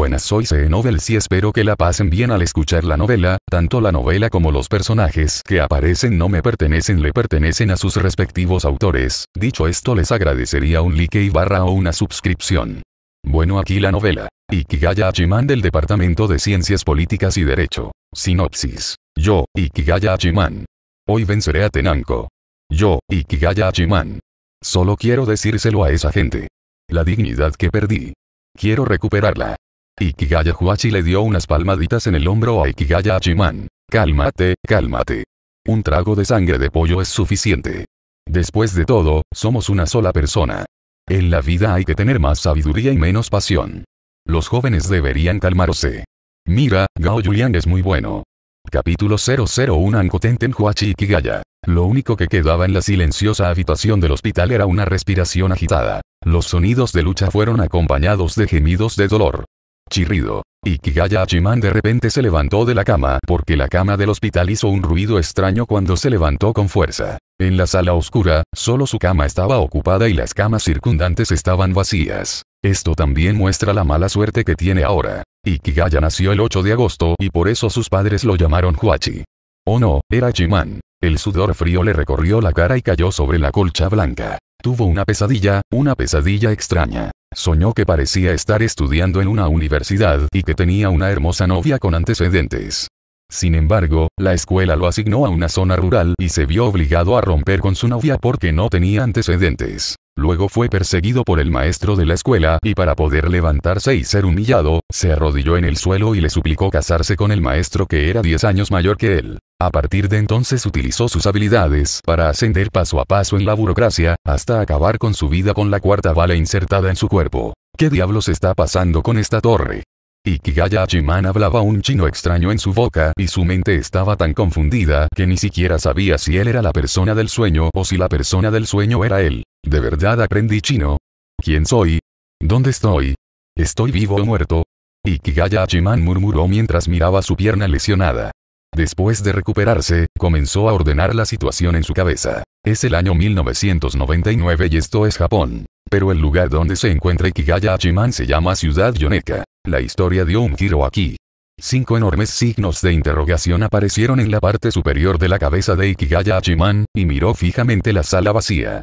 buenas soy CE Novel y espero que la pasen bien al escuchar la novela, tanto la novela como los personajes que aparecen no me pertenecen le pertenecen a sus respectivos autores, dicho esto les agradecería un like y barra o una suscripción. Bueno aquí la novela. Ikigaya Achiman del Departamento de Ciencias Políticas y Derecho. Sinopsis. Yo, Ikigaya Achiman. Hoy venceré a Tenanco Yo, Ikigaya Achiman. Solo quiero decírselo a esa gente. La dignidad que perdí. Quiero recuperarla. Ikigaya Huachi le dio unas palmaditas en el hombro a Ikigaya Hachiman. Cálmate, cálmate. Un trago de sangre de pollo es suficiente. Después de todo, somos una sola persona. En la vida hay que tener más sabiduría y menos pasión. Los jóvenes deberían calmarse. Mira, Gao Julian es muy bueno. Capítulo 001 en Huachi Ikigaya. Lo único que quedaba en la silenciosa habitación del hospital era una respiración agitada. Los sonidos de lucha fueron acompañados de gemidos de dolor chirrido. Ikigaya Chiman de repente se levantó de la cama porque la cama del hospital hizo un ruido extraño cuando se levantó con fuerza. En la sala oscura, solo su cama estaba ocupada y las camas circundantes estaban vacías. Esto también muestra la mala suerte que tiene ahora. Ikigaya nació el 8 de agosto y por eso sus padres lo llamaron Huachi. Oh no, era chimán El sudor frío le recorrió la cara y cayó sobre la colcha blanca. Tuvo una pesadilla, una pesadilla extraña. Soñó que parecía estar estudiando en una universidad y que tenía una hermosa novia con antecedentes. Sin embargo, la escuela lo asignó a una zona rural y se vio obligado a romper con su novia porque no tenía antecedentes. Luego fue perseguido por el maestro de la escuela y para poder levantarse y ser humillado, se arrodilló en el suelo y le suplicó casarse con el maestro que era 10 años mayor que él. A partir de entonces utilizó sus habilidades para ascender paso a paso en la burocracia, hasta acabar con su vida con la cuarta bala insertada en su cuerpo. ¿Qué diablos está pasando con esta torre? Ikigaya Hachiman hablaba un chino extraño en su boca y su mente estaba tan confundida que ni siquiera sabía si él era la persona del sueño o si la persona del sueño era él. ¿De verdad aprendí chino? ¿Quién soy? ¿Dónde estoy? ¿Estoy vivo o muerto? Ikigaya Hachiman murmuró mientras miraba su pierna lesionada. Después de recuperarse, comenzó a ordenar la situación en su cabeza. Es el año 1999 y esto es Japón. Pero el lugar donde se encuentra Ikigaya Achiman se llama Ciudad Yoneka. La historia dio un giro aquí. Cinco enormes signos de interrogación aparecieron en la parte superior de la cabeza de Ikigaya Achiman, y miró fijamente la sala vacía.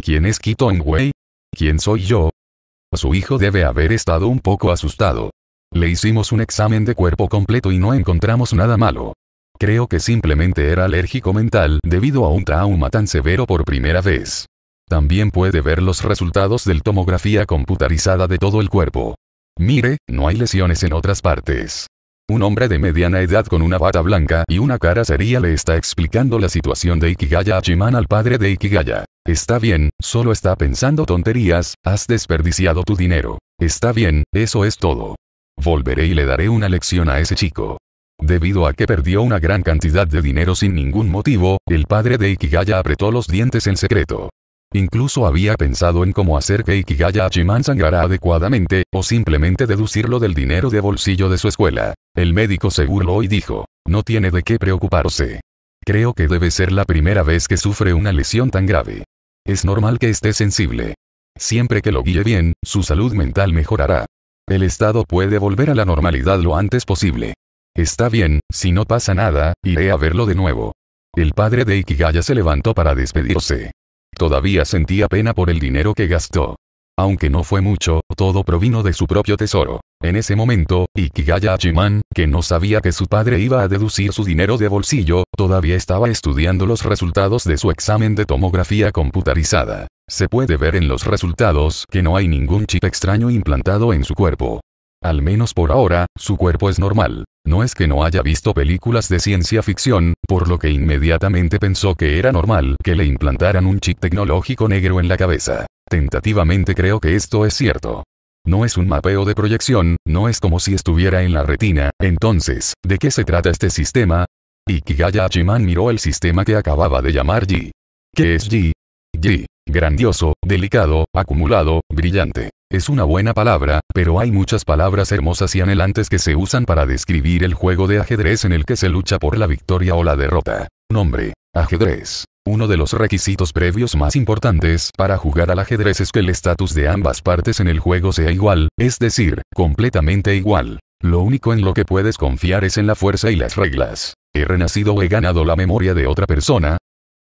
¿quién es Kitongwei? ¿Quién soy yo? Su hijo debe haber estado un poco asustado. Le hicimos un examen de cuerpo completo y no encontramos nada malo. Creo que simplemente era alérgico mental debido a un trauma tan severo por primera vez. También puede ver los resultados del tomografía computarizada de todo el cuerpo. Mire, no hay lesiones en otras partes. Un hombre de mediana edad con una bata blanca y una cara seria le está explicando la situación de Ikigaya Hachiman al padre de Ikigaya. Está bien, solo está pensando tonterías, has desperdiciado tu dinero. Está bien, eso es todo. Volveré y le daré una lección a ese chico. Debido a que perdió una gran cantidad de dinero sin ningún motivo, el padre de Ikigaya apretó los dientes en secreto. Incluso había pensado en cómo hacer que Ikigaya Achiman sangrara adecuadamente, o simplemente deducirlo del dinero de bolsillo de su escuela. El médico se burló y dijo, no tiene de qué preocuparse. Creo que debe ser la primera vez que sufre una lesión tan grave. Es normal que esté sensible. Siempre que lo guíe bien, su salud mental mejorará. El estado puede volver a la normalidad lo antes posible. Está bien, si no pasa nada, iré a verlo de nuevo. El padre de Ikigaya se levantó para despedirse. Todavía sentía pena por el dinero que gastó. Aunque no fue mucho, todo provino de su propio tesoro. En ese momento, Ikigaya Achiman, que no sabía que su padre iba a deducir su dinero de bolsillo, todavía estaba estudiando los resultados de su examen de tomografía computarizada. Se puede ver en los resultados que no hay ningún chip extraño implantado en su cuerpo. Al menos por ahora, su cuerpo es normal. No es que no haya visto películas de ciencia ficción, por lo que inmediatamente pensó que era normal que le implantaran un chip tecnológico negro en la cabeza. Tentativamente creo que esto es cierto. No es un mapeo de proyección, no es como si estuviera en la retina, entonces, ¿de qué se trata este sistema? Ikigaya Hachiman miró el sistema que acababa de llamar G. ¿Qué es G? G. Grandioso, delicado, acumulado, brillante. Es una buena palabra, pero hay muchas palabras hermosas y anhelantes que se usan para describir el juego de ajedrez en el que se lucha por la victoria o la derrota. Nombre. Ajedrez. Uno de los requisitos previos más importantes para jugar al ajedrez es que el estatus de ambas partes en el juego sea igual, es decir, completamente igual. Lo único en lo que puedes confiar es en la fuerza y las reglas. He renacido o he ganado la memoria de otra persona,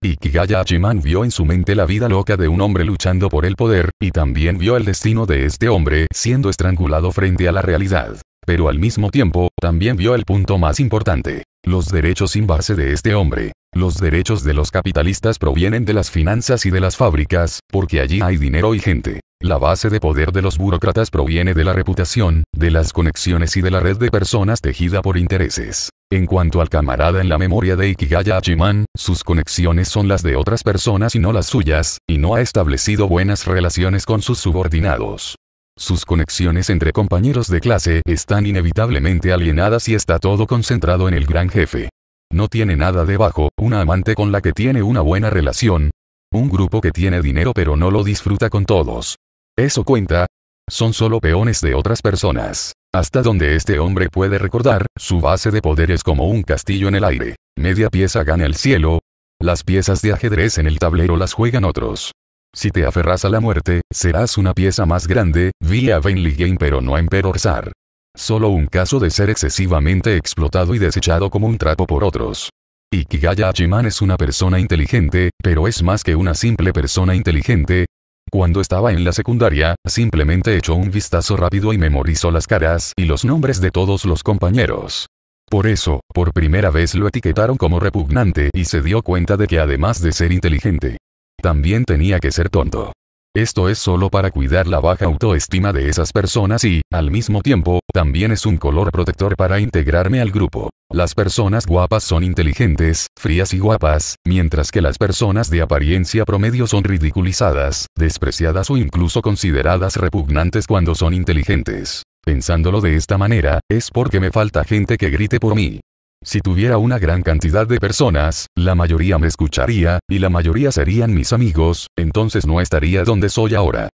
Ikigaya Achiman vio en su mente la vida loca de un hombre luchando por el poder, y también vio el destino de este hombre siendo estrangulado frente a la realidad. Pero al mismo tiempo, también vio el punto más importante. Los derechos sin base de este hombre. Los derechos de los capitalistas provienen de las finanzas y de las fábricas, porque allí hay dinero y gente. La base de poder de los burócratas proviene de la reputación, de las conexiones y de la red de personas tejida por intereses. En cuanto al camarada en la memoria de Ikigaya Achiman, sus conexiones son las de otras personas y no las suyas, y no ha establecido buenas relaciones con sus subordinados. Sus conexiones entre compañeros de clase están inevitablemente alienadas y está todo concentrado en el gran jefe. No tiene nada debajo, una amante con la que tiene una buena relación, un grupo que tiene dinero pero no lo disfruta con todos. ¿Eso cuenta? Son solo peones de otras personas. Hasta donde este hombre puede recordar, su base de poder es como un castillo en el aire. Media pieza gana el cielo. Las piezas de ajedrez en el tablero las juegan otros. Si te aferras a la muerte, serás una pieza más grande, vía Benly Game pero no Emperor Zar. Solo un caso de ser excesivamente explotado y desechado como un trapo por otros. Ikigaya Hachiman es una persona inteligente, pero es más que una simple persona inteligente, cuando estaba en la secundaria, simplemente echó un vistazo rápido y memorizó las caras y los nombres de todos los compañeros. Por eso, por primera vez lo etiquetaron como repugnante y se dio cuenta de que además de ser inteligente, también tenía que ser tonto. Esto es solo para cuidar la baja autoestima de esas personas y, al mismo tiempo, también es un color protector para integrarme al grupo. Las personas guapas son inteligentes, frías y guapas, mientras que las personas de apariencia promedio son ridiculizadas, despreciadas o incluso consideradas repugnantes cuando son inteligentes. Pensándolo de esta manera, es porque me falta gente que grite por mí. Si tuviera una gran cantidad de personas, la mayoría me escucharía, y la mayoría serían mis amigos, entonces no estaría donde soy ahora.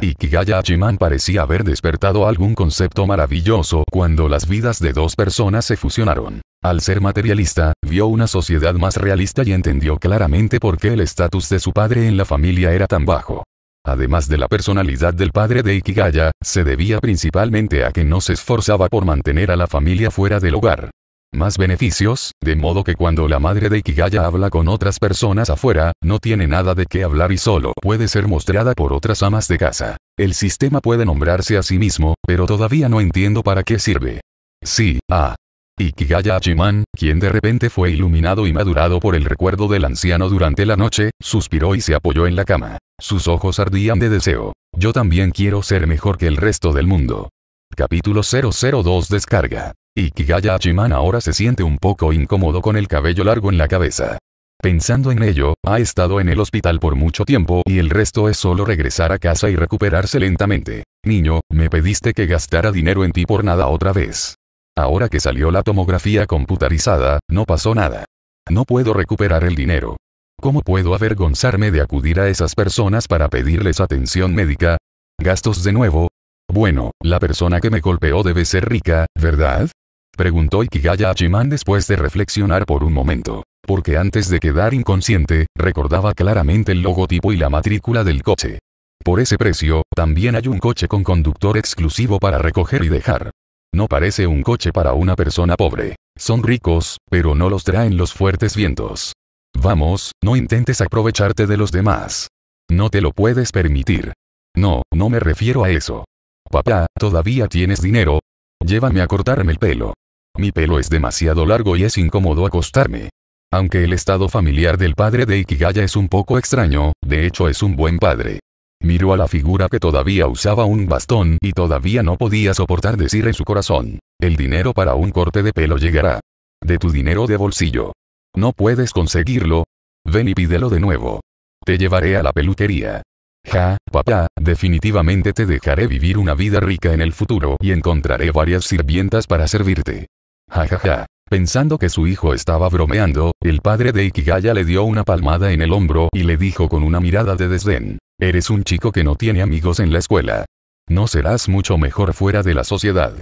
Ikigaya Achiman parecía haber despertado algún concepto maravilloso cuando las vidas de dos personas se fusionaron. Al ser materialista, vio una sociedad más realista y entendió claramente por qué el estatus de su padre en la familia era tan bajo. Además de la personalidad del padre de Ikigaya, se debía principalmente a que no se esforzaba por mantener a la familia fuera del hogar más beneficios, de modo que cuando la madre de Ikigaya habla con otras personas afuera, no tiene nada de qué hablar y solo puede ser mostrada por otras amas de casa. El sistema puede nombrarse a sí mismo, pero todavía no entiendo para qué sirve. Sí, ah. Ikigaya Achiman, quien de repente fue iluminado y madurado por el recuerdo del anciano durante la noche, suspiró y se apoyó en la cama. Sus ojos ardían de deseo. Yo también quiero ser mejor que el resto del mundo. Capítulo 002 Descarga. Kigaya Hachiman ahora se siente un poco incómodo con el cabello largo en la cabeza. Pensando en ello, ha estado en el hospital por mucho tiempo y el resto es solo regresar a casa y recuperarse lentamente. Niño, me pediste que gastara dinero en ti por nada otra vez. Ahora que salió la tomografía computarizada, no pasó nada. No puedo recuperar el dinero. ¿Cómo puedo avergonzarme de acudir a esas personas para pedirles atención médica? ¿Gastos de nuevo? Bueno, la persona que me golpeó debe ser rica, ¿verdad? Preguntó Ikigaya a después de reflexionar por un momento. Porque antes de quedar inconsciente, recordaba claramente el logotipo y la matrícula del coche. Por ese precio, también hay un coche con conductor exclusivo para recoger y dejar. No parece un coche para una persona pobre. Son ricos, pero no los traen los fuertes vientos. Vamos, no intentes aprovecharte de los demás. No te lo puedes permitir. No, no me refiero a eso. Papá, ¿todavía tienes dinero? Llévame a cortarme el pelo. Mi pelo es demasiado largo y es incómodo acostarme. Aunque el estado familiar del padre de Ikigaya es un poco extraño, de hecho es un buen padre. Miró a la figura que todavía usaba un bastón y todavía no podía soportar decir en su corazón. El dinero para un corte de pelo llegará. De tu dinero de bolsillo. ¿No puedes conseguirlo? Ven y pídelo de nuevo. Te llevaré a la peluquería. Ja, papá, definitivamente te dejaré vivir una vida rica en el futuro y encontraré varias sirvientas para servirte. Jajaja. Pensando que su hijo estaba bromeando, el padre de Ikigaya le dio una palmada en el hombro y le dijo con una mirada de desdén. Eres un chico que no tiene amigos en la escuela. No serás mucho mejor fuera de la sociedad.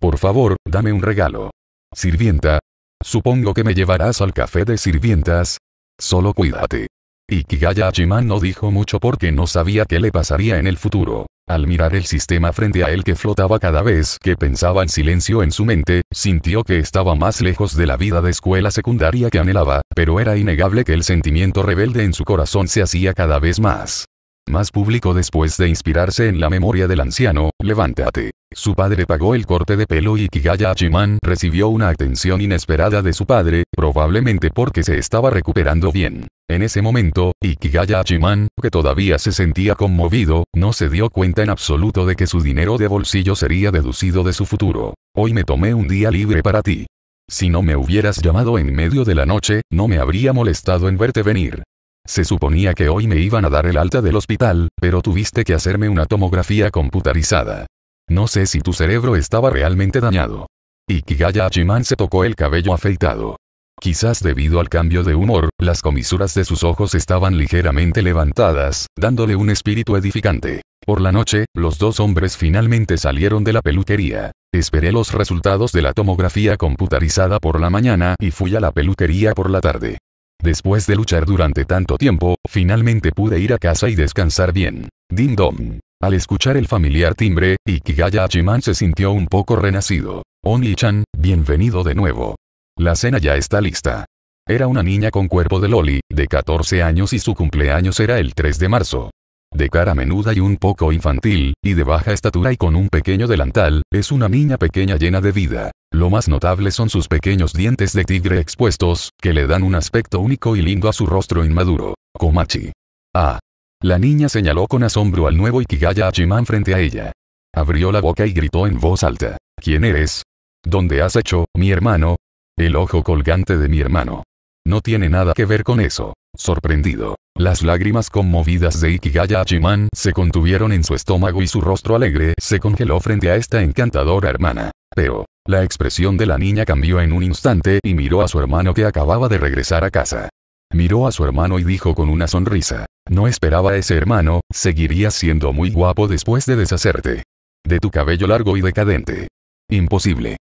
Por favor, dame un regalo. Sirvienta. Supongo que me llevarás al café de sirvientas. Solo cuídate. Ikigaya Hachiman no dijo mucho porque no sabía qué le pasaría en el futuro. Al mirar el sistema frente a él que flotaba cada vez que pensaba en silencio en su mente, sintió que estaba más lejos de la vida de escuela secundaria que anhelaba, pero era innegable que el sentimiento rebelde en su corazón se hacía cada vez más más público después de inspirarse en la memoria del anciano, levántate. Su padre pagó el corte de pelo y Kigaya Achiman recibió una atención inesperada de su padre, probablemente porque se estaba recuperando bien. En ese momento, Ikigaya Achiman, que todavía se sentía conmovido, no se dio cuenta en absoluto de que su dinero de bolsillo sería deducido de su futuro. Hoy me tomé un día libre para ti. Si no me hubieras llamado en medio de la noche, no me habría molestado en verte venir. Se suponía que hoy me iban a dar el alta del hospital, pero tuviste que hacerme una tomografía computarizada. No sé si tu cerebro estaba realmente dañado. Ikigaya Achiman se tocó el cabello afeitado. Quizás debido al cambio de humor, las comisuras de sus ojos estaban ligeramente levantadas, dándole un espíritu edificante. Por la noche, los dos hombres finalmente salieron de la peluquería. Esperé los resultados de la tomografía computarizada por la mañana y fui a la peluquería por la tarde. Después de luchar durante tanto tiempo, finalmente pude ir a casa y descansar bien. Ding Dom. Al escuchar el familiar timbre, Ikigaya Hachiman se sintió un poco renacido. Oni-chan, bienvenido de nuevo. La cena ya está lista. Era una niña con cuerpo de Loli, de 14 años y su cumpleaños era el 3 de marzo de cara menuda y un poco infantil, y de baja estatura y con un pequeño delantal, es una niña pequeña llena de vida. Lo más notable son sus pequeños dientes de tigre expuestos, que le dan un aspecto único y lindo a su rostro inmaduro. Komachi. Ah. La niña señaló con asombro al nuevo Ikigaya Achiman frente a ella. Abrió la boca y gritó en voz alta. ¿Quién eres? ¿Dónde has hecho, mi hermano? El ojo colgante de mi hermano. No tiene nada que ver con eso. Sorprendido. Las lágrimas conmovidas de Ikigaya Chiman se contuvieron en su estómago y su rostro alegre se congeló frente a esta encantadora hermana. Pero, la expresión de la niña cambió en un instante y miró a su hermano que acababa de regresar a casa. Miró a su hermano y dijo con una sonrisa, no esperaba a ese hermano, seguirías siendo muy guapo después de deshacerte. De tu cabello largo y decadente. Imposible.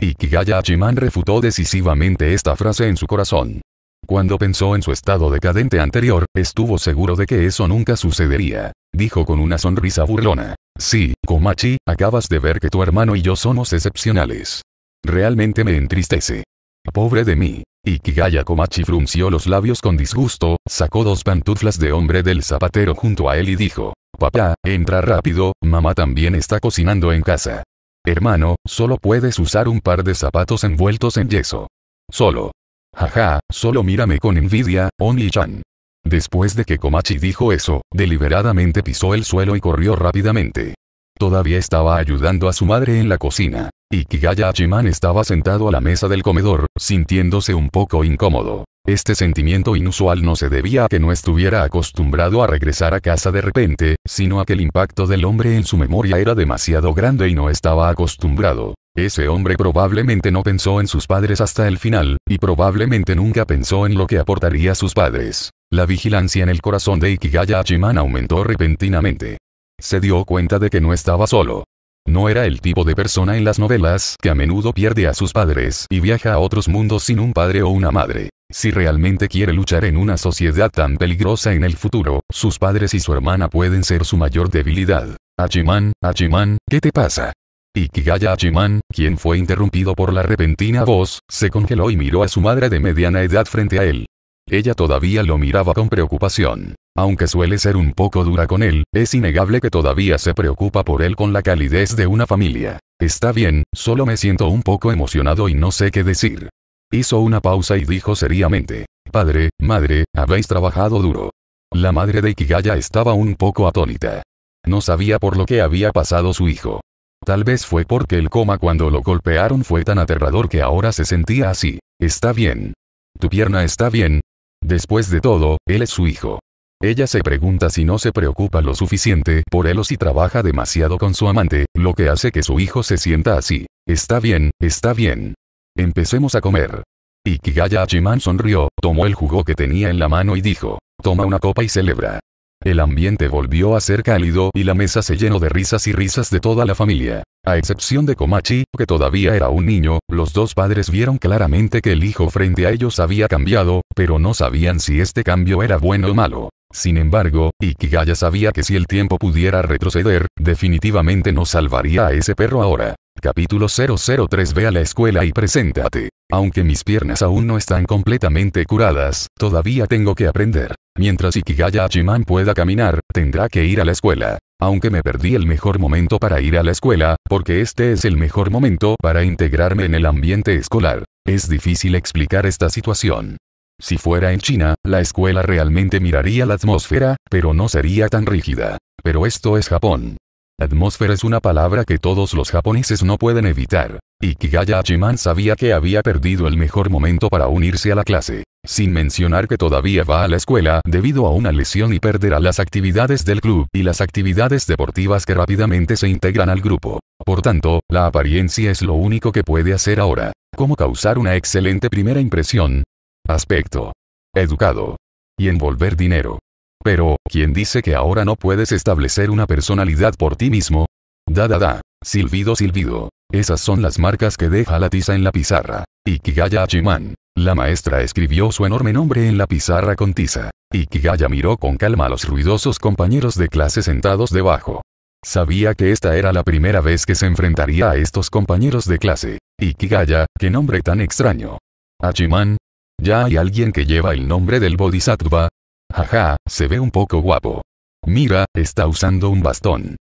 Ikigaya Chiman refutó decisivamente esta frase en su corazón. Cuando pensó en su estado decadente anterior, estuvo seguro de que eso nunca sucedería. Dijo con una sonrisa burlona. Sí, Komachi, acabas de ver que tu hermano y yo somos excepcionales. Realmente me entristece. Pobre de mí. Ikigaya Komachi frunció los labios con disgusto, sacó dos pantuflas de hombre del zapatero junto a él y dijo. Papá, entra rápido, mamá también está cocinando en casa. Hermano, solo puedes usar un par de zapatos envueltos en yeso. Solo. Jaja, solo mírame con envidia, only chan Después de que Komachi dijo eso, deliberadamente pisó el suelo y corrió rápidamente. Todavía estaba ayudando a su madre en la cocina. y Kigaya Hachiman estaba sentado a la mesa del comedor, sintiéndose un poco incómodo. Este sentimiento inusual no se debía a que no estuviera acostumbrado a regresar a casa de repente, sino a que el impacto del hombre en su memoria era demasiado grande y no estaba acostumbrado. Ese hombre probablemente no pensó en sus padres hasta el final, y probablemente nunca pensó en lo que aportaría a sus padres. La vigilancia en el corazón de Ikigaya Achiman aumentó repentinamente. Se dio cuenta de que no estaba solo. No era el tipo de persona en las novelas que a menudo pierde a sus padres y viaja a otros mundos sin un padre o una madre. Si realmente quiere luchar en una sociedad tan peligrosa en el futuro, sus padres y su hermana pueden ser su mayor debilidad. Achiman, Achiman, ¿qué te pasa? Ikigaya Achiman, quien fue interrumpido por la repentina voz, se congeló y miró a su madre de mediana edad frente a él. Ella todavía lo miraba con preocupación. Aunque suele ser un poco dura con él, es innegable que todavía se preocupa por él con la calidez de una familia. Está bien, solo me siento un poco emocionado y no sé qué decir. Hizo una pausa y dijo seriamente, Padre, madre, habéis trabajado duro. La madre de Kigaya estaba un poco atónita. No sabía por lo que había pasado su hijo. Tal vez fue porque el coma cuando lo golpearon fue tan aterrador que ahora se sentía así. Está bien. Tu pierna está bien. Después de todo, él es su hijo. Ella se pregunta si no se preocupa lo suficiente por él o si trabaja demasiado con su amante, lo que hace que su hijo se sienta así. Está bien, está bien. Empecemos a comer. Ikigaya Hachiman sonrió, tomó el jugo que tenía en la mano y dijo, toma una copa y celebra. El ambiente volvió a ser cálido y la mesa se llenó de risas y risas de toda la familia. A excepción de Komachi, que todavía era un niño, los dos padres vieron claramente que el hijo frente a ellos había cambiado, pero no sabían si este cambio era bueno o malo. Sin embargo, Ikigaya sabía que si el tiempo pudiera retroceder, definitivamente no salvaría a ese perro ahora. Capítulo 003 Ve a la escuela y preséntate. Aunque mis piernas aún no están completamente curadas, todavía tengo que aprender. Mientras Ikigaya Achiman pueda caminar, tendrá que ir a la escuela. Aunque me perdí el mejor momento para ir a la escuela, porque este es el mejor momento para integrarme en el ambiente escolar. Es difícil explicar esta situación. Si fuera en China, la escuela realmente miraría la atmósfera, pero no sería tan rígida. Pero esto es Japón. Atmósfera es una palabra que todos los japoneses no pueden evitar. y Kigaya Hachiman sabía que había perdido el mejor momento para unirse a la clase. Sin mencionar que todavía va a la escuela debido a una lesión y perderá las actividades del club y las actividades deportivas que rápidamente se integran al grupo. Por tanto, la apariencia es lo único que puede hacer ahora. ¿Cómo causar una excelente primera impresión? Aspecto. Educado. Y envolver dinero. Pero, ¿quién dice que ahora no puedes establecer una personalidad por ti mismo? Da da da, silbido silbido. Esas son las marcas que deja la tiza en la pizarra. Ikigaya Achiman. La maestra escribió su enorme nombre en la pizarra con tiza. Ikigaya miró con calma a los ruidosos compañeros de clase sentados debajo. Sabía que esta era la primera vez que se enfrentaría a estos compañeros de clase. Ikigaya, qué nombre tan extraño. Achiman. Ya hay alguien que lleva el nombre del Bodhisattva, Jaja, se ve un poco guapo. Mira, está usando un bastón.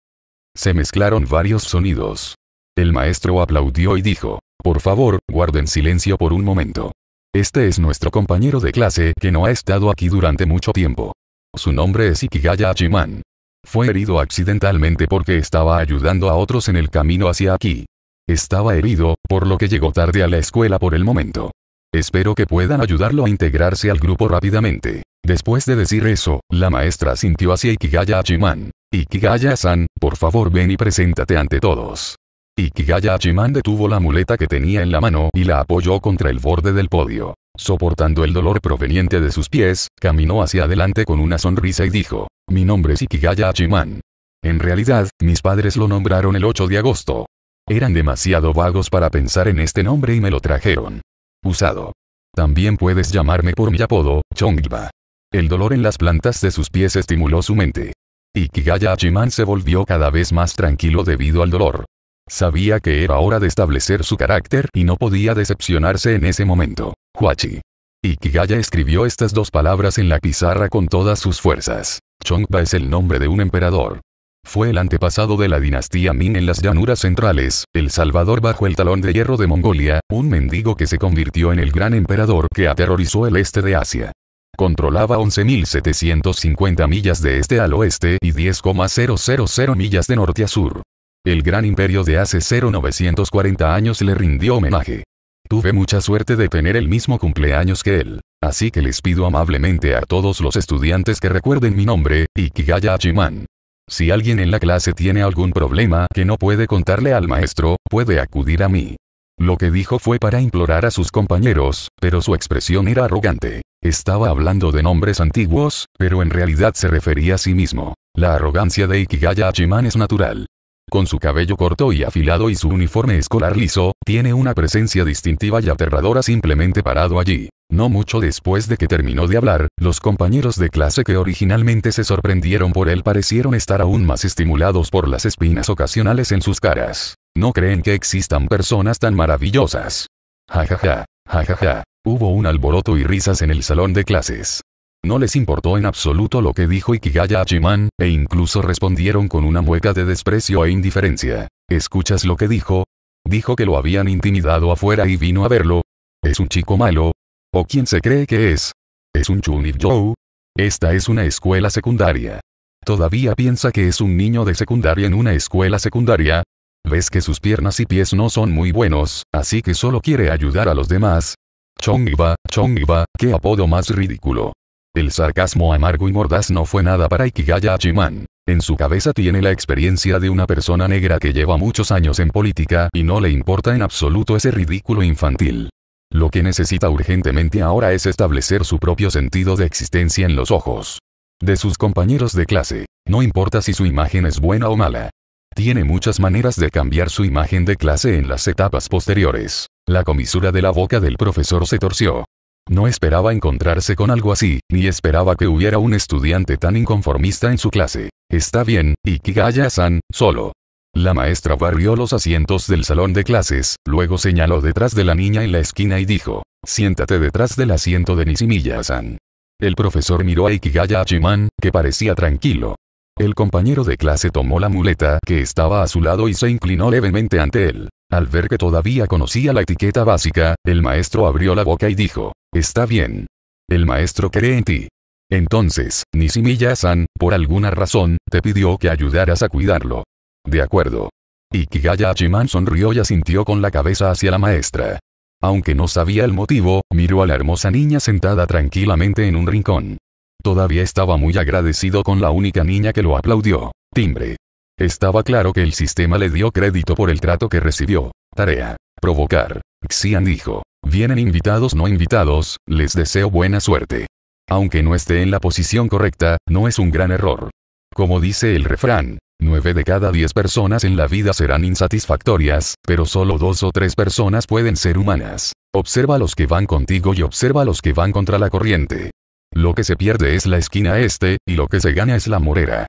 Se mezclaron varios sonidos. El maestro aplaudió y dijo, por favor, guarden silencio por un momento. Este es nuestro compañero de clase que no ha estado aquí durante mucho tiempo. Su nombre es Ikigaya Hachiman. Fue herido accidentalmente porque estaba ayudando a otros en el camino hacia aquí. Estaba herido, por lo que llegó tarde a la escuela por el momento. Espero que puedan ayudarlo a integrarse al grupo rápidamente. Después de decir eso, la maestra sintió hacia Ikigaya Achiman. Ikigaya-san, por favor ven y preséntate ante todos. Ikigaya Chiman detuvo la muleta que tenía en la mano y la apoyó contra el borde del podio. Soportando el dolor proveniente de sus pies, caminó hacia adelante con una sonrisa y dijo, mi nombre es Ikigaya Achiman. En realidad, mis padres lo nombraron el 8 de agosto. Eran demasiado vagos para pensar en este nombre y me lo trajeron usado. También puedes llamarme por mi apodo, Chongba. El dolor en las plantas de sus pies estimuló su mente. Ikigaya Achiman se volvió cada vez más tranquilo debido al dolor. Sabía que era hora de establecer su carácter y no podía decepcionarse en ese momento. Huachi. Ikigaya escribió estas dos palabras en la pizarra con todas sus fuerzas. Chongba es el nombre de un emperador. Fue el antepasado de la dinastía Ming en las llanuras centrales, El Salvador bajo el talón de hierro de Mongolia, un mendigo que se convirtió en el gran emperador que aterrorizó el este de Asia. Controlaba 11.750 millas de este al oeste y 10,000 millas de norte a sur. El gran imperio de hace 0940 años le rindió homenaje. Tuve mucha suerte de tener el mismo cumpleaños que él. Así que les pido amablemente a todos los estudiantes que recuerden mi nombre, Ikigaya Achiman. Si alguien en la clase tiene algún problema que no puede contarle al maestro, puede acudir a mí. Lo que dijo fue para implorar a sus compañeros, pero su expresión era arrogante. Estaba hablando de nombres antiguos, pero en realidad se refería a sí mismo. La arrogancia de Ikigaya Hachiman es natural. Con su cabello corto y afilado y su uniforme escolar liso, tiene una presencia distintiva y aterradora simplemente parado allí. No mucho después de que terminó de hablar, los compañeros de clase que originalmente se sorprendieron por él parecieron estar aún más estimulados por las espinas ocasionales en sus caras. No creen que existan personas tan maravillosas. Ja ja ja, ja ja ja. Hubo un alboroto y risas en el salón de clases. No les importó en absoluto lo que dijo Ikigaya Chiman, e incluso respondieron con una mueca de desprecio e indiferencia. ¿Escuchas lo que dijo? Dijo que lo habían intimidado afuera y vino a verlo. ¿Es un chico malo? ¿O quién se cree que es? ¿Es un Chunibyo. Esta es una escuela secundaria. ¿Todavía piensa que es un niño de secundaria en una escuela secundaria? ¿Ves que sus piernas y pies no son muy buenos, así que solo quiere ayudar a los demás? Chongiba, Chongiba, qué apodo más ridículo. El sarcasmo amargo y mordaz no fue nada para Ikigaya Achiman. En su cabeza tiene la experiencia de una persona negra que lleva muchos años en política y no le importa en absoluto ese ridículo infantil. Lo que necesita urgentemente ahora es establecer su propio sentido de existencia en los ojos de sus compañeros de clase, no importa si su imagen es buena o mala. Tiene muchas maneras de cambiar su imagen de clase en las etapas posteriores. La comisura de la boca del profesor se torció. No esperaba encontrarse con algo así, ni esperaba que hubiera un estudiante tan inconformista en su clase. Está bien, Ikigaya-san, solo. La maestra barrió los asientos del salón de clases, luego señaló detrás de la niña en la esquina y dijo, siéntate detrás del asiento de Nishimiya-san. El profesor miró a Ikigaya Achiman, que parecía tranquilo. El compañero de clase tomó la muleta que estaba a su lado y se inclinó levemente ante él. Al ver que todavía conocía la etiqueta básica, el maestro abrió la boca y dijo, Está bien. El maestro cree en ti. Entonces, Nishimiya-san, por alguna razón, te pidió que ayudaras a cuidarlo. De acuerdo. Ikigaya Hachiman sonrió y asintió con la cabeza hacia la maestra. Aunque no sabía el motivo, miró a la hermosa niña sentada tranquilamente en un rincón. Todavía estaba muy agradecido con la única niña que lo aplaudió. Timbre. Estaba claro que el sistema le dio crédito por el trato que recibió. Tarea. Provocar. Xian dijo. Vienen invitados no invitados, les deseo buena suerte. Aunque no esté en la posición correcta, no es un gran error. Como dice el refrán, 9 de cada 10 personas en la vida serán insatisfactorias, pero solo dos o tres personas pueden ser humanas. Observa los que van contigo y observa los que van contra la corriente. Lo que se pierde es la esquina este, y lo que se gana es la morera.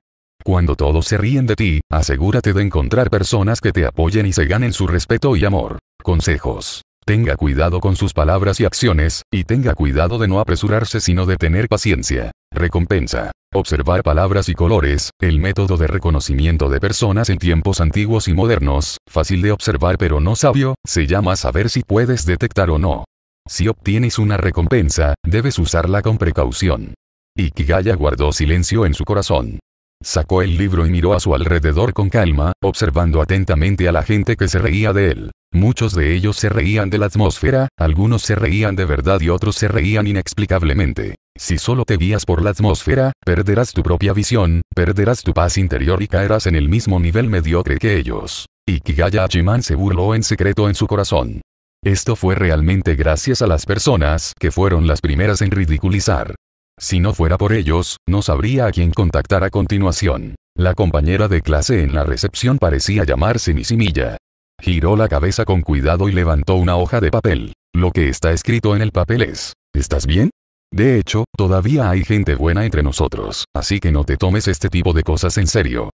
Cuando todos se ríen de ti, asegúrate de encontrar personas que te apoyen y se ganen su respeto y amor. Consejos. Tenga cuidado con sus palabras y acciones, y tenga cuidado de no apresurarse sino de tener paciencia. Recompensa. Observar palabras y colores, el método de reconocimiento de personas en tiempos antiguos y modernos, fácil de observar pero no sabio, se llama saber si puedes detectar o no. Si obtienes una recompensa, debes usarla con precaución. Ikigaya guardó silencio en su corazón. Sacó el libro y miró a su alrededor con calma, observando atentamente a la gente que se reía de él. Muchos de ellos se reían de la atmósfera, algunos se reían de verdad y otros se reían inexplicablemente. Si solo te guías por la atmósfera, perderás tu propia visión, perderás tu paz interior y caerás en el mismo nivel mediocre que ellos. Ikigaya Achiman se burló en secreto en su corazón. Esto fue realmente gracias a las personas que fueron las primeras en ridiculizar si no fuera por ellos, no sabría a quién contactar a continuación. La compañera de clase en la recepción parecía llamarse Misimilla. Giró la cabeza con cuidado y levantó una hoja de papel. Lo que está escrito en el papel es, ¿estás bien? De hecho, todavía hay gente buena entre nosotros, así que no te tomes este tipo de cosas en serio.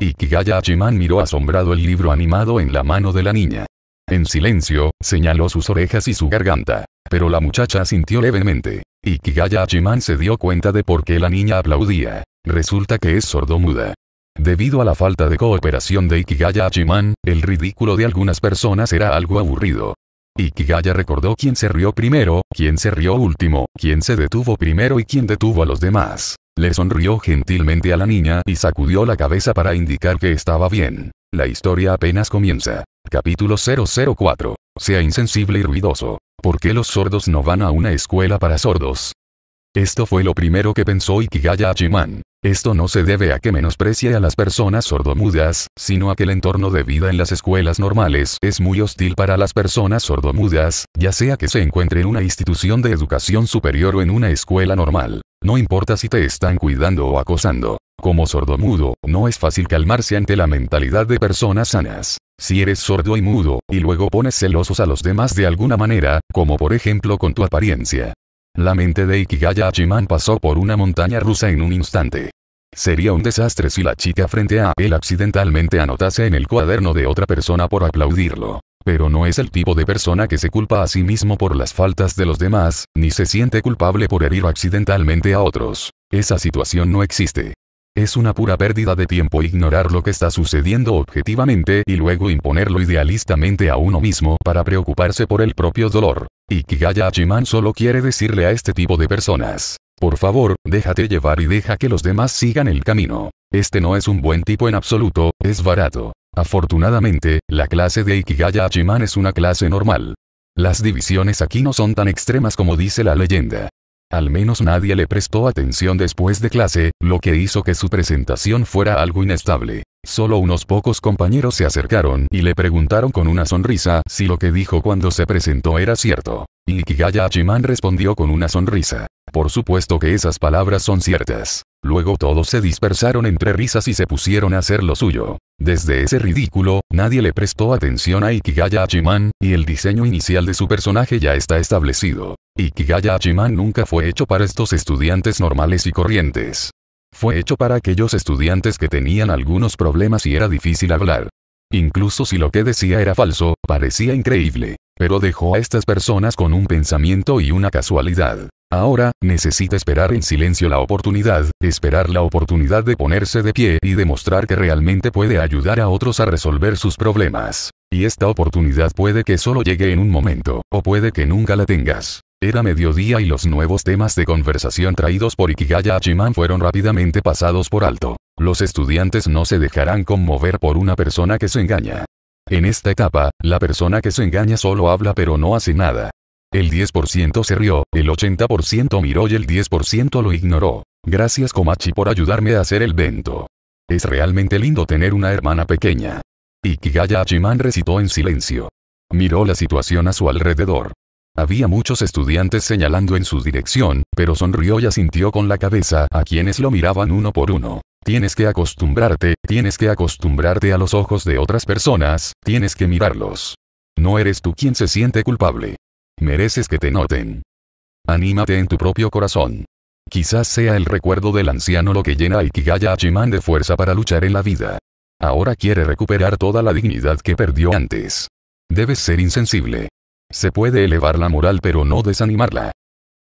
Ikigaya Hachiman miró asombrado el libro animado en la mano de la niña. En silencio, señaló sus orejas y su garganta. Pero la muchacha sintió levemente. Ikigaya Achiman se dio cuenta de por qué la niña aplaudía. Resulta que es sordomuda. Debido a la falta de cooperación de Ikigaya Achiman, el ridículo de algunas personas era algo aburrido. Ikigaya recordó quién se rió primero, quién se rió último, quién se detuvo primero y quién detuvo a los demás. Le sonrió gentilmente a la niña y sacudió la cabeza para indicar que estaba bien. La historia apenas comienza. Capítulo 004. Sea insensible y ruidoso. ¿Por qué los sordos no van a una escuela para sordos? Esto fue lo primero que pensó Ikigaya Achiman. Esto no se debe a que menosprecie a las personas sordomudas, sino a que el entorno de vida en las escuelas normales es muy hostil para las personas sordomudas, ya sea que se encuentre en una institución de educación superior o en una escuela normal. No importa si te están cuidando o acosando. Como sordo mudo, no es fácil calmarse ante la mentalidad de personas sanas. Si eres sordo y mudo, y luego pones celosos a los demás de alguna manera, como por ejemplo con tu apariencia. La mente de Ikigaya Chiman pasó por una montaña rusa en un instante. Sería un desastre si la chica frente a él accidentalmente anotase en el cuaderno de otra persona por aplaudirlo. Pero no es el tipo de persona que se culpa a sí mismo por las faltas de los demás, ni se siente culpable por herir accidentalmente a otros. Esa situación no existe. Es una pura pérdida de tiempo ignorar lo que está sucediendo objetivamente y luego imponerlo idealistamente a uno mismo para preocuparse por el propio dolor. Ikigaya Achiman solo quiere decirle a este tipo de personas. Por favor, déjate llevar y deja que los demás sigan el camino. Este no es un buen tipo en absoluto, es barato. Afortunadamente, la clase de Ikigaya Achiman es una clase normal. Las divisiones aquí no son tan extremas como dice la leyenda. Al menos nadie le prestó atención después de clase, lo que hizo que su presentación fuera algo inestable. Solo unos pocos compañeros se acercaron y le preguntaron con una sonrisa si lo que dijo cuando se presentó era cierto. Y Ikigaya Hachiman respondió con una sonrisa. Por supuesto que esas palabras son ciertas. Luego todos se dispersaron entre risas y se pusieron a hacer lo suyo. Desde ese ridículo, nadie le prestó atención a Ikigaya Hachiman, y el diseño inicial de su personaje ya está establecido. Ikigaya Hachiman nunca fue hecho para estos estudiantes normales y corrientes. Fue hecho para aquellos estudiantes que tenían algunos problemas y era difícil hablar. Incluso si lo que decía era falso, parecía increíble. Pero dejó a estas personas con un pensamiento y una casualidad. Ahora, necesita esperar en silencio la oportunidad, esperar la oportunidad de ponerse de pie y demostrar que realmente puede ayudar a otros a resolver sus problemas. Y esta oportunidad puede que solo llegue en un momento, o puede que nunca la tengas. Era mediodía y los nuevos temas de conversación traídos por Ikigaya Hachiman fueron rápidamente pasados por alto. Los estudiantes no se dejarán conmover por una persona que se engaña. En esta etapa, la persona que se engaña solo habla pero no hace nada. El 10% se rió, el 80% miró y el 10% lo ignoró. Gracias Komachi por ayudarme a hacer el vento. Es realmente lindo tener una hermana pequeña. Ikigaya Hachiman recitó en silencio. Miró la situación a su alrededor. Había muchos estudiantes señalando en su dirección, pero sonrió y asintió con la cabeza a quienes lo miraban uno por uno. Tienes que acostumbrarte, tienes que acostumbrarte a los ojos de otras personas, tienes que mirarlos. No eres tú quien se siente culpable. Mereces que te noten. Anímate en tu propio corazón. Quizás sea el recuerdo del anciano lo que llena a Ikigaya Achi-man de fuerza para luchar en la vida. Ahora quiere recuperar toda la dignidad que perdió antes. Debes ser insensible. Se puede elevar la moral pero no desanimarla.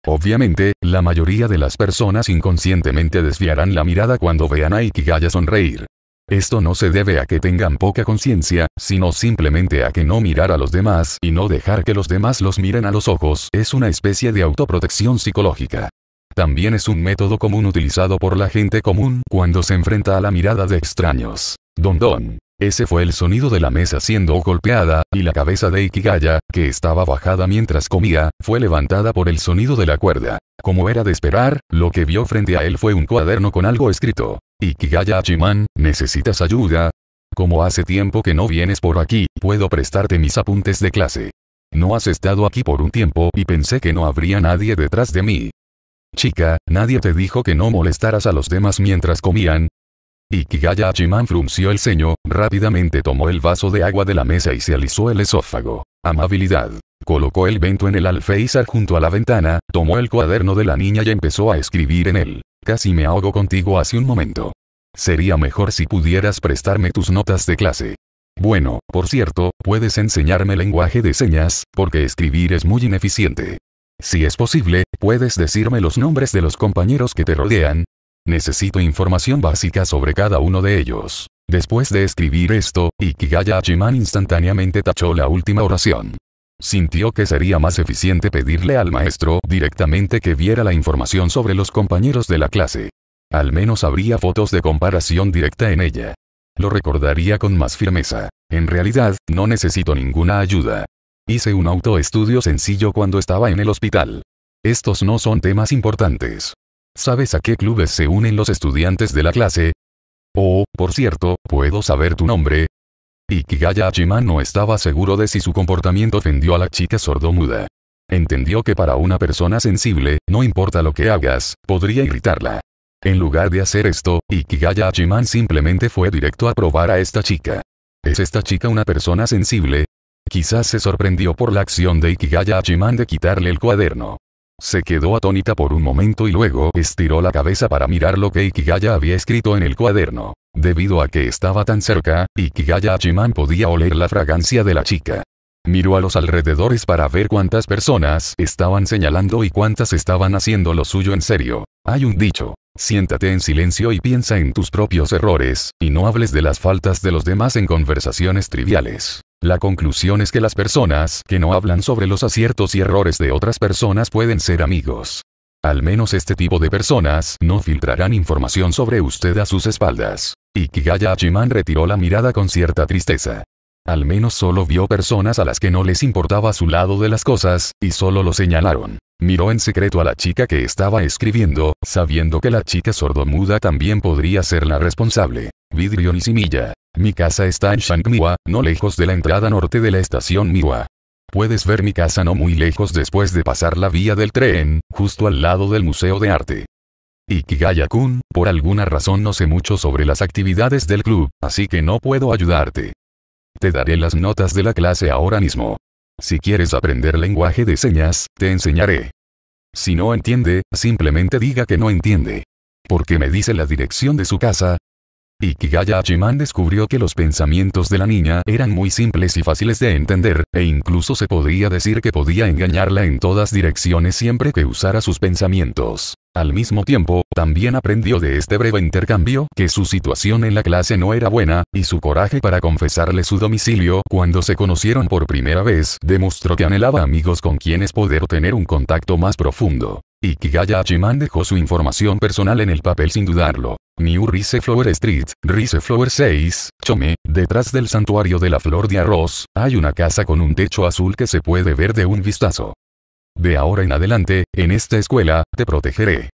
Obviamente, la mayoría de las personas inconscientemente desviarán la mirada cuando vean a Ikigaya sonreír. Esto no se debe a que tengan poca conciencia, sino simplemente a que no mirar a los demás y no dejar que los demás los miren a los ojos es una especie de autoprotección psicológica. También es un método común utilizado por la gente común cuando se enfrenta a la mirada de extraños. Don Don. Ese fue el sonido de la mesa siendo golpeada, y la cabeza de Ikigaya, que estaba bajada mientras comía, fue levantada por el sonido de la cuerda. Como era de esperar, lo que vio frente a él fue un cuaderno con algo escrito. Ikigaya Achiman, ¿necesitas ayuda? Como hace tiempo que no vienes por aquí, puedo prestarte mis apuntes de clase. No has estado aquí por un tiempo y pensé que no habría nadie detrás de mí. Chica, nadie te dijo que no molestaras a los demás mientras comían, Ikigaya Achiman frunció el ceño, rápidamente tomó el vaso de agua de la mesa y se alisó el esófago. Amabilidad. Colocó el vento en el alféizar junto a la ventana, tomó el cuaderno de la niña y empezó a escribir en él. Casi me ahogo contigo hace un momento. Sería mejor si pudieras prestarme tus notas de clase. Bueno, por cierto, puedes enseñarme lenguaje de señas, porque escribir es muy ineficiente. Si es posible, puedes decirme los nombres de los compañeros que te rodean, Necesito información básica sobre cada uno de ellos. Después de escribir esto, Ikigaya Hachiman instantáneamente tachó la última oración. Sintió que sería más eficiente pedirle al maestro directamente que viera la información sobre los compañeros de la clase. Al menos habría fotos de comparación directa en ella. Lo recordaría con más firmeza. En realidad, no necesito ninguna ayuda. Hice un autoestudio sencillo cuando estaba en el hospital. Estos no son temas importantes. ¿Sabes a qué clubes se unen los estudiantes de la clase? Oh, por cierto, ¿puedo saber tu nombre? Ikigaya Hachiman no estaba seguro de si su comportamiento ofendió a la chica sordomuda. Entendió que para una persona sensible, no importa lo que hagas, podría irritarla. En lugar de hacer esto, Ikigaya Hachiman simplemente fue directo a probar a esta chica. ¿Es esta chica una persona sensible? Quizás se sorprendió por la acción de Ikigaya Hachiman de quitarle el cuaderno. Se quedó atónita por un momento y luego estiró la cabeza para mirar lo que Ikigaya había escrito en el cuaderno. Debido a que estaba tan cerca, Ikigaya Hachiman podía oler la fragancia de la chica. Miró a los alrededores para ver cuántas personas estaban señalando y cuántas estaban haciendo lo suyo en serio. Hay un dicho. Siéntate en silencio y piensa en tus propios errores, y no hables de las faltas de los demás en conversaciones triviales. La conclusión es que las personas que no hablan sobre los aciertos y errores de otras personas pueden ser amigos. Al menos este tipo de personas no filtrarán información sobre usted a sus espaldas. Ikigaya Chiman retiró la mirada con cierta tristeza. Al menos solo vio personas a las que no les importaba su lado de las cosas, y solo lo señalaron. Miró en secreto a la chica que estaba escribiendo, sabiendo que la chica sordomuda también podría ser la responsable. Vidrión y Similla. Mi casa está en Shangmiwa, no lejos de la entrada norte de la estación Miwa. Puedes ver mi casa no muy lejos después de pasar la vía del tren, justo al lado del Museo de Arte. Ikigaya-kun, por alguna razón no sé mucho sobre las actividades del club, así que no puedo ayudarte. Te daré las notas de la clase ahora mismo. Si quieres aprender lenguaje de señas, te enseñaré. Si no entiende, simplemente diga que no entiende. Porque me dice la dirección de su casa, Ikigaya Hachiman descubrió que los pensamientos de la niña eran muy simples y fáciles de entender, e incluso se podía decir que podía engañarla en todas direcciones siempre que usara sus pensamientos. Al mismo tiempo, también aprendió de este breve intercambio que su situación en la clase no era buena, y su coraje para confesarle su domicilio cuando se conocieron por primera vez demostró que anhelaba amigos con quienes poder tener un contacto más profundo. Y Kigaya Hachiman dejó su información personal en el papel sin dudarlo. New Flower Street, Flower 6, Chome, detrás del santuario de la flor de arroz, hay una casa con un techo azul que se puede ver de un vistazo. De ahora en adelante, en esta escuela, te protegeré.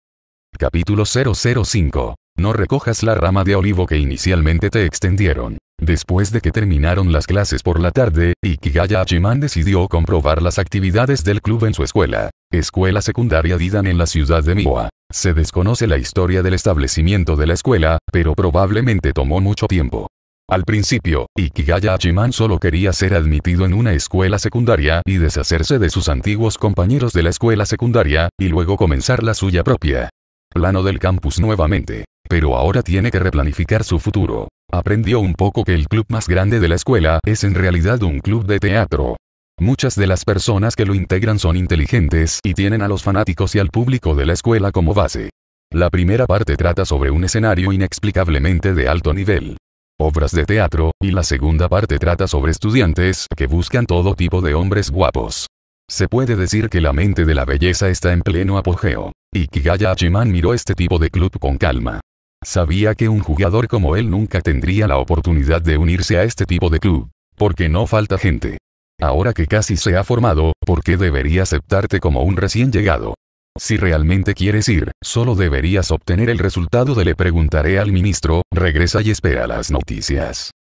Capítulo 005. No recojas la rama de olivo que inicialmente te extendieron. Después de que terminaron las clases por la tarde, Ikigaya Achiman decidió comprobar las actividades del club en su escuela. Escuela secundaria Didan en la ciudad de Miwa. Se desconoce la historia del establecimiento de la escuela, pero probablemente tomó mucho tiempo. Al principio, Ikigaya Hachiman solo quería ser admitido en una escuela secundaria y deshacerse de sus antiguos compañeros de la escuela secundaria, y luego comenzar la suya propia. Plano del campus nuevamente. Pero ahora tiene que replanificar su futuro. Aprendió un poco que el club más grande de la escuela es en realidad un club de teatro. Muchas de las personas que lo integran son inteligentes y tienen a los fanáticos y al público de la escuela como base. La primera parte trata sobre un escenario inexplicablemente de alto nivel. Obras de teatro, y la segunda parte trata sobre estudiantes que buscan todo tipo de hombres guapos. Se puede decir que la mente de la belleza está en pleno apogeo. y Kigaya Hachiman miró este tipo de club con calma. Sabía que un jugador como él nunca tendría la oportunidad de unirse a este tipo de club. Porque no falta gente. Ahora que casi se ha formado, ¿por qué debería aceptarte como un recién llegado? Si realmente quieres ir, solo deberías obtener el resultado de le preguntaré al ministro, regresa y espera las noticias.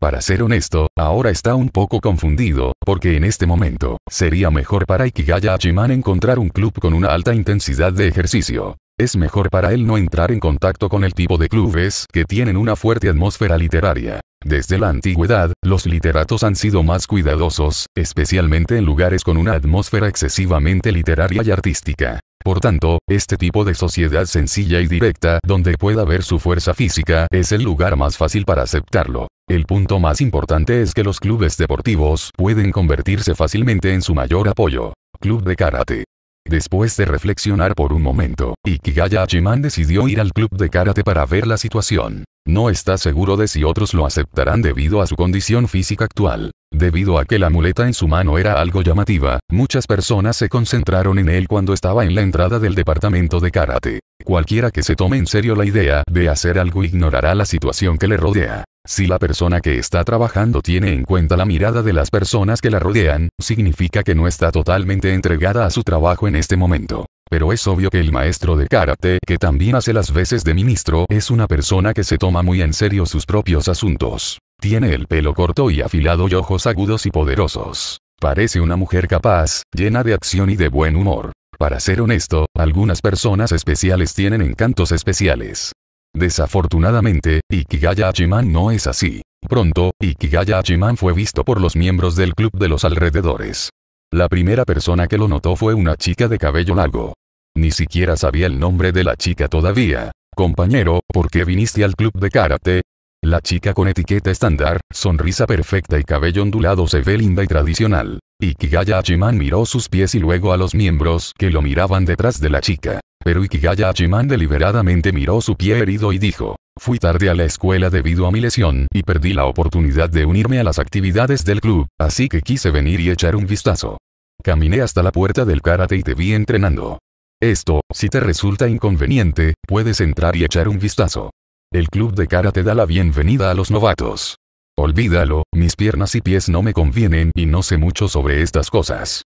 Para ser honesto, ahora está un poco confundido, porque en este momento, sería mejor para Ikigaya Achiman encontrar un club con una alta intensidad de ejercicio. Es mejor para él no entrar en contacto con el tipo de clubes que tienen una fuerte atmósfera literaria. Desde la antigüedad, los literatos han sido más cuidadosos, especialmente en lugares con una atmósfera excesivamente literaria y artística. Por tanto, este tipo de sociedad sencilla y directa donde pueda ver su fuerza física es el lugar más fácil para aceptarlo. El punto más importante es que los clubes deportivos pueden convertirse fácilmente en su mayor apoyo. Club de Karate. Después de reflexionar por un momento, Ikigaya Hachiman decidió ir al club de karate para ver la situación. No está seguro de si otros lo aceptarán debido a su condición física actual. Debido a que la muleta en su mano era algo llamativa, muchas personas se concentraron en él cuando estaba en la entrada del departamento de karate. Cualquiera que se tome en serio la idea de hacer algo ignorará la situación que le rodea. Si la persona que está trabajando tiene en cuenta la mirada de las personas que la rodean, significa que no está totalmente entregada a su trabajo en este momento. Pero es obvio que el maestro de karate, que también hace las veces de ministro, es una persona que se toma muy en serio sus propios asuntos. Tiene el pelo corto y afilado y ojos agudos y poderosos. Parece una mujer capaz, llena de acción y de buen humor. Para ser honesto, algunas personas especiales tienen encantos especiales. Desafortunadamente, Ikigaya Achiman no es así. Pronto, Ikigaya Achiman fue visto por los miembros del club de los alrededores. La primera persona que lo notó fue una chica de cabello largo. Ni siquiera sabía el nombre de la chica todavía. Compañero, ¿por qué viniste al club de karate? La chica con etiqueta estándar, sonrisa perfecta y cabello ondulado se ve linda y tradicional. Ikigaya Achiman miró sus pies y luego a los miembros que lo miraban detrás de la chica pero Ikigaya Hachiman deliberadamente miró su pie herido y dijo, Fui tarde a la escuela debido a mi lesión y perdí la oportunidad de unirme a las actividades del club, así que quise venir y echar un vistazo. Caminé hasta la puerta del karate y te vi entrenando. Esto, si te resulta inconveniente, puedes entrar y echar un vistazo. El club de karate da la bienvenida a los novatos. Olvídalo, mis piernas y pies no me convienen y no sé mucho sobre estas cosas.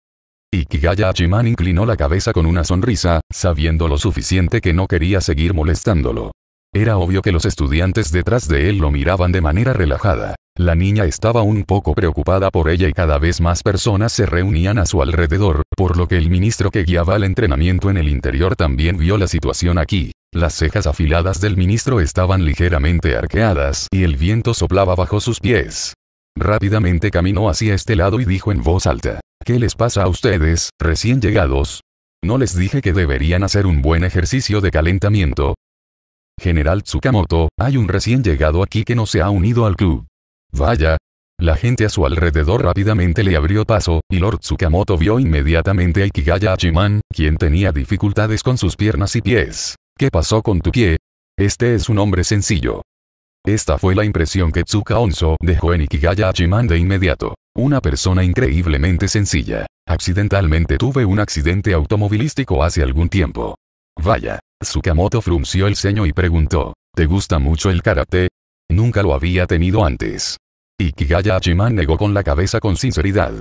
Ikigaya Hachiman inclinó la cabeza con una sonrisa, sabiendo lo suficiente que no quería seguir molestándolo. Era obvio que los estudiantes detrás de él lo miraban de manera relajada. La niña estaba un poco preocupada por ella y cada vez más personas se reunían a su alrededor, por lo que el ministro que guiaba el entrenamiento en el interior también vio la situación aquí. Las cejas afiladas del ministro estaban ligeramente arqueadas y el viento soplaba bajo sus pies. Rápidamente caminó hacia este lado y dijo en voz alta. ¿Qué les pasa a ustedes, recién llegados? ¿No les dije que deberían hacer un buen ejercicio de calentamiento? General Tsukamoto, hay un recién llegado aquí que no se ha unido al club. Vaya. La gente a su alrededor rápidamente le abrió paso, y Lord Tsukamoto vio inmediatamente a Ikigaya Hachiman, quien tenía dificultades con sus piernas y pies. ¿Qué pasó con tu pie? Este es un hombre sencillo. Esta fue la impresión que Tsuka Onso dejó en Ikigaya Achiman de inmediato. Una persona increíblemente sencilla. Accidentalmente tuve un accidente automovilístico hace algún tiempo. Vaya. Tsukamoto frunció el ceño y preguntó, ¿te gusta mucho el karate? Nunca lo había tenido antes. Ikigaya Achiman negó con la cabeza con sinceridad.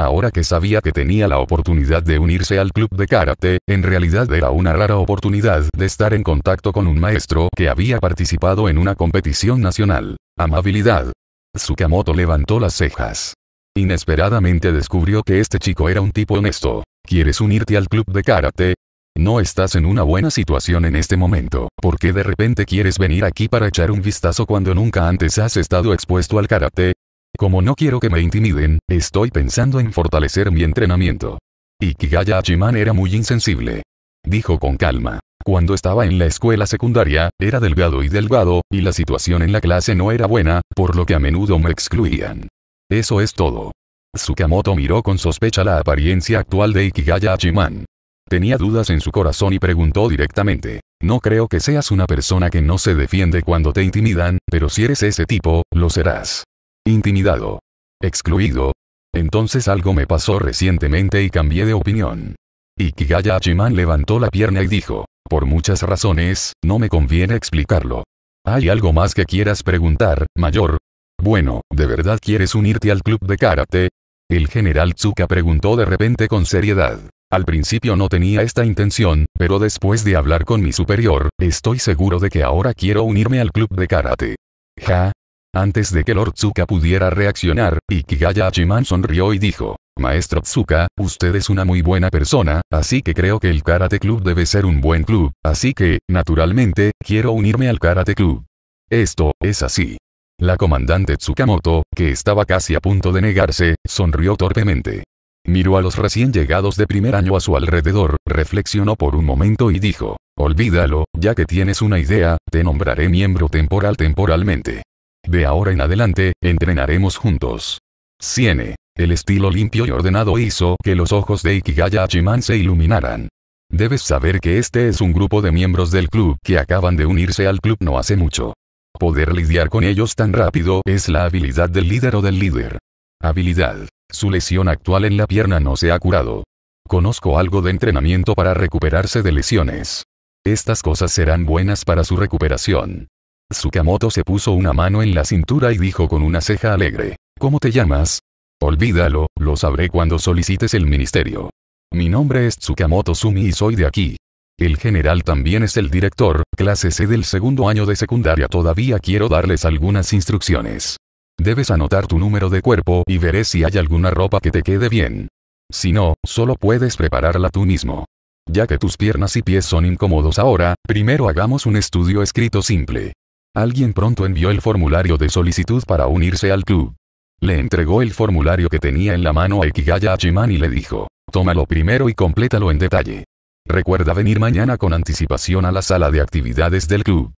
Ahora que sabía que tenía la oportunidad de unirse al club de karate, en realidad era una rara oportunidad de estar en contacto con un maestro que había participado en una competición nacional. Amabilidad. Sukamoto levantó las cejas. Inesperadamente descubrió que este chico era un tipo honesto. ¿Quieres unirte al club de karate? No estás en una buena situación en este momento, porque de repente quieres venir aquí para echar un vistazo cuando nunca antes has estado expuesto al karate? Como no quiero que me intimiden, estoy pensando en fortalecer mi entrenamiento. Ikigaya Achiman era muy insensible. Dijo con calma. Cuando estaba en la escuela secundaria, era delgado y delgado, y la situación en la clase no era buena, por lo que a menudo me excluían. Eso es todo. Tsukamoto miró con sospecha la apariencia actual de Ikigaya Achiman. Tenía dudas en su corazón y preguntó directamente. No creo que seas una persona que no se defiende cuando te intimidan, pero si eres ese tipo, lo serás. Intimidado. Excluido. Entonces algo me pasó recientemente y cambié de opinión. Ikigaya Chiman levantó la pierna y dijo, por muchas razones, no me conviene explicarlo. ¿Hay algo más que quieras preguntar, mayor? Bueno, ¿de verdad quieres unirte al club de karate? El general Tsuka preguntó de repente con seriedad. Al principio no tenía esta intención, pero después de hablar con mi superior, estoy seguro de que ahora quiero unirme al club de karate. Ja, antes de que Lord Tsuka pudiera reaccionar, Ikigaya Hachiman sonrió y dijo, Maestro Tsuka, usted es una muy buena persona, así que creo que el Karate Club debe ser un buen club, así que, naturalmente, quiero unirme al Karate Club. Esto, es así. La comandante Tsukamoto, que estaba casi a punto de negarse, sonrió torpemente. Miró a los recién llegados de primer año a su alrededor, reflexionó por un momento y dijo, Olvídalo, ya que tienes una idea, te nombraré miembro temporal temporalmente. De ahora en adelante, entrenaremos juntos. Ciene. El estilo limpio y ordenado hizo que los ojos de Ikigaya Achiman se iluminaran. Debes saber que este es un grupo de miembros del club que acaban de unirse al club no hace mucho. Poder lidiar con ellos tan rápido es la habilidad del líder o del líder. Habilidad. Su lesión actual en la pierna no se ha curado. Conozco algo de entrenamiento para recuperarse de lesiones. Estas cosas serán buenas para su recuperación. Tsukamoto se puso una mano en la cintura y dijo con una ceja alegre. ¿Cómo te llamas? Olvídalo, lo sabré cuando solicites el ministerio. Mi nombre es Tsukamoto Sumi y soy de aquí. El general también es el director, clase C del segundo año de secundaria. Todavía quiero darles algunas instrucciones. Debes anotar tu número de cuerpo y veré si hay alguna ropa que te quede bien. Si no, solo puedes prepararla tú mismo. Ya que tus piernas y pies son incómodos ahora, primero hagamos un estudio escrito simple. Alguien pronto envió el formulario de solicitud para unirse al club. Le entregó el formulario que tenía en la mano a Ikigaya Hachiman y le dijo, tómalo primero y complétalo en detalle. Recuerda venir mañana con anticipación a la sala de actividades del club.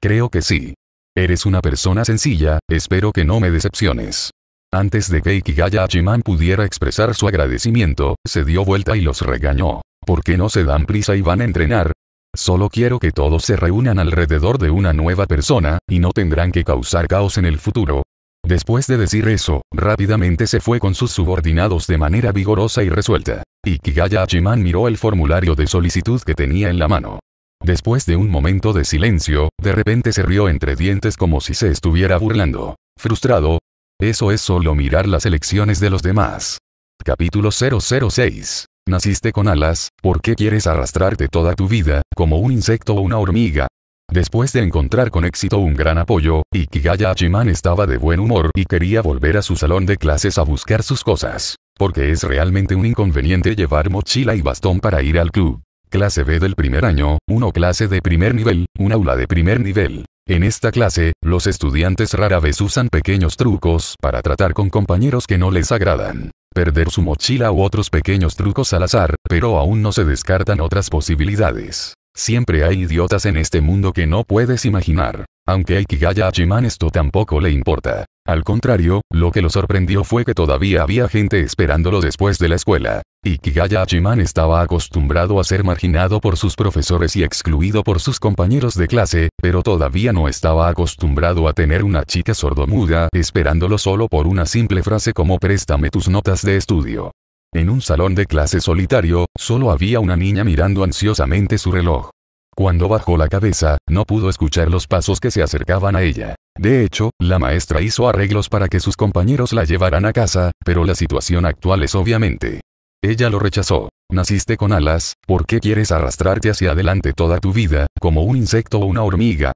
Creo que sí. Eres una persona sencilla, espero que no me decepciones. Antes de que Ikigaya Hachiman pudiera expresar su agradecimiento, se dio vuelta y los regañó. ¿Por qué no se dan prisa y van a entrenar? Solo quiero que todos se reúnan alrededor de una nueva persona, y no tendrán que causar caos en el futuro. Después de decir eso, rápidamente se fue con sus subordinados de manera vigorosa y resuelta. Ikigaya Hachiman miró el formulario de solicitud que tenía en la mano. Después de un momento de silencio, de repente se rió entre dientes como si se estuviera burlando. Frustrado. Eso es solo mirar las elecciones de los demás. Capítulo 006 Naciste con alas, ¿por qué quieres arrastrarte toda tu vida, como un insecto o una hormiga? Después de encontrar con éxito un gran apoyo, Ikigaya Hachiman estaba de buen humor y quería volver a su salón de clases a buscar sus cosas. Porque es realmente un inconveniente llevar mochila y bastón para ir al club. Clase B del primer año, uno clase de primer nivel, un aula de primer nivel. En esta clase, los estudiantes rara vez usan pequeños trucos para tratar con compañeros que no les agradan perder su mochila u otros pequeños trucos al azar, pero aún no se descartan otras posibilidades. Siempre hay idiotas en este mundo que no puedes imaginar. Aunque a Ikigaya Hachiman esto tampoco le importa. Al contrario, lo que lo sorprendió fue que todavía había gente esperándolo después de la escuela. Ikigaya Hachiman estaba acostumbrado a ser marginado por sus profesores y excluido por sus compañeros de clase, pero todavía no estaba acostumbrado a tener una chica sordomuda esperándolo solo por una simple frase como préstame tus notas de estudio. En un salón de clase solitario, solo había una niña mirando ansiosamente su reloj. Cuando bajó la cabeza, no pudo escuchar los pasos que se acercaban a ella. De hecho, la maestra hizo arreglos para que sus compañeros la llevaran a casa, pero la situación actual es obviamente. Ella lo rechazó. Naciste con alas, ¿por qué quieres arrastrarte hacia adelante toda tu vida, como un insecto o una hormiga?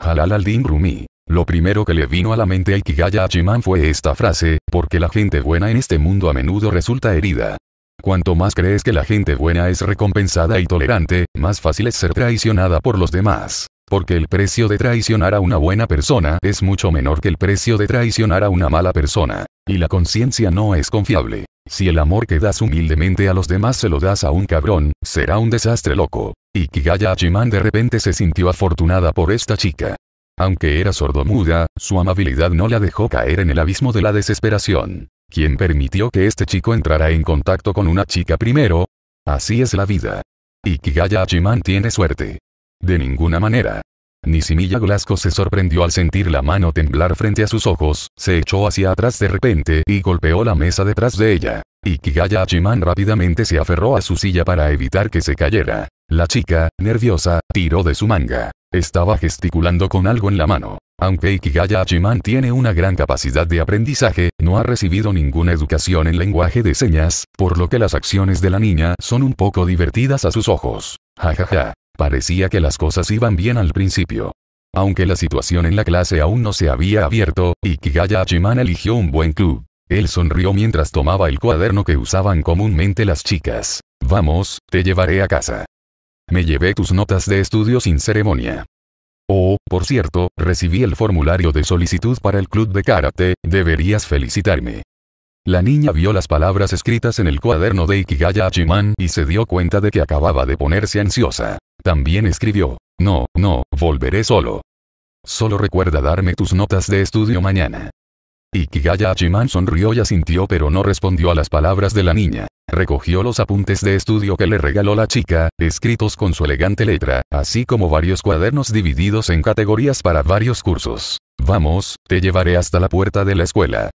Halal al-Din Rumi. Lo primero que le vino a la mente a Ikigaya Achiman fue esta frase, porque la gente buena en este mundo a menudo resulta herida. Cuanto más crees que la gente buena es recompensada y tolerante, más fácil es ser traicionada por los demás. Porque el precio de traicionar a una buena persona es mucho menor que el precio de traicionar a una mala persona. Y la conciencia no es confiable. Si el amor que das humildemente a los demás se lo das a un cabrón, será un desastre loco. Y Kigaya Achiman de repente se sintió afortunada por esta chica. Aunque era sordomuda, su amabilidad no la dejó caer en el abismo de la desesperación. ¿Quién permitió que este chico entrara en contacto con una chica primero. Así es la vida. Ikigaya Hachiman tiene suerte. De ninguna manera. Similla Glasgow se sorprendió al sentir la mano temblar frente a sus ojos, se echó hacia atrás de repente y golpeó la mesa detrás de ella. Ikigaya Hachiman rápidamente se aferró a su silla para evitar que se cayera. La chica, nerviosa, tiró de su manga. Estaba gesticulando con algo en la mano. Aunque Ikigaya Hachiman tiene una gran capacidad de aprendizaje, no ha recibido ninguna educación en lenguaje de señas, por lo que las acciones de la niña son un poco divertidas a sus ojos. Jajaja. Ja, ja. Parecía que las cosas iban bien al principio. Aunque la situación en la clase aún no se había abierto, Ikigaya Hachiman eligió un buen club. Él sonrió mientras tomaba el cuaderno que usaban comúnmente las chicas. Vamos, te llevaré a casa. Me llevé tus notas de estudio sin ceremonia. Oh, por cierto, recibí el formulario de solicitud para el club de karate, deberías felicitarme. La niña vio las palabras escritas en el cuaderno de Ikigaya Achiman y se dio cuenta de que acababa de ponerse ansiosa. También escribió, no, no, volveré solo. Solo recuerda darme tus notas de estudio mañana. Ikigaya Hachiman sonrió y asintió pero no respondió a las palabras de la niña. Recogió los apuntes de estudio que le regaló la chica, escritos con su elegante letra, así como varios cuadernos divididos en categorías para varios cursos. Vamos, te llevaré hasta la puerta de la escuela.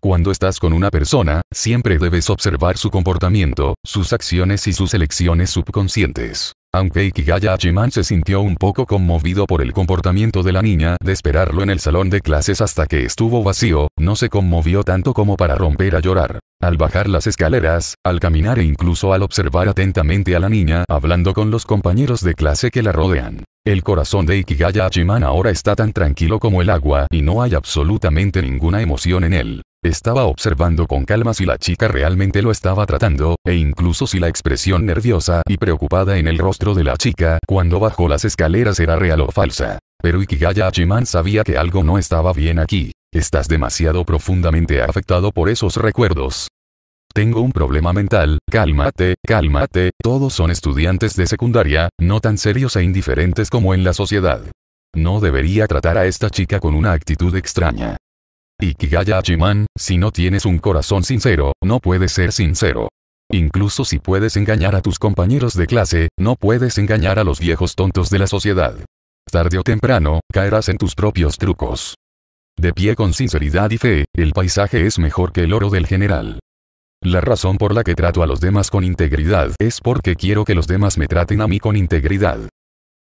Cuando estás con una persona, siempre debes observar su comportamiento, sus acciones y sus elecciones subconscientes. Aunque Ikigaya Achiman se sintió un poco conmovido por el comportamiento de la niña de esperarlo en el salón de clases hasta que estuvo vacío, no se conmovió tanto como para romper a llorar. Al bajar las escaleras, al caminar e incluso al observar atentamente a la niña hablando con los compañeros de clase que la rodean. El corazón de Ikigaya Achiman ahora está tan tranquilo como el agua y no hay absolutamente ninguna emoción en él. Estaba observando con calma si la chica realmente lo estaba tratando, e incluso si la expresión nerviosa y preocupada en el rostro de la chica cuando bajó las escaleras era real o falsa. Pero Ikigaya Chiman sabía que algo no estaba bien aquí. Estás demasiado profundamente afectado por esos recuerdos. Tengo un problema mental, cálmate, cálmate, todos son estudiantes de secundaria, no tan serios e indiferentes como en la sociedad. No debería tratar a esta chica con una actitud extraña. Ikigaya Hachiman, si no tienes un corazón sincero, no puedes ser sincero. Incluso si puedes engañar a tus compañeros de clase, no puedes engañar a los viejos tontos de la sociedad. Tarde o temprano, caerás en tus propios trucos. De pie con sinceridad y fe, el paisaje es mejor que el oro del general. La razón por la que trato a los demás con integridad es porque quiero que los demás me traten a mí con integridad.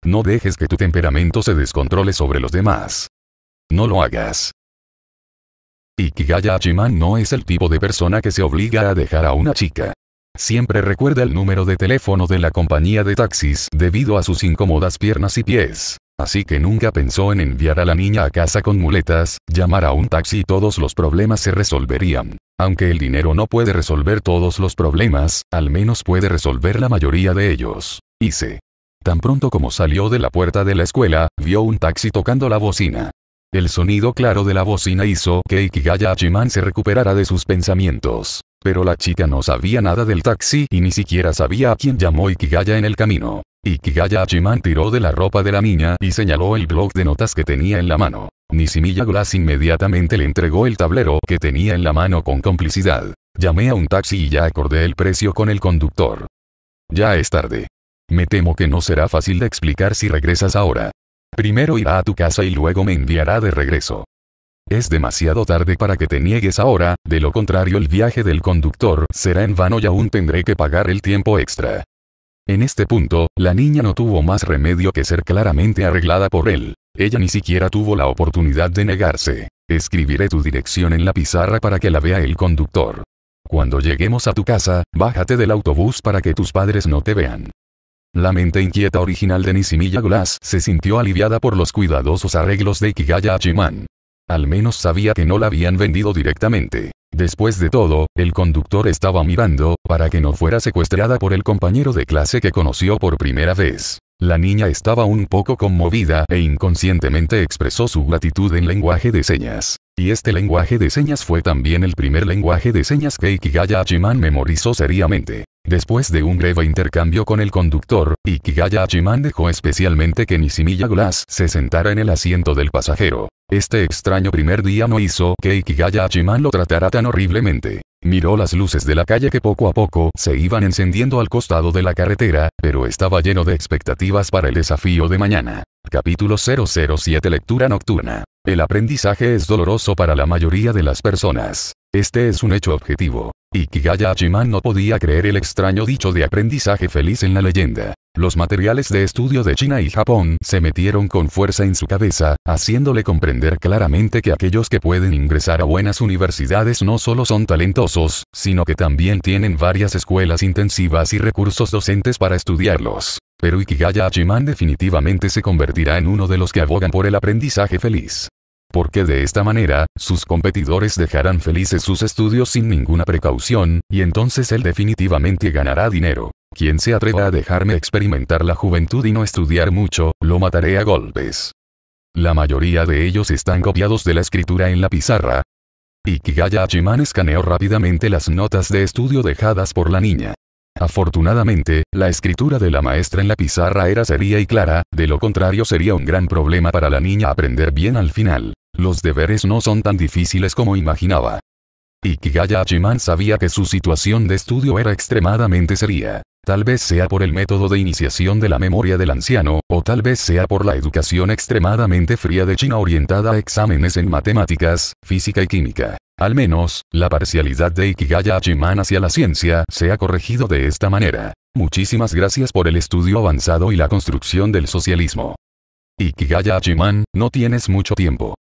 No dejes que tu temperamento se descontrole sobre los demás. No lo hagas. Ikigaya Hachiman no es el tipo de persona que se obliga a dejar a una chica. Siempre recuerda el número de teléfono de la compañía de taxis debido a sus incómodas piernas y pies. Así que nunca pensó en enviar a la niña a casa con muletas, llamar a un taxi y todos los problemas se resolverían. Aunque el dinero no puede resolver todos los problemas, al menos puede resolver la mayoría de ellos. Hice. Tan pronto como salió de la puerta de la escuela, vio un taxi tocando la bocina. El sonido claro de la bocina hizo que Ikigaya Achiman se recuperara de sus pensamientos. Pero la chica no sabía nada del taxi y ni siquiera sabía a quién llamó Ikigaya en el camino. Ikigaya Achiman tiró de la ropa de la niña y señaló el blog de notas que tenía en la mano. nisimilla Glass inmediatamente le entregó el tablero que tenía en la mano con complicidad. Llamé a un taxi y ya acordé el precio con el conductor. Ya es tarde. Me temo que no será fácil de explicar si regresas ahora. Primero irá a tu casa y luego me enviará de regreso. Es demasiado tarde para que te niegues ahora, de lo contrario el viaje del conductor será en vano y aún tendré que pagar el tiempo extra. En este punto, la niña no tuvo más remedio que ser claramente arreglada por él. Ella ni siquiera tuvo la oportunidad de negarse. Escribiré tu dirección en la pizarra para que la vea el conductor. Cuando lleguemos a tu casa, bájate del autobús para que tus padres no te vean. La mente inquieta original de Nishimiya Glass se sintió aliviada por los cuidadosos arreglos de Ikigaya Achiman Al menos sabía que no la habían vendido directamente. Después de todo, el conductor estaba mirando, para que no fuera secuestrada por el compañero de clase que conoció por primera vez. La niña estaba un poco conmovida e inconscientemente expresó su gratitud en lenguaje de señas. Y este lenguaje de señas fue también el primer lenguaje de señas que Ikigaya Achiman memorizó seriamente. Después de un breve intercambio con el conductor, Ikigaya Hachiman dejó especialmente que Nishimiya Glass se sentara en el asiento del pasajero. Este extraño primer día no hizo que Ikigaya Hachiman lo tratara tan horriblemente. Miró las luces de la calle que poco a poco se iban encendiendo al costado de la carretera, pero estaba lleno de expectativas para el desafío de mañana. Capítulo 007 Lectura Nocturna el aprendizaje es doloroso para la mayoría de las personas. Este es un hecho objetivo. Ikigaya Hachiman no podía creer el extraño dicho de aprendizaje feliz en la leyenda. Los materiales de estudio de China y Japón se metieron con fuerza en su cabeza, haciéndole comprender claramente que aquellos que pueden ingresar a buenas universidades no solo son talentosos, sino que también tienen varias escuelas intensivas y recursos docentes para estudiarlos. Pero Ikigaya Hachiman definitivamente se convertirá en uno de los que abogan por el aprendizaje feliz porque de esta manera, sus competidores dejarán felices sus estudios sin ninguna precaución, y entonces él definitivamente ganará dinero. Quien se atreva a dejarme experimentar la juventud y no estudiar mucho, lo mataré a golpes. La mayoría de ellos están copiados de la escritura en la pizarra. Ikigaya Achiman escaneó rápidamente las notas de estudio dejadas por la niña. Afortunadamente, la escritura de la maestra en la pizarra era seria y clara, de lo contrario sería un gran problema para la niña aprender bien al final. Los deberes no son tan difíciles como imaginaba. Ikigaya Hachiman sabía que su situación de estudio era extremadamente seria. Tal vez sea por el método de iniciación de la memoria del anciano, o tal vez sea por la educación extremadamente fría de China orientada a exámenes en matemáticas, física y química. Al menos, la parcialidad de Ikigaya Hachiman hacia la ciencia se ha corregido de esta manera. Muchísimas gracias por el estudio avanzado y la construcción del socialismo. Ikigaya Hachiman, no tienes mucho tiempo.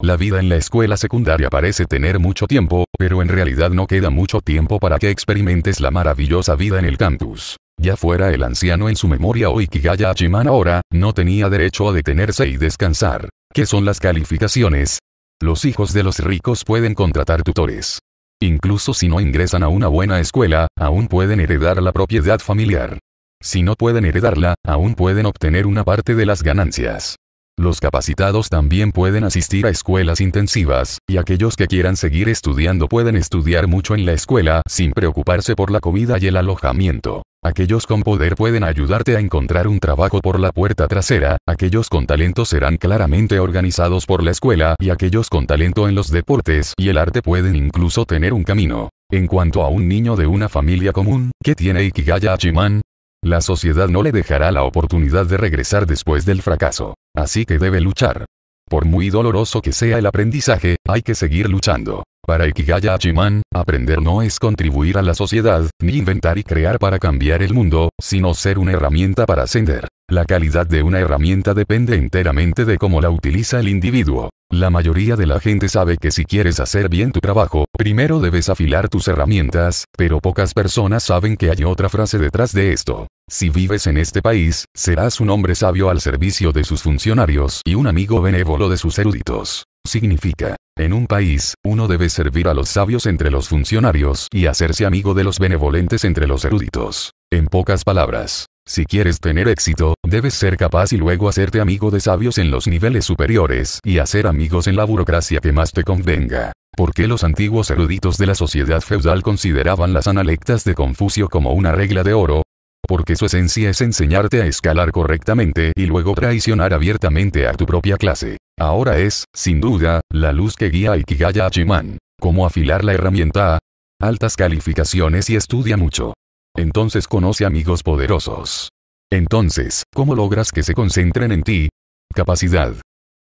La vida en la escuela secundaria parece tener mucho tiempo, pero en realidad no queda mucho tiempo para que experimentes la maravillosa vida en el campus. Ya fuera el anciano en su memoria o Ikigaya Achiman ahora, no tenía derecho a detenerse y descansar. ¿Qué son las calificaciones? Los hijos de los ricos pueden contratar tutores. Incluso si no ingresan a una buena escuela, aún pueden heredar la propiedad familiar. Si no pueden heredarla, aún pueden obtener una parte de las ganancias. Los capacitados también pueden asistir a escuelas intensivas, y aquellos que quieran seguir estudiando pueden estudiar mucho en la escuela sin preocuparse por la comida y el alojamiento. Aquellos con poder pueden ayudarte a encontrar un trabajo por la puerta trasera, aquellos con talento serán claramente organizados por la escuela y aquellos con talento en los deportes y el arte pueden incluso tener un camino. En cuanto a un niño de una familia común, ¿qué tiene Ikigaya Achiman, la sociedad no le dejará la oportunidad de regresar después del fracaso, así que debe luchar. Por muy doloroso que sea el aprendizaje, hay que seguir luchando. Para Ikigaya Achiman, aprender no es contribuir a la sociedad, ni inventar y crear para cambiar el mundo, sino ser una herramienta para ascender. La calidad de una herramienta depende enteramente de cómo la utiliza el individuo. La mayoría de la gente sabe que si quieres hacer bien tu trabajo, primero debes afilar tus herramientas, pero pocas personas saben que hay otra frase detrás de esto. Si vives en este país, serás un hombre sabio al servicio de sus funcionarios y un amigo benévolo de sus eruditos. Significa, en un país, uno debe servir a los sabios entre los funcionarios y hacerse amigo de los benevolentes entre los eruditos. En pocas palabras, si quieres tener éxito, debes ser capaz y luego hacerte amigo de sabios en los niveles superiores y hacer amigos en la burocracia que más te convenga. ¿Por qué los antiguos eruditos de la sociedad feudal consideraban las analectas de Confucio como una regla de oro? Porque su esencia es enseñarte a escalar correctamente y luego traicionar abiertamente a tu propia clase. Ahora es, sin duda, la luz que guía a Ikigaya Achi-man. ¿Cómo afilar la herramienta? Altas calificaciones y estudia mucho entonces conoce amigos poderosos. Entonces, ¿cómo logras que se concentren en ti? Capacidad.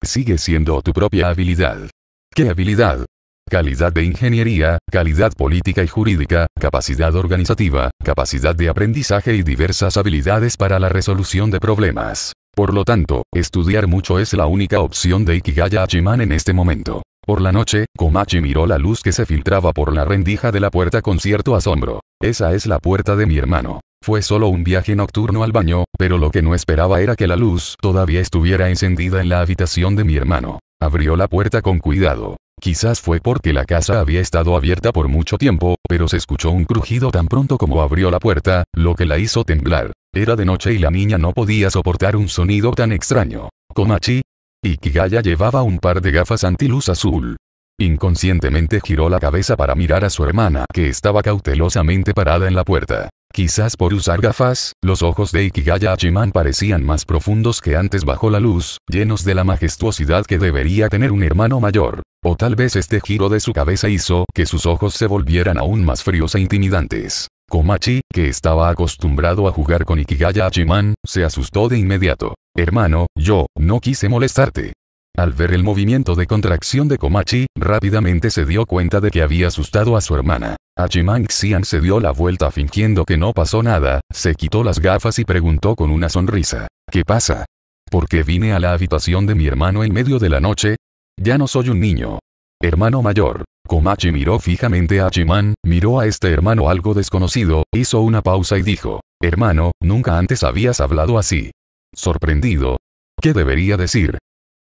Sigue siendo tu propia habilidad. ¿Qué habilidad? Calidad de ingeniería, calidad política y jurídica, capacidad organizativa, capacidad de aprendizaje y diversas habilidades para la resolución de problemas. Por lo tanto, estudiar mucho es la única opción de Ikigaya Achiman en este momento. Por la noche, Komachi miró la luz que se filtraba por la rendija de la puerta con cierto asombro. Esa es la puerta de mi hermano. Fue solo un viaje nocturno al baño, pero lo que no esperaba era que la luz todavía estuviera encendida en la habitación de mi hermano. Abrió la puerta con cuidado. Quizás fue porque la casa había estado abierta por mucho tiempo, pero se escuchó un crujido tan pronto como abrió la puerta, lo que la hizo temblar. Era de noche y la niña no podía soportar un sonido tan extraño. Komachi, Ikigaya llevaba un par de gafas antiluz azul. Inconscientemente giró la cabeza para mirar a su hermana que estaba cautelosamente parada en la puerta. Quizás por usar gafas, los ojos de Ikigaya Achiman parecían más profundos que antes bajo la luz, llenos de la majestuosidad que debería tener un hermano mayor. O tal vez este giro de su cabeza hizo que sus ojos se volvieran aún más fríos e intimidantes. Komachi, que estaba acostumbrado a jugar con Ikigaya Achiman, se asustó de inmediato. Hermano, yo, no quise molestarte. Al ver el movimiento de contracción de Komachi, rápidamente se dio cuenta de que había asustado a su hermana. Achiman Xian se dio la vuelta fingiendo que no pasó nada, se quitó las gafas y preguntó con una sonrisa. ¿Qué pasa? ¿Por qué vine a la habitación de mi hermano en medio de la noche? Ya no soy un niño. Hermano mayor. Komachi miró fijamente a Achiman, miró a este hermano algo desconocido, hizo una pausa y dijo. Hermano, nunca antes habías hablado así sorprendido. ¿Qué debería decir?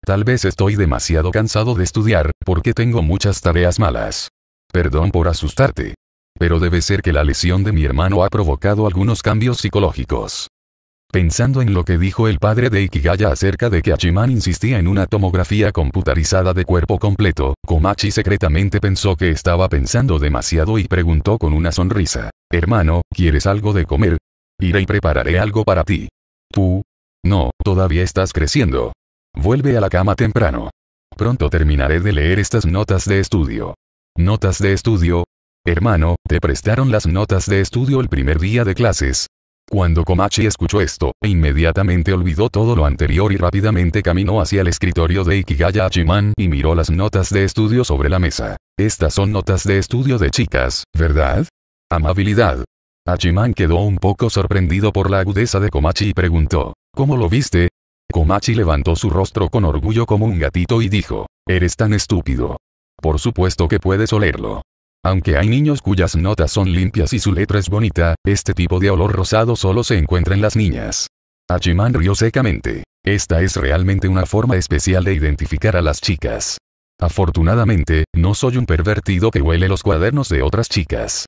Tal vez estoy demasiado cansado de estudiar, porque tengo muchas tareas malas. Perdón por asustarte. Pero debe ser que la lesión de mi hermano ha provocado algunos cambios psicológicos. Pensando en lo que dijo el padre de Ikigaya acerca de que Achiman insistía en una tomografía computarizada de cuerpo completo, Komachi secretamente pensó que estaba pensando demasiado y preguntó con una sonrisa, Hermano, ¿quieres algo de comer? Iré y prepararé algo para ti. Tú, no, todavía estás creciendo. Vuelve a la cama temprano. Pronto terminaré de leer estas notas de estudio. Notas de estudio. Hermano, te prestaron las notas de estudio el primer día de clases. Cuando Komachi escuchó esto, inmediatamente olvidó todo lo anterior y rápidamente caminó hacia el escritorio de Ikigaya Achiman y miró las notas de estudio sobre la mesa. Estas son notas de estudio de chicas, ¿verdad? Amabilidad, Hachiman quedó un poco sorprendido por la agudeza de Komachi y preguntó, ¿cómo lo viste? Komachi levantó su rostro con orgullo como un gatito y dijo, eres tan estúpido. Por supuesto que puedes olerlo. Aunque hay niños cuyas notas son limpias y su letra es bonita, este tipo de olor rosado solo se encuentra en las niñas. Hachiman rió secamente. Esta es realmente una forma especial de identificar a las chicas. Afortunadamente, no soy un pervertido que huele los cuadernos de otras chicas.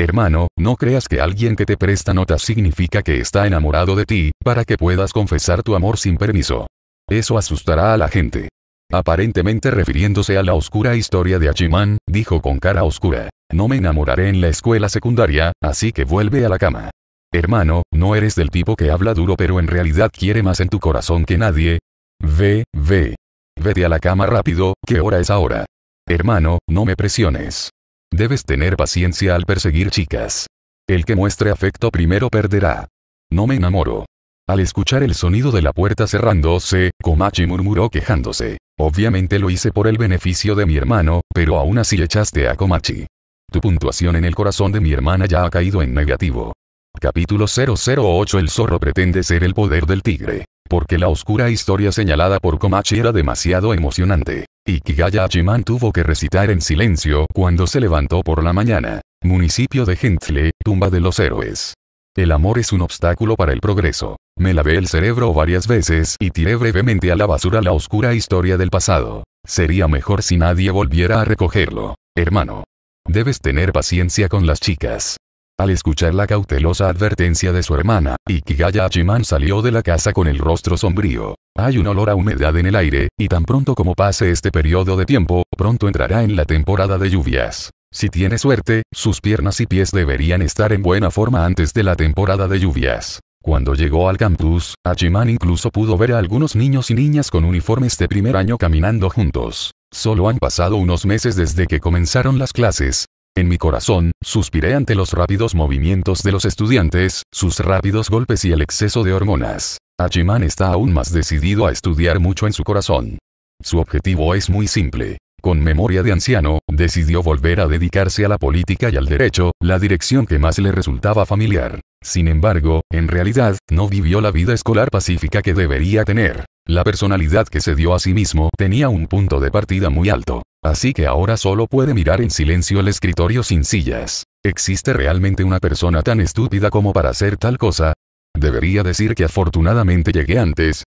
Hermano, no creas que alguien que te presta notas significa que está enamorado de ti, para que puedas confesar tu amor sin permiso. Eso asustará a la gente. Aparentemente refiriéndose a la oscura historia de Achiman, dijo con cara oscura. No me enamoraré en la escuela secundaria, así que vuelve a la cama. Hermano, no eres del tipo que habla duro pero en realidad quiere más en tu corazón que nadie. Ve, ve. Vete a la cama rápido, que hora es ahora. Hermano, no me presiones. Debes tener paciencia al perseguir chicas. El que muestre afecto primero perderá. No me enamoro. Al escuchar el sonido de la puerta cerrándose, Komachi murmuró quejándose. Obviamente lo hice por el beneficio de mi hermano, pero aún así echaste a Komachi. Tu puntuación en el corazón de mi hermana ya ha caído en negativo. Capítulo 008 El zorro pretende ser el poder del tigre. Porque la oscura historia señalada por Komachi era demasiado emocionante. Y Kigaya Achiman tuvo que recitar en silencio cuando se levantó por la mañana. Municipio de Gentle, tumba de los héroes. El amor es un obstáculo para el progreso. Me lavé el cerebro varias veces y tiré brevemente a la basura la oscura historia del pasado. Sería mejor si nadie volviera a recogerlo. Hermano. Debes tener paciencia con las chicas. Al escuchar la cautelosa advertencia de su hermana, Ikigaya Hachiman salió de la casa con el rostro sombrío. Hay un olor a humedad en el aire, y tan pronto como pase este periodo de tiempo, pronto entrará en la temporada de lluvias. Si tiene suerte, sus piernas y pies deberían estar en buena forma antes de la temporada de lluvias. Cuando llegó al campus, Hachiman incluso pudo ver a algunos niños y niñas con uniformes de primer año caminando juntos. Solo han pasado unos meses desde que comenzaron las clases, en mi corazón, suspiré ante los rápidos movimientos de los estudiantes, sus rápidos golpes y el exceso de hormonas. Hachiman está aún más decidido a estudiar mucho en su corazón. Su objetivo es muy simple. Con memoria de anciano, decidió volver a dedicarse a la política y al derecho, la dirección que más le resultaba familiar. Sin embargo, en realidad, no vivió la vida escolar pacífica que debería tener. La personalidad que se dio a sí mismo tenía un punto de partida muy alto. Así que ahora solo puede mirar en silencio el escritorio sin sillas. ¿Existe realmente una persona tan estúpida como para hacer tal cosa? Debería decir que afortunadamente llegué antes.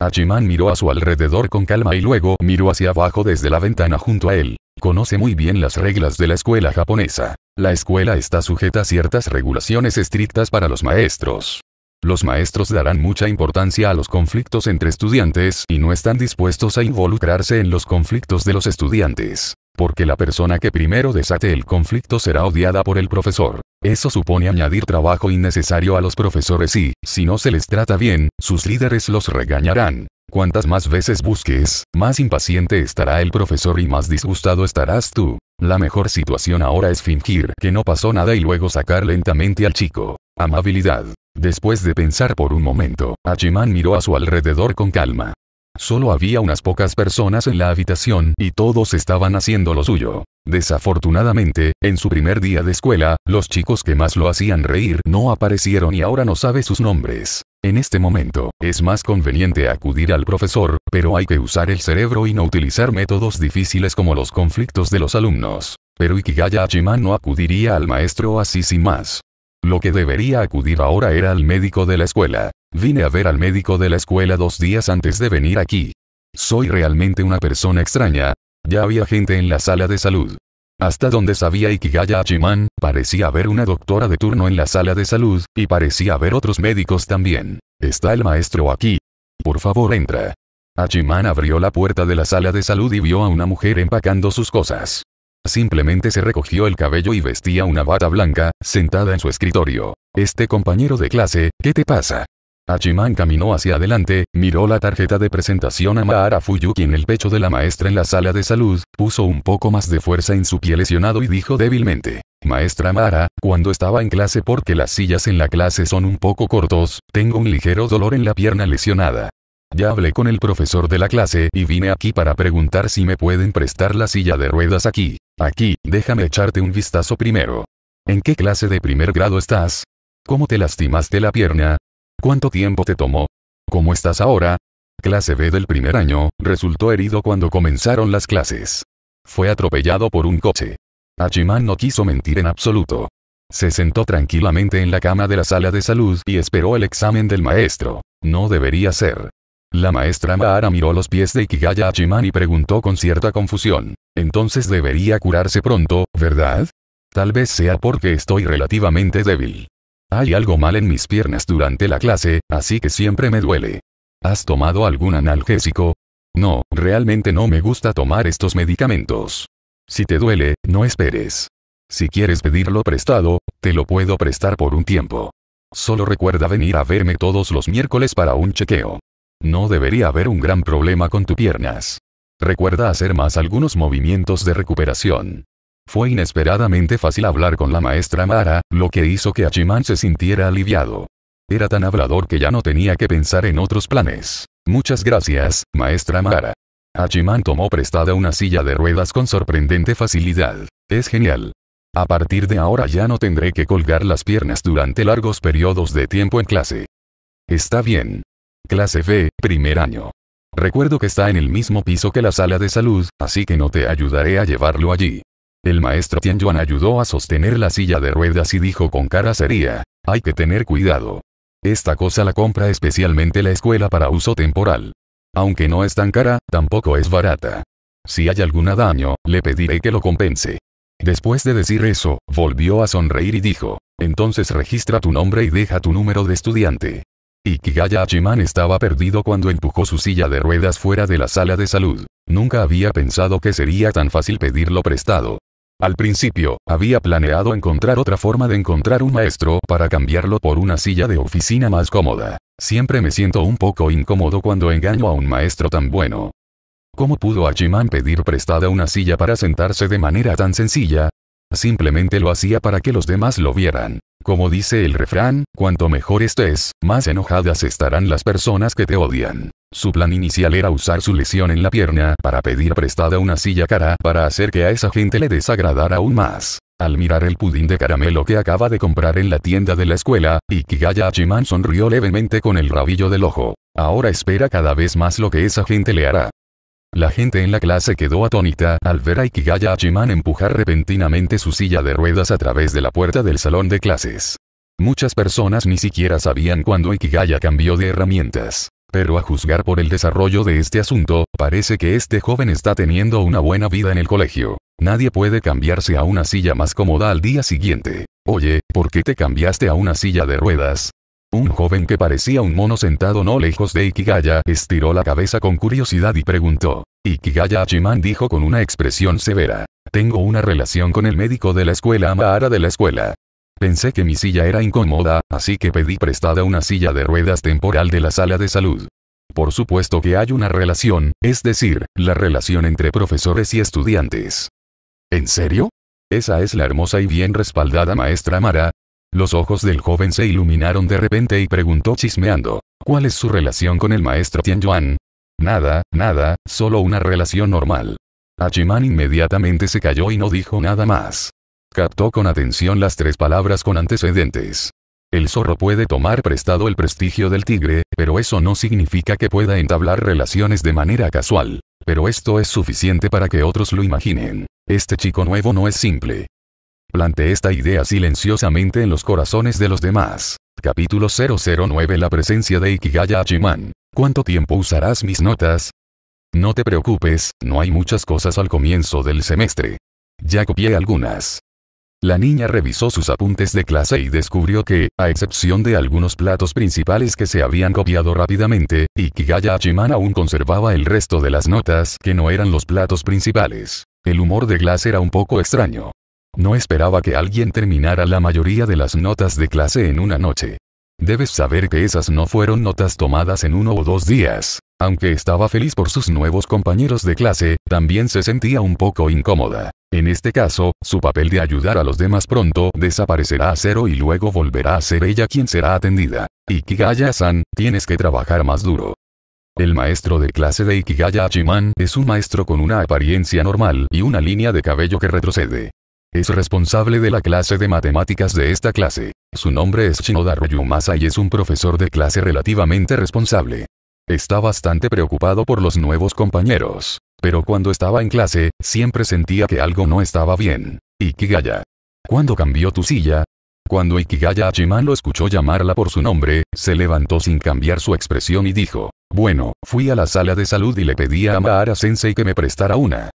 Hachiman miró a su alrededor con calma y luego miró hacia abajo desde la ventana junto a él. Conoce muy bien las reglas de la escuela japonesa. La escuela está sujeta a ciertas regulaciones estrictas para los maestros. Los maestros darán mucha importancia a los conflictos entre estudiantes y no están dispuestos a involucrarse en los conflictos de los estudiantes. Porque la persona que primero desate el conflicto será odiada por el profesor. Eso supone añadir trabajo innecesario a los profesores y, si no se les trata bien, sus líderes los regañarán. Cuantas más veces busques, más impaciente estará el profesor y más disgustado estarás tú. La mejor situación ahora es fingir que no pasó nada y luego sacar lentamente al chico. Amabilidad. Después de pensar por un momento, Hachiman miró a su alrededor con calma. Solo había unas pocas personas en la habitación y todos estaban haciendo lo suyo. Desafortunadamente, en su primer día de escuela, los chicos que más lo hacían reír no aparecieron y ahora no sabe sus nombres. En este momento, es más conveniente acudir al profesor, pero hay que usar el cerebro y no utilizar métodos difíciles como los conflictos de los alumnos. Pero Ikigaya Hachiman no acudiría al maestro así sin más. Lo que debería acudir ahora era al médico de la escuela. Vine a ver al médico de la escuela dos días antes de venir aquí. Soy realmente una persona extraña. Ya había gente en la sala de salud. Hasta donde sabía Ikigaya Hachiman, parecía haber una doctora de turno en la sala de salud, y parecía haber otros médicos también. Está el maestro aquí. Por favor entra. Hachiman abrió la puerta de la sala de salud y vio a una mujer empacando sus cosas. Simplemente se recogió el cabello y vestía una bata blanca, sentada en su escritorio. Este compañero de clase, ¿qué te pasa? Hachiman caminó hacia adelante, miró la tarjeta de presentación a Mahara Fuyuki en el pecho de la maestra en la sala de salud, puso un poco más de fuerza en su pie lesionado y dijo débilmente. Maestra Mahara, cuando estaba en clase porque las sillas en la clase son un poco cortos, tengo un ligero dolor en la pierna lesionada. Ya hablé con el profesor de la clase y vine aquí para preguntar si me pueden prestar la silla de ruedas aquí. Aquí, déjame echarte un vistazo primero. ¿En qué clase de primer grado estás? ¿Cómo te lastimaste la pierna? ¿Cuánto tiempo te tomó? ¿Cómo estás ahora? Clase B del primer año, resultó herido cuando comenzaron las clases. Fue atropellado por un coche. Hachiman no quiso mentir en absoluto. Se sentó tranquilamente en la cama de la sala de salud y esperó el examen del maestro. No debería ser. La maestra Mahara miró los pies de Ikigaya Hachiman y preguntó con cierta confusión. Entonces debería curarse pronto, ¿verdad? Tal vez sea porque estoy relativamente débil. Hay algo mal en mis piernas durante la clase, así que siempre me duele. ¿Has tomado algún analgésico? No, realmente no me gusta tomar estos medicamentos. Si te duele, no esperes. Si quieres pedirlo prestado, te lo puedo prestar por un tiempo. Solo recuerda venir a verme todos los miércoles para un chequeo. No debería haber un gran problema con tus piernas. Recuerda hacer más algunos movimientos de recuperación. Fue inesperadamente fácil hablar con la maestra Mara, lo que hizo que Achiman se sintiera aliviado. Era tan hablador que ya no tenía que pensar en otros planes. Muchas gracias, maestra Mara. Achiman tomó prestada una silla de ruedas con sorprendente facilidad. Es genial. A partir de ahora ya no tendré que colgar las piernas durante largos periodos de tiempo en clase. Está bien. Clase B, primer año. Recuerdo que está en el mismo piso que la sala de salud, así que no te ayudaré a llevarlo allí. El maestro Tianyuan ayudó a sostener la silla de ruedas y dijo con cara seria, hay que tener cuidado. Esta cosa la compra especialmente la escuela para uso temporal. Aunque no es tan cara, tampoco es barata. Si hay algún daño, le pediré que lo compense. Después de decir eso, volvió a sonreír y dijo, entonces registra tu nombre y deja tu número de estudiante. Kigaya Achiman estaba perdido cuando empujó su silla de ruedas fuera de la sala de salud. Nunca había pensado que sería tan fácil pedirlo prestado. Al principio, había planeado encontrar otra forma de encontrar un maestro para cambiarlo por una silla de oficina más cómoda. Siempre me siento un poco incómodo cuando engaño a un maestro tan bueno. ¿Cómo pudo Hachiman pedir prestada una silla para sentarse de manera tan sencilla? Simplemente lo hacía para que los demás lo vieran. Como dice el refrán, cuanto mejor estés, más enojadas estarán las personas que te odian. Su plan inicial era usar su lesión en la pierna para pedir prestada una silla cara para hacer que a esa gente le desagradara aún más. Al mirar el pudín de caramelo que acaba de comprar en la tienda de la escuela, Ikigaya Hachiman sonrió levemente con el rabillo del ojo. Ahora espera cada vez más lo que esa gente le hará. La gente en la clase quedó atónita al ver a Ikigaya Achiman empujar repentinamente su silla de ruedas a través de la puerta del salón de clases. Muchas personas ni siquiera sabían cuándo Ikigaya cambió de herramientas. Pero a juzgar por el desarrollo de este asunto, parece que este joven está teniendo una buena vida en el colegio. Nadie puede cambiarse a una silla más cómoda al día siguiente. Oye, ¿por qué te cambiaste a una silla de ruedas? Un joven que parecía un mono sentado no lejos de Ikigaya estiró la cabeza con curiosidad y preguntó. Ikigaya Hachiman dijo con una expresión severa. Tengo una relación con el médico de la escuela Amahara de la escuela. Pensé que mi silla era incómoda, así que pedí prestada una silla de ruedas temporal de la sala de salud. Por supuesto que hay una relación, es decir, la relación entre profesores y estudiantes. ¿En serio? Esa es la hermosa y bien respaldada maestra Mara, los ojos del joven se iluminaron de repente y preguntó chismeando, ¿cuál es su relación con el maestro Tian Yuan? Nada, nada, solo una relación normal. Hachiman inmediatamente se calló y no dijo nada más. Captó con atención las tres palabras con antecedentes. El zorro puede tomar prestado el prestigio del tigre, pero eso no significa que pueda entablar relaciones de manera casual. Pero esto es suficiente para que otros lo imaginen. Este chico nuevo no es simple. Plante esta idea silenciosamente en los corazones de los demás. Capítulo 009 La presencia de Ikigaya Hachiman. ¿Cuánto tiempo usarás mis notas? No te preocupes, no hay muchas cosas al comienzo del semestre. Ya copié algunas. La niña revisó sus apuntes de clase y descubrió que, a excepción de algunos platos principales que se habían copiado rápidamente, Ikigaya Hachiman aún conservaba el resto de las notas que no eran los platos principales. El humor de Glass era un poco extraño. No esperaba que alguien terminara la mayoría de las notas de clase en una noche. Debes saber que esas no fueron notas tomadas en uno o dos días. Aunque estaba feliz por sus nuevos compañeros de clase, también se sentía un poco incómoda. En este caso, su papel de ayudar a los demás pronto desaparecerá a cero y luego volverá a ser ella quien será atendida. Ikigaya-san, tienes que trabajar más duro. El maestro de clase de Ikigaya Achiman es un maestro con una apariencia normal y una línea de cabello que retrocede. Es responsable de la clase de matemáticas de esta clase. Su nombre es Shinoda Ryumasa y es un profesor de clase relativamente responsable. Está bastante preocupado por los nuevos compañeros. Pero cuando estaba en clase, siempre sentía que algo no estaba bien. Ikigaya. ¿Cuándo cambió tu silla? Cuando Ikigaya Hachiman lo escuchó llamarla por su nombre, se levantó sin cambiar su expresión y dijo, bueno, fui a la sala de salud y le pedí a Amahara Sensei que me prestara una.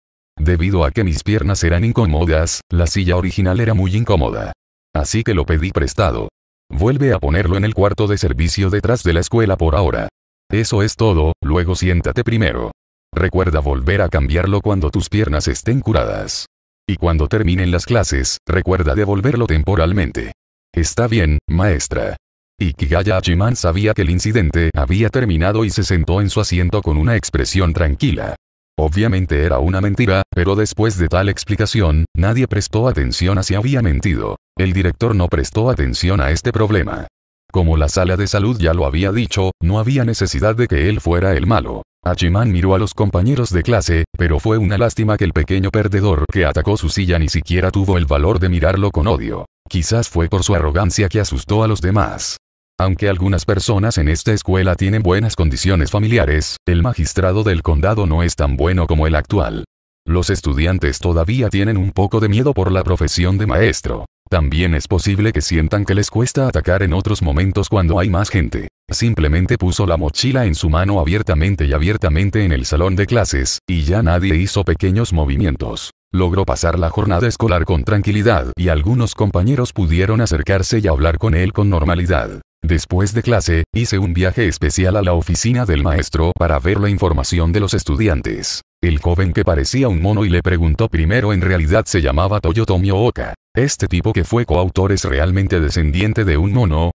Debido a que mis piernas eran incómodas, la silla original era muy incómoda. Así que lo pedí prestado. Vuelve a ponerlo en el cuarto de servicio detrás de la escuela por ahora. Eso es todo, luego siéntate primero. Recuerda volver a cambiarlo cuando tus piernas estén curadas. Y cuando terminen las clases, recuerda devolverlo temporalmente. Está bien, maestra. Ikigaya Hachiman sabía que el incidente había terminado y se sentó en su asiento con una expresión tranquila. Obviamente era una mentira, pero después de tal explicación, nadie prestó atención a si había mentido. El director no prestó atención a este problema. Como la sala de salud ya lo había dicho, no había necesidad de que él fuera el malo. Hachiman miró a los compañeros de clase, pero fue una lástima que el pequeño perdedor que atacó su silla ni siquiera tuvo el valor de mirarlo con odio. Quizás fue por su arrogancia que asustó a los demás. Aunque algunas personas en esta escuela tienen buenas condiciones familiares, el magistrado del condado no es tan bueno como el actual. Los estudiantes todavía tienen un poco de miedo por la profesión de maestro. También es posible que sientan que les cuesta atacar en otros momentos cuando hay más gente. Simplemente puso la mochila en su mano abiertamente y abiertamente en el salón de clases, y ya nadie hizo pequeños movimientos. Logró pasar la jornada escolar con tranquilidad y algunos compañeros pudieron acercarse y hablar con él con normalidad. Después de clase, hice un viaje especial a la oficina del maestro para ver la información de los estudiantes. El joven que parecía un mono y le preguntó primero en realidad se llamaba Toyotomi Oka. Este tipo que fue coautor es realmente descendiente de un mono,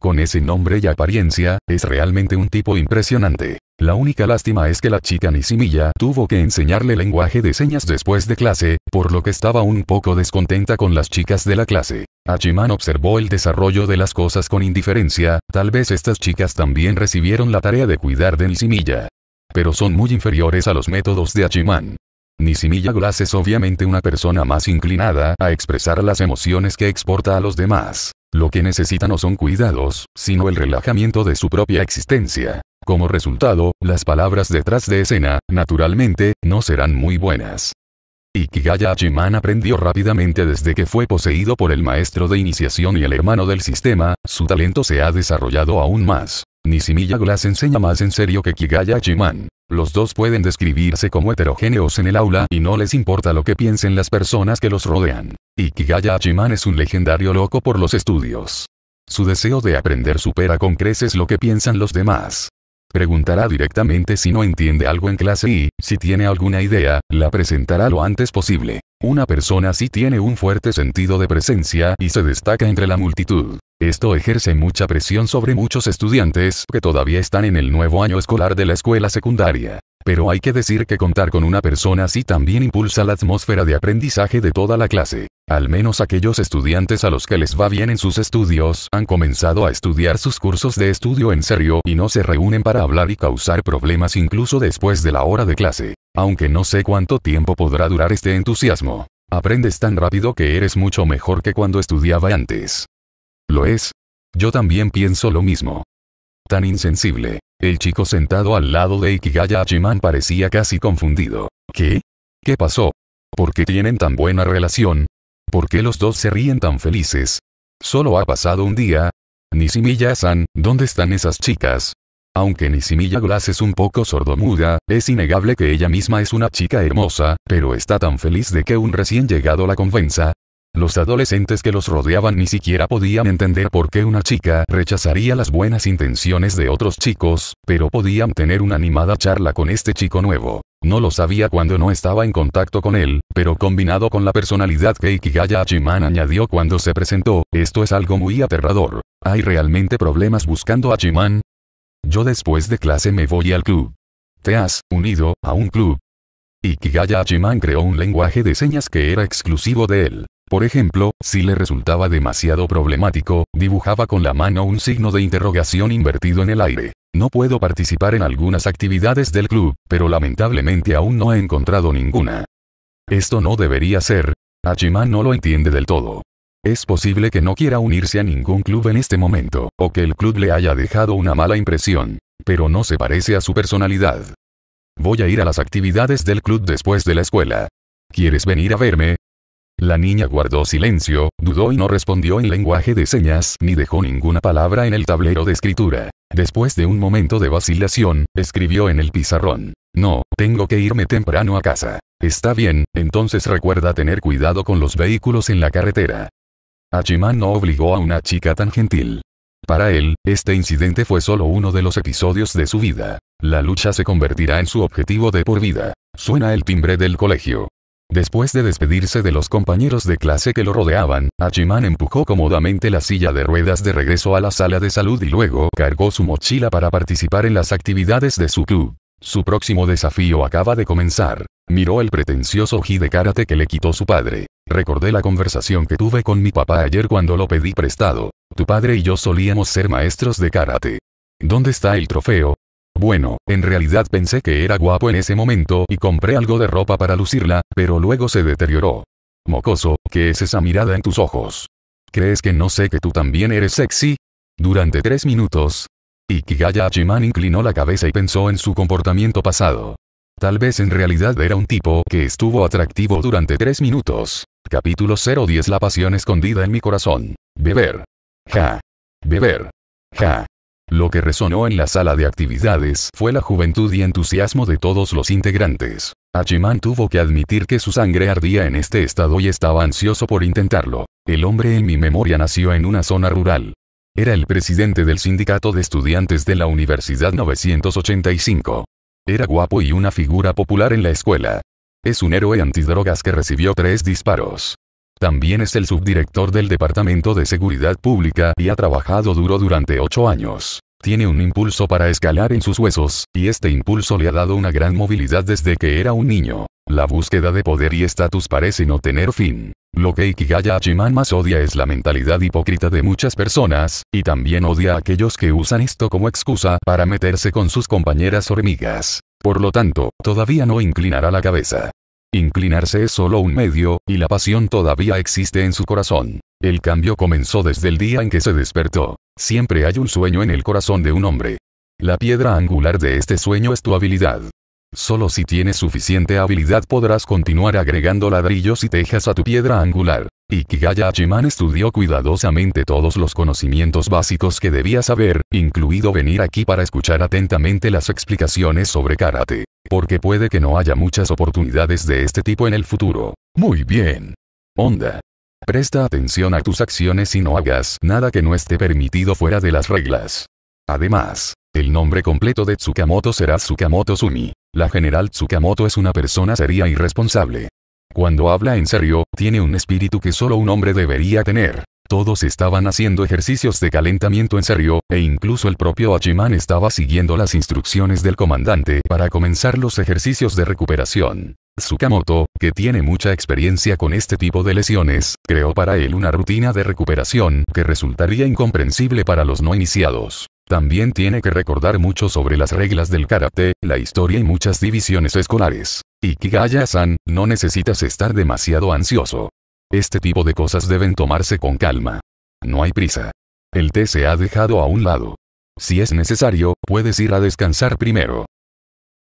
con ese nombre y apariencia, es realmente un tipo impresionante. La única lástima es que la chica Nisimilla tuvo que enseñarle lenguaje de señas después de clase, por lo que estaba un poco descontenta con las chicas de la clase. Hachiman observó el desarrollo de las cosas con indiferencia, tal vez estas chicas también recibieron la tarea de cuidar de Nisimilla, Pero son muy inferiores a los métodos de Hachiman. Nisimilla Glass es obviamente una persona más inclinada a expresar las emociones que exporta a los demás. Lo que necesita no son cuidados, sino el relajamiento de su propia existencia. Como resultado, las palabras detrás de escena, naturalmente, no serán muy buenas. Kigaya Hachiman aprendió rápidamente desde que fue poseído por el maestro de iniciación y el hermano del sistema, su talento se ha desarrollado aún más. Nishimiya Glass enseña más en serio que Kigaya Hachiman. Los dos pueden describirse como heterogéneos en el aula y no les importa lo que piensen las personas que los rodean. Ikigaya Hachiman es un legendario loco por los estudios. Su deseo de aprender supera con creces lo que piensan los demás. Preguntará directamente si no entiende algo en clase y, si tiene alguna idea, la presentará lo antes posible. Una persona sí tiene un fuerte sentido de presencia y se destaca entre la multitud. Esto ejerce mucha presión sobre muchos estudiantes que todavía están en el nuevo año escolar de la escuela secundaria. Pero hay que decir que contar con una persona así también impulsa la atmósfera de aprendizaje de toda la clase. Al menos aquellos estudiantes a los que les va bien en sus estudios han comenzado a estudiar sus cursos de estudio en serio y no se reúnen para hablar y causar problemas incluso después de la hora de clase. Aunque no sé cuánto tiempo podrá durar este entusiasmo. Aprendes tan rápido que eres mucho mejor que cuando estudiaba antes. ¿Lo es? Yo también pienso lo mismo. Tan insensible. El chico sentado al lado de Ikigaya Hachiman parecía casi confundido. ¿Qué? ¿Qué pasó? ¿Por qué tienen tan buena relación? ¿Por qué los dos se ríen tan felices? Solo ha pasado un día. Nishimiya-san, ¿dónde están esas chicas? Aunque Nisimilla Glass es un poco sordomuda, es innegable que ella misma es una chica hermosa, pero está tan feliz de que un recién llegado la convenza. Los adolescentes que los rodeaban ni siquiera podían entender por qué una chica rechazaría las buenas intenciones de otros chicos, pero podían tener una animada charla con este chico nuevo. No lo sabía cuando no estaba en contacto con él, pero combinado con la personalidad que Ikigaya Achiman añadió cuando se presentó, esto es algo muy aterrador. Hay realmente problemas buscando a Chiman. Yo después de clase me voy al club. Te has unido a un club. Ikigaya Hachiman creó un lenguaje de señas que era exclusivo de él. Por ejemplo, si le resultaba demasiado problemático, dibujaba con la mano un signo de interrogación invertido en el aire. No puedo participar en algunas actividades del club, pero lamentablemente aún no he encontrado ninguna. Esto no debería ser. Hachiman no lo entiende del todo. Es posible que no quiera unirse a ningún club en este momento, o que el club le haya dejado una mala impresión, pero no se parece a su personalidad. Voy a ir a las actividades del club después de la escuela. ¿Quieres venir a verme? La niña guardó silencio, dudó y no respondió en lenguaje de señas, ni dejó ninguna palabra en el tablero de escritura. Después de un momento de vacilación, escribió en el pizarrón. No, tengo que irme temprano a casa. Está bien, entonces recuerda tener cuidado con los vehículos en la carretera. Hachiman no obligó a una chica tan gentil. Para él, este incidente fue solo uno de los episodios de su vida. La lucha se convertirá en su objetivo de por vida. Suena el timbre del colegio. Después de despedirse de los compañeros de clase que lo rodeaban, Hachiman empujó cómodamente la silla de ruedas de regreso a la sala de salud y luego cargó su mochila para participar en las actividades de su club. Su próximo desafío acaba de comenzar. Miró el pretencioso ji de karate que le quitó su padre. Recordé la conversación que tuve con mi papá ayer cuando lo pedí prestado. Tu padre y yo solíamos ser maestros de karate. ¿Dónde está el trofeo? Bueno, en realidad pensé que era guapo en ese momento y compré algo de ropa para lucirla, pero luego se deterioró. Mocoso, ¿qué es esa mirada en tus ojos? ¿Crees que no sé que tú también eres sexy? Durante tres minutos. Ikigaya Hachiman inclinó la cabeza y pensó en su comportamiento pasado. Tal vez en realidad era un tipo que estuvo atractivo durante tres minutos. Capítulo 010 La pasión escondida en mi corazón. Beber. Ja. Beber. Ja. Lo que resonó en la sala de actividades fue la juventud y entusiasmo de todos los integrantes. Hachiman tuvo que admitir que su sangre ardía en este estado y estaba ansioso por intentarlo. El hombre en mi memoria nació en una zona rural. Era el presidente del sindicato de estudiantes de la Universidad 985. Era guapo y una figura popular en la escuela. Es un héroe antidrogas que recibió tres disparos. También es el subdirector del Departamento de Seguridad Pública y ha trabajado duro durante ocho años. Tiene un impulso para escalar en sus huesos, y este impulso le ha dado una gran movilidad desde que era un niño. La búsqueda de poder y estatus parece no tener fin. Lo que Ikigaya Achiman más odia es la mentalidad hipócrita de muchas personas, y también odia a aquellos que usan esto como excusa para meterse con sus compañeras hormigas. Por lo tanto, todavía no inclinará la cabeza. Inclinarse es solo un medio, y la pasión todavía existe en su corazón. El cambio comenzó desde el día en que se despertó. Siempre hay un sueño en el corazón de un hombre. La piedra angular de este sueño es tu habilidad. Solo si tienes suficiente habilidad podrás continuar agregando ladrillos y tejas a tu piedra angular. Ikigaya Hachiman estudió cuidadosamente todos los conocimientos básicos que debías saber, incluido venir aquí para escuchar atentamente las explicaciones sobre karate. Porque puede que no haya muchas oportunidades de este tipo en el futuro. Muy bien. Onda. Presta atención a tus acciones y no hagas nada que no esté permitido fuera de las reglas. Además, el nombre completo de Tsukamoto será Tsukamoto Sumi. La general Tsukamoto es una persona seria y responsable. Cuando habla en serio, tiene un espíritu que solo un hombre debería tener. Todos estaban haciendo ejercicios de calentamiento en serio, e incluso el propio Hachiman estaba siguiendo las instrucciones del comandante para comenzar los ejercicios de recuperación. Tsukamoto, que tiene mucha experiencia con este tipo de lesiones, creó para él una rutina de recuperación que resultaría incomprensible para los no iniciados. También tiene que recordar mucho sobre las reglas del karate, la historia y muchas divisiones escolares. Ikigaya-san, no necesitas estar demasiado ansioso. Este tipo de cosas deben tomarse con calma. No hay prisa. El té se ha dejado a un lado. Si es necesario, puedes ir a descansar primero.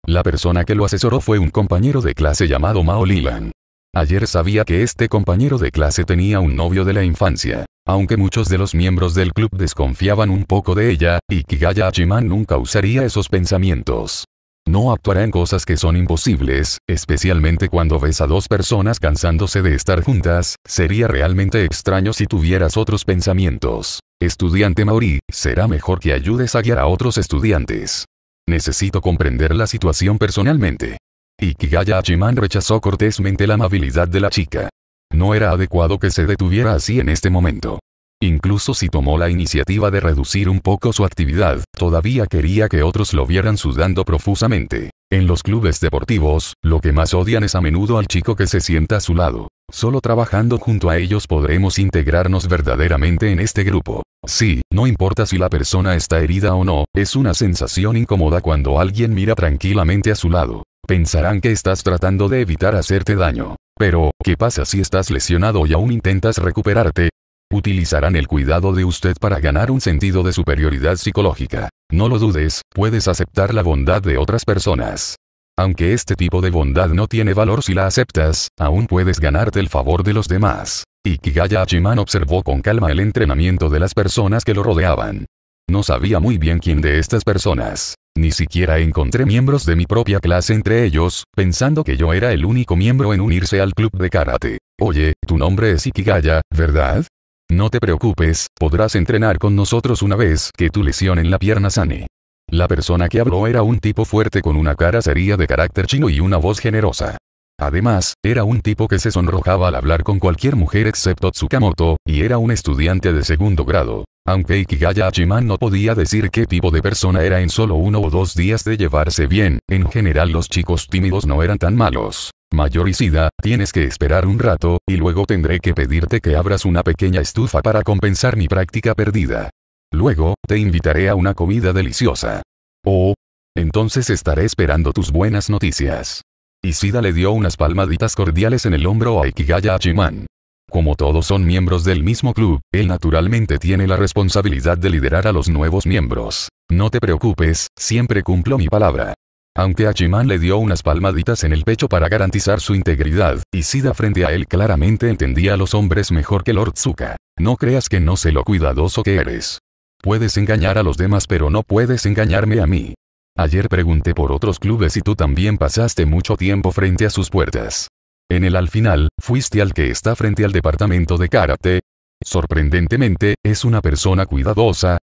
La persona que lo asesoró fue un compañero de clase llamado Mao Lilan. Ayer sabía que este compañero de clase tenía un novio de la infancia. Aunque muchos de los miembros del club desconfiaban un poco de ella, Y Kigaya Achiman nunca usaría esos pensamientos. No actuará en cosas que son imposibles, especialmente cuando ves a dos personas cansándose de estar juntas, sería realmente extraño si tuvieras otros pensamientos. Estudiante Maori, será mejor que ayudes a guiar a otros estudiantes. Necesito comprender la situación personalmente. Y Kigaya Achiman rechazó cortésmente la amabilidad de la chica. No era adecuado que se detuviera así en este momento. Incluso si tomó la iniciativa de reducir un poco su actividad, todavía quería que otros lo vieran sudando profusamente. En los clubes deportivos, lo que más odian es a menudo al chico que se sienta a su lado. Solo trabajando junto a ellos podremos integrarnos verdaderamente en este grupo. Sí, no importa si la persona está herida o no, es una sensación incómoda cuando alguien mira tranquilamente a su lado. Pensarán que estás tratando de evitar hacerte daño. Pero, ¿qué pasa si estás lesionado y aún intentas recuperarte? Utilizarán el cuidado de usted para ganar un sentido de superioridad psicológica. No lo dudes, puedes aceptar la bondad de otras personas. Aunque este tipo de bondad no tiene valor si la aceptas, aún puedes ganarte el favor de los demás. Ikigaya Hachiman observó con calma el entrenamiento de las personas que lo rodeaban. No sabía muy bien quién de estas personas. Ni siquiera encontré miembros de mi propia clase entre ellos, pensando que yo era el único miembro en unirse al club de karate. Oye, tu nombre es Ikigaya, ¿verdad? No te preocupes, podrás entrenar con nosotros una vez que tu lesión en la pierna sane. La persona que habló era un tipo fuerte con una cara seria de carácter chino y una voz generosa. Además, era un tipo que se sonrojaba al hablar con cualquier mujer excepto Tsukamoto, y era un estudiante de segundo grado. Aunque Ikigaya Achiman no podía decir qué tipo de persona era en solo uno o dos días de llevarse bien, en general los chicos tímidos no eran tan malos. Mayor Isida, tienes que esperar un rato, y luego tendré que pedirte que abras una pequeña estufa para compensar mi práctica perdida. Luego, te invitaré a una comida deliciosa. Oh. Entonces estaré esperando tus buenas noticias. Isida le dio unas palmaditas cordiales en el hombro a Ikigaya Achiman. Como todos son miembros del mismo club, él naturalmente tiene la responsabilidad de liderar a los nuevos miembros. No te preocupes, siempre cumplo mi palabra. Aunque Achiman le dio unas palmaditas en el pecho para garantizar su integridad, y Sida frente a él claramente entendía a los hombres mejor que Lord Zuka. No creas que no sé lo cuidadoso que eres. Puedes engañar a los demás pero no puedes engañarme a mí. Ayer pregunté por otros clubes y tú también pasaste mucho tiempo frente a sus puertas. En el al final, fuiste al que está frente al departamento de karate. Sorprendentemente, es una persona cuidadosa,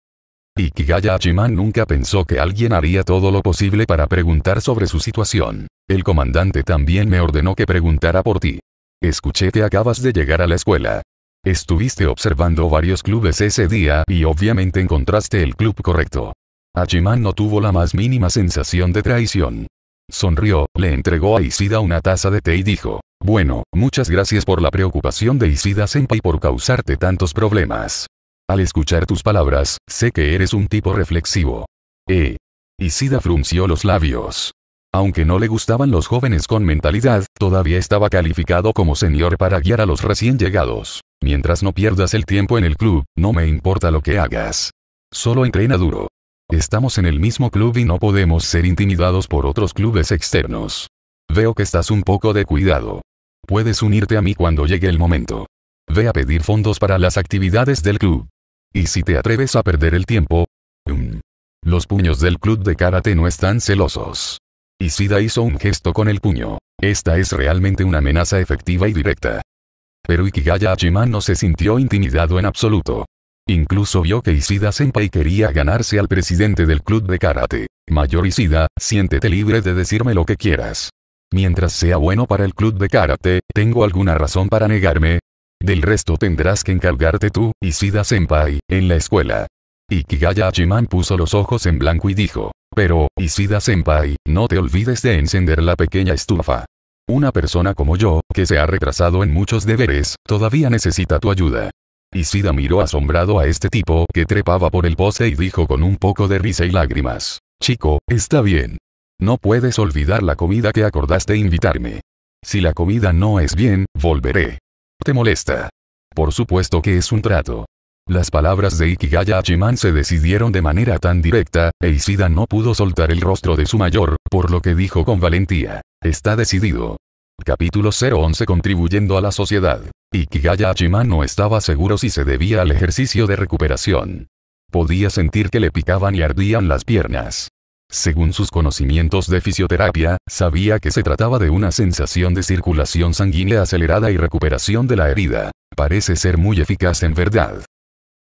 Ikigaya Achiman nunca pensó que alguien haría todo lo posible para preguntar sobre su situación. El comandante también me ordenó que preguntara por ti. Escuché que acabas de llegar a la escuela. Estuviste observando varios clubes ese día y obviamente encontraste el club correcto. Achiman no tuvo la más mínima sensación de traición. Sonrió, le entregó a Isida una taza de té y dijo, bueno, muchas gracias por la preocupación de Isida Senpai por causarte tantos problemas. Al escuchar tus palabras, sé que eres un tipo reflexivo. Eh. Isida frunció los labios. Aunque no le gustaban los jóvenes con mentalidad, todavía estaba calificado como señor para guiar a los recién llegados. Mientras no pierdas el tiempo en el club, no me importa lo que hagas. Solo entrena duro. Estamos en el mismo club y no podemos ser intimidados por otros clubes externos. Veo que estás un poco de cuidado. Puedes unirte a mí cuando llegue el momento. Ve a pedir fondos para las actividades del club. Y si te atreves a perder el tiempo. Mm, los puños del club de karate no están celosos. Isida hizo un gesto con el puño. Esta es realmente una amenaza efectiva y directa. Pero Ikigaya Hachiman no se sintió intimidado en absoluto. Incluso vio que Isida Senpai quería ganarse al presidente del club de karate. Mayor Isida, siéntete libre de decirme lo que quieras. Mientras sea bueno para el club de karate, tengo alguna razón para negarme, del resto tendrás que encargarte tú, Isida Senpai, en la escuela. Ikigaya Hachiman puso los ojos en blanco y dijo. Pero, Isida Senpai, no te olvides de encender la pequeña estufa. Una persona como yo, que se ha retrasado en muchos deberes, todavía necesita tu ayuda. Isida miró asombrado a este tipo que trepaba por el poste y dijo con un poco de risa y lágrimas. Chico, está bien. No puedes olvidar la comida que acordaste invitarme. Si la comida no es bien, volveré te molesta. Por supuesto que es un trato. Las palabras de Ikigaya Hachiman se decidieron de manera tan directa, e Isida no pudo soltar el rostro de su mayor, por lo que dijo con valentía. Está decidido. Capítulo 011 Contribuyendo a la sociedad. Ikigaya Hachiman no estaba seguro si se debía al ejercicio de recuperación. Podía sentir que le picaban y ardían las piernas. Según sus conocimientos de fisioterapia, sabía que se trataba de una sensación de circulación sanguínea acelerada y recuperación de la herida. Parece ser muy eficaz en verdad.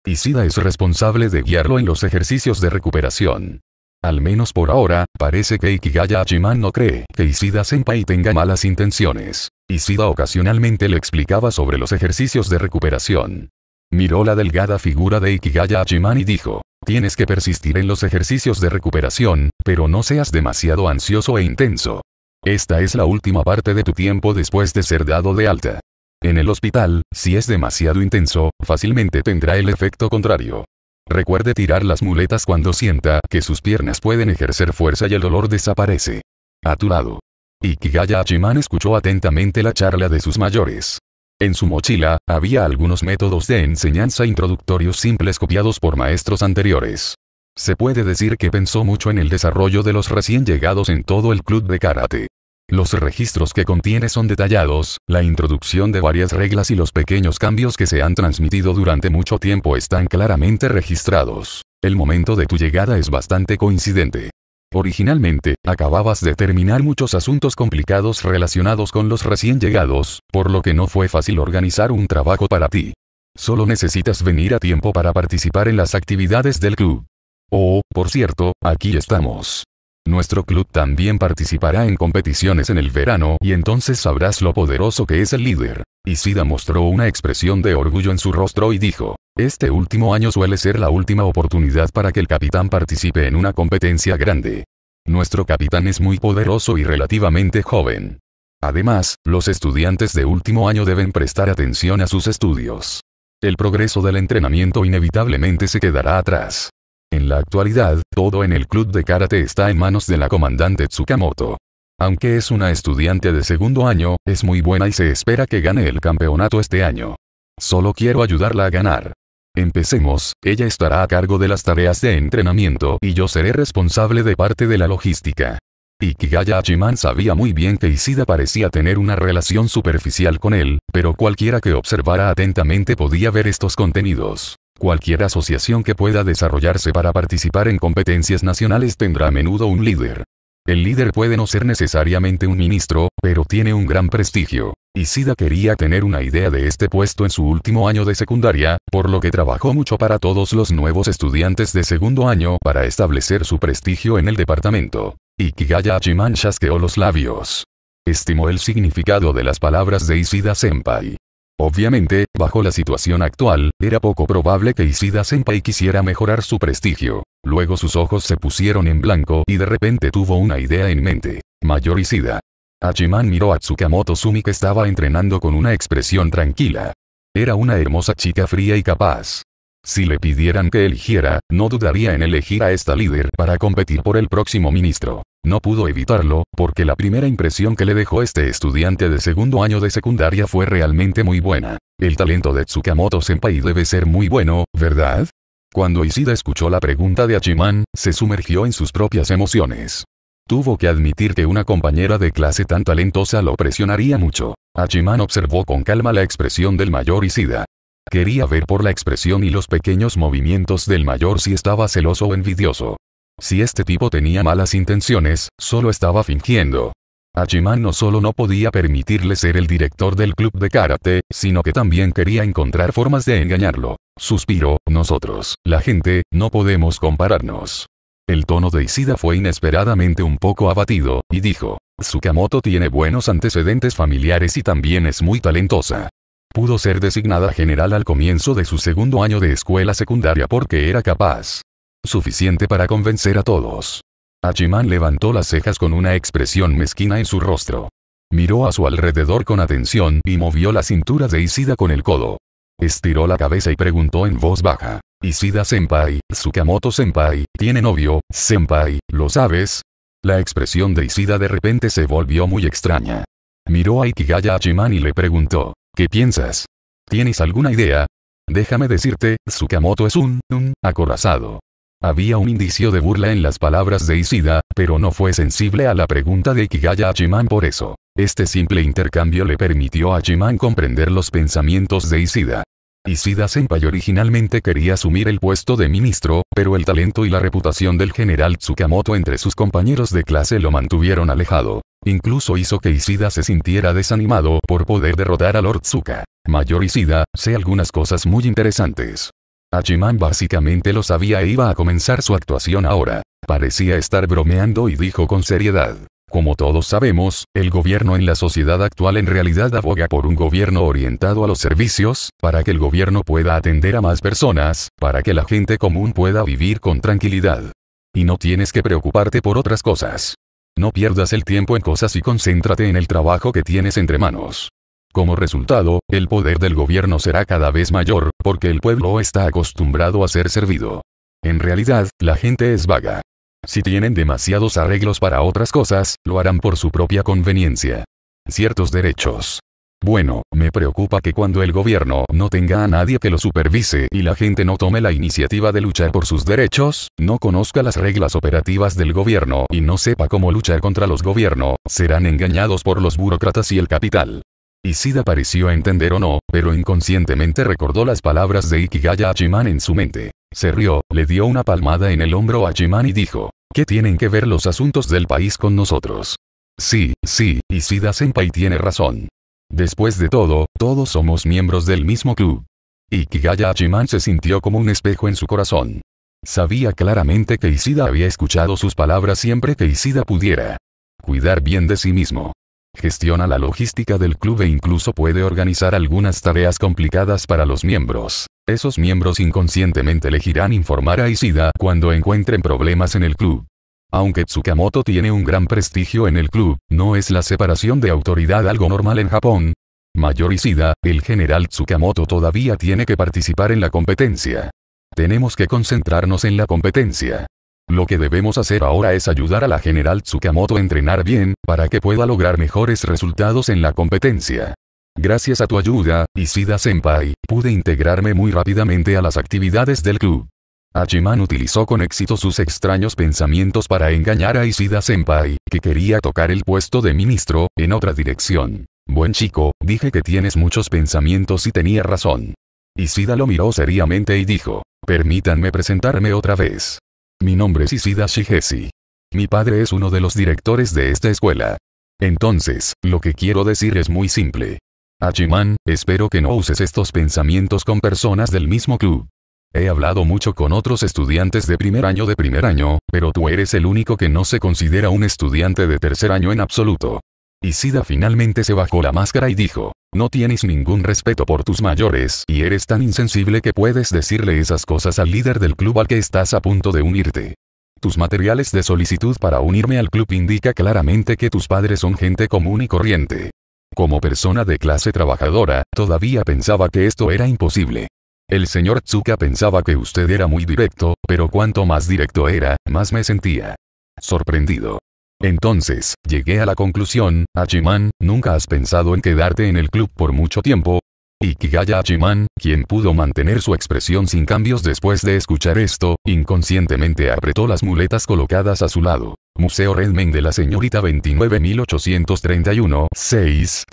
Isida es responsable de guiarlo en los ejercicios de recuperación. Al menos por ahora, parece que Ikigaya Achiman no cree que Isida Senpai tenga malas intenciones. Isida ocasionalmente le explicaba sobre los ejercicios de recuperación. Miró la delgada figura de Ikigaya Achiman y dijo, Tienes que persistir en los ejercicios de recuperación, pero no seas demasiado ansioso e intenso. Esta es la última parte de tu tiempo después de ser dado de alta. En el hospital, si es demasiado intenso, fácilmente tendrá el efecto contrario. Recuerde tirar las muletas cuando sienta que sus piernas pueden ejercer fuerza y el dolor desaparece. A tu lado. Ikigaya Achiman escuchó atentamente la charla de sus mayores. En su mochila, había algunos métodos de enseñanza introductorios simples copiados por maestros anteriores. Se puede decir que pensó mucho en el desarrollo de los recién llegados en todo el club de karate. Los registros que contiene son detallados, la introducción de varias reglas y los pequeños cambios que se han transmitido durante mucho tiempo están claramente registrados. El momento de tu llegada es bastante coincidente. Originalmente, acababas de terminar muchos asuntos complicados relacionados con los recién llegados, por lo que no fue fácil organizar un trabajo para ti. Solo necesitas venir a tiempo para participar en las actividades del club. Oh, por cierto, aquí estamos. Nuestro club también participará en competiciones en el verano y entonces sabrás lo poderoso que es el líder. Isida mostró una expresión de orgullo en su rostro y dijo, este último año suele ser la última oportunidad para que el capitán participe en una competencia grande. Nuestro capitán es muy poderoso y relativamente joven. Además, los estudiantes de último año deben prestar atención a sus estudios. El progreso del entrenamiento inevitablemente se quedará atrás. En la actualidad, todo en el club de karate está en manos de la comandante Tsukamoto. Aunque es una estudiante de segundo año, es muy buena y se espera que gane el campeonato este año. Solo quiero ayudarla a ganar. Empecemos, ella estará a cargo de las tareas de entrenamiento y yo seré responsable de parte de la logística. Ikigaya Achiman sabía muy bien que Isida parecía tener una relación superficial con él, pero cualquiera que observara atentamente podía ver estos contenidos. Cualquier asociación que pueda desarrollarse para participar en competencias nacionales tendrá a menudo un líder. El líder puede no ser necesariamente un ministro, pero tiene un gran prestigio. Isida quería tener una idea de este puesto en su último año de secundaria, por lo que trabajó mucho para todos los nuevos estudiantes de segundo año para establecer su prestigio en el departamento. Ikigaya Achiman chasqueó los labios. Estimó el significado de las palabras de Isida Senpai. Obviamente, bajo la situación actual, era poco probable que Isida Senpai quisiera mejorar su prestigio. Luego sus ojos se pusieron en blanco y de repente tuvo una idea en mente. Mayor Isida. Hachiman miró a Tsukamoto Sumi que estaba entrenando con una expresión tranquila. Era una hermosa chica fría y capaz. Si le pidieran que eligiera, no dudaría en elegir a esta líder para competir por el próximo ministro. No pudo evitarlo, porque la primera impresión que le dejó este estudiante de segundo año de secundaria fue realmente muy buena. El talento de Tsukamoto Senpai debe ser muy bueno, ¿verdad? Cuando Isida escuchó la pregunta de Achiman, se sumergió en sus propias emociones. Tuvo que admitir que una compañera de clase tan talentosa lo presionaría mucho. Achiman observó con calma la expresión del mayor Isida. Quería ver por la expresión y los pequeños movimientos del mayor si estaba celoso o envidioso. Si este tipo tenía malas intenciones, solo estaba fingiendo. Hachiman no solo no podía permitirle ser el director del club de karate, sino que también quería encontrar formas de engañarlo. Suspiró, nosotros, la gente, no podemos compararnos. El tono de Isida fue inesperadamente un poco abatido, y dijo, Tsukamoto tiene buenos antecedentes familiares y también es muy talentosa. Pudo ser designada general al comienzo de su segundo año de escuela secundaria porque era capaz. Suficiente para convencer a todos. Achiman levantó las cejas con una expresión mezquina en su rostro. Miró a su alrededor con atención y movió la cintura de Isida con el codo. Estiró la cabeza y preguntó en voz baja. Isida Senpai, Tsukamoto Senpai, ¿tiene novio, Senpai, lo sabes? La expresión de Isida de repente se volvió muy extraña. Miró a Ikigaya Achiman y le preguntó. ¿Qué piensas? ¿Tienes alguna idea? Déjame decirte, Tsukamoto es un, un, acorazado. Había un indicio de burla en las palabras de Isida, pero no fue sensible a la pregunta de Kigaya Chiman por eso. Este simple intercambio le permitió a Chiman comprender los pensamientos de Isida. Isida Senpai originalmente quería asumir el puesto de ministro, pero el talento y la reputación del general Tsukamoto entre sus compañeros de clase lo mantuvieron alejado. Incluso hizo que Isida se sintiera desanimado por poder derrotar a Lord Tsuka. Mayor Isida, sé algunas cosas muy interesantes. Hachiman básicamente lo sabía e iba a comenzar su actuación ahora. Parecía estar bromeando y dijo con seriedad. Como todos sabemos, el gobierno en la sociedad actual en realidad aboga por un gobierno orientado a los servicios, para que el gobierno pueda atender a más personas, para que la gente común pueda vivir con tranquilidad. Y no tienes que preocuparte por otras cosas. No pierdas el tiempo en cosas y concéntrate en el trabajo que tienes entre manos. Como resultado, el poder del gobierno será cada vez mayor, porque el pueblo está acostumbrado a ser servido. En realidad, la gente es vaga. Si tienen demasiados arreglos para otras cosas, lo harán por su propia conveniencia. Ciertos derechos. Bueno, me preocupa que cuando el gobierno no tenga a nadie que lo supervise y la gente no tome la iniciativa de luchar por sus derechos, no conozca las reglas operativas del gobierno y no sepa cómo luchar contra los gobiernos, serán engañados por los burócratas y el capital. Isida pareció entender o no, pero inconscientemente recordó las palabras de Ikigaya Achiman en su mente. Se rió, le dio una palmada en el hombro a Jimán y dijo, ¿qué tienen que ver los asuntos del país con nosotros? Sí, sí, Isida Senpai tiene razón. Después de todo, todos somos miembros del mismo club. Y Kigaya Achiman se sintió como un espejo en su corazón. Sabía claramente que Isida había escuchado sus palabras siempre que Isida pudiera cuidar bien de sí mismo gestiona la logística del club e incluso puede organizar algunas tareas complicadas para los miembros. Esos miembros inconscientemente elegirán informar a Isida cuando encuentren problemas en el club. Aunque Tsukamoto tiene un gran prestigio en el club, no es la separación de autoridad algo normal en Japón. Mayor Isida, el general Tsukamoto todavía tiene que participar en la competencia. Tenemos que concentrarnos en la competencia. Lo que debemos hacer ahora es ayudar a la general Tsukamoto a entrenar bien, para que pueda lograr mejores resultados en la competencia. Gracias a tu ayuda, Isida Senpai, pude integrarme muy rápidamente a las actividades del club. Hachiman utilizó con éxito sus extraños pensamientos para engañar a Isida Senpai, que quería tocar el puesto de ministro, en otra dirección. Buen chico, dije que tienes muchos pensamientos y tenía razón. Isida lo miró seriamente y dijo, permítanme presentarme otra vez. Mi nombre es Isida Shigesi. Mi padre es uno de los directores de esta escuela. Entonces, lo que quiero decir es muy simple. Achiman, espero que no uses estos pensamientos con personas del mismo club. He hablado mucho con otros estudiantes de primer año de primer año, pero tú eres el único que no se considera un estudiante de tercer año en absoluto. Isida finalmente se bajó la máscara y dijo, no tienes ningún respeto por tus mayores y eres tan insensible que puedes decirle esas cosas al líder del club al que estás a punto de unirte. Tus materiales de solicitud para unirme al club indica claramente que tus padres son gente común y corriente. Como persona de clase trabajadora, todavía pensaba que esto era imposible. El señor Tsuka pensaba que usted era muy directo, pero cuanto más directo era, más me sentía sorprendido. Entonces, llegué a la conclusión, Hachiman, ¿nunca has pensado en quedarte en el club por mucho tiempo? Y Kigaya Hachiman, quien pudo mantener su expresión sin cambios después de escuchar esto, inconscientemente apretó las muletas colocadas a su lado. Museo Redmen de la señorita 29831 6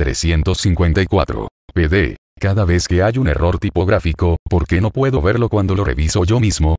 PD. Cada vez que hay un error tipográfico, ¿por qué no puedo verlo cuando lo reviso yo mismo?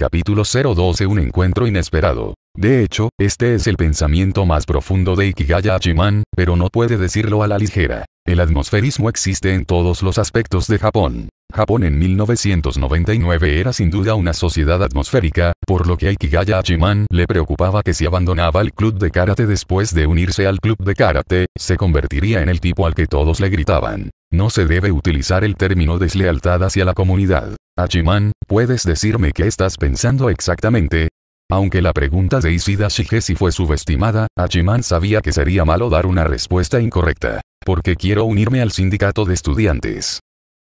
capítulo 012 un encuentro inesperado. De hecho, este es el pensamiento más profundo de Ikigaya Hachiman, pero no puede decirlo a la ligera. El atmosferismo existe en todos los aspectos de Japón. Japón en 1999 era sin duda una sociedad atmosférica, por lo que a Ikigaya Hachiman le preocupaba que si abandonaba el club de karate después de unirse al club de karate, se convertiría en el tipo al que todos le gritaban. No se debe utilizar el término deslealtad hacia la comunidad. Hachiman, ¿puedes decirme qué estás pensando exactamente? Aunque la pregunta de Isida Shigesi fue subestimada, Hachiman sabía que sería malo dar una respuesta incorrecta. Porque quiero unirme al sindicato de estudiantes.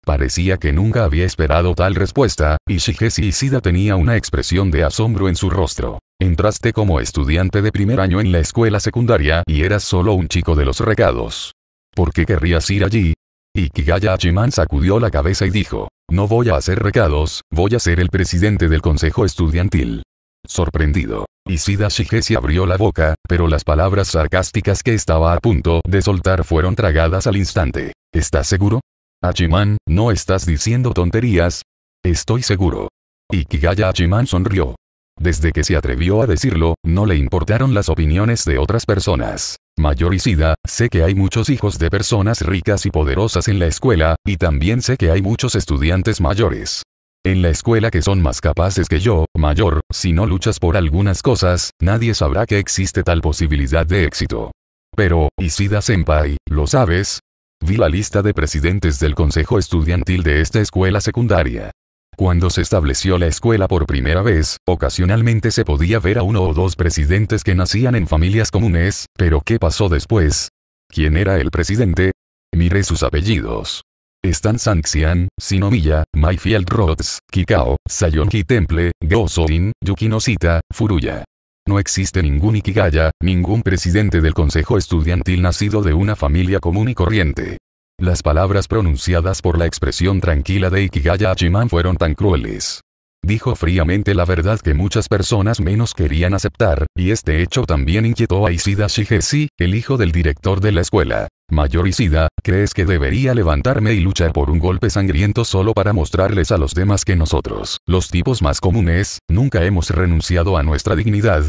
Parecía que nunca había esperado tal respuesta, y Shigesi Isida tenía una expresión de asombro en su rostro. Entraste como estudiante de primer año en la escuela secundaria y eras solo un chico de los recados. ¿Por qué querrías ir allí? Ikigaya Achiman sacudió la cabeza y dijo, no voy a hacer recados, voy a ser el presidente del consejo estudiantil. Sorprendido, Isida Shigesi abrió la boca, pero las palabras sarcásticas que estaba a punto de soltar fueron tragadas al instante. ¿Estás seguro? Hachiman, ¿no estás diciendo tonterías? Estoy seguro. Ikigaya Achiman sonrió. Desde que se atrevió a decirlo, no le importaron las opiniones de otras personas. Mayor Isida, sé que hay muchos hijos de personas ricas y poderosas en la escuela, y también sé que hay muchos estudiantes mayores. En la escuela que son más capaces que yo, mayor, si no luchas por algunas cosas, nadie sabrá que existe tal posibilidad de éxito. Pero, Isida Senpai, ¿lo sabes? Vi la lista de presidentes del consejo estudiantil de esta escuela secundaria. Cuando se estableció la escuela por primera vez, ocasionalmente se podía ver a uno o dos presidentes que nacían en familias comunes, pero ¿qué pasó después? ¿Quién era el presidente? Miré sus apellidos. Están Sanxian, Sinomiya, Mayfield Rhodes, Kikao, Sayonji Temple, Gosoin, Yukinosita, Furuya. No existe ningún Ikigaya, ningún presidente del consejo estudiantil nacido de una familia común y corriente. Las palabras pronunciadas por la expresión tranquila de Ikigaya Achiman fueron tan crueles. Dijo fríamente la verdad que muchas personas menos querían aceptar, y este hecho también inquietó a Isida Shigesi, el hijo del director de la escuela. Mayor Isida, ¿crees que debería levantarme y luchar por un golpe sangriento solo para mostrarles a los demás que nosotros, los tipos más comunes, nunca hemos renunciado a nuestra dignidad?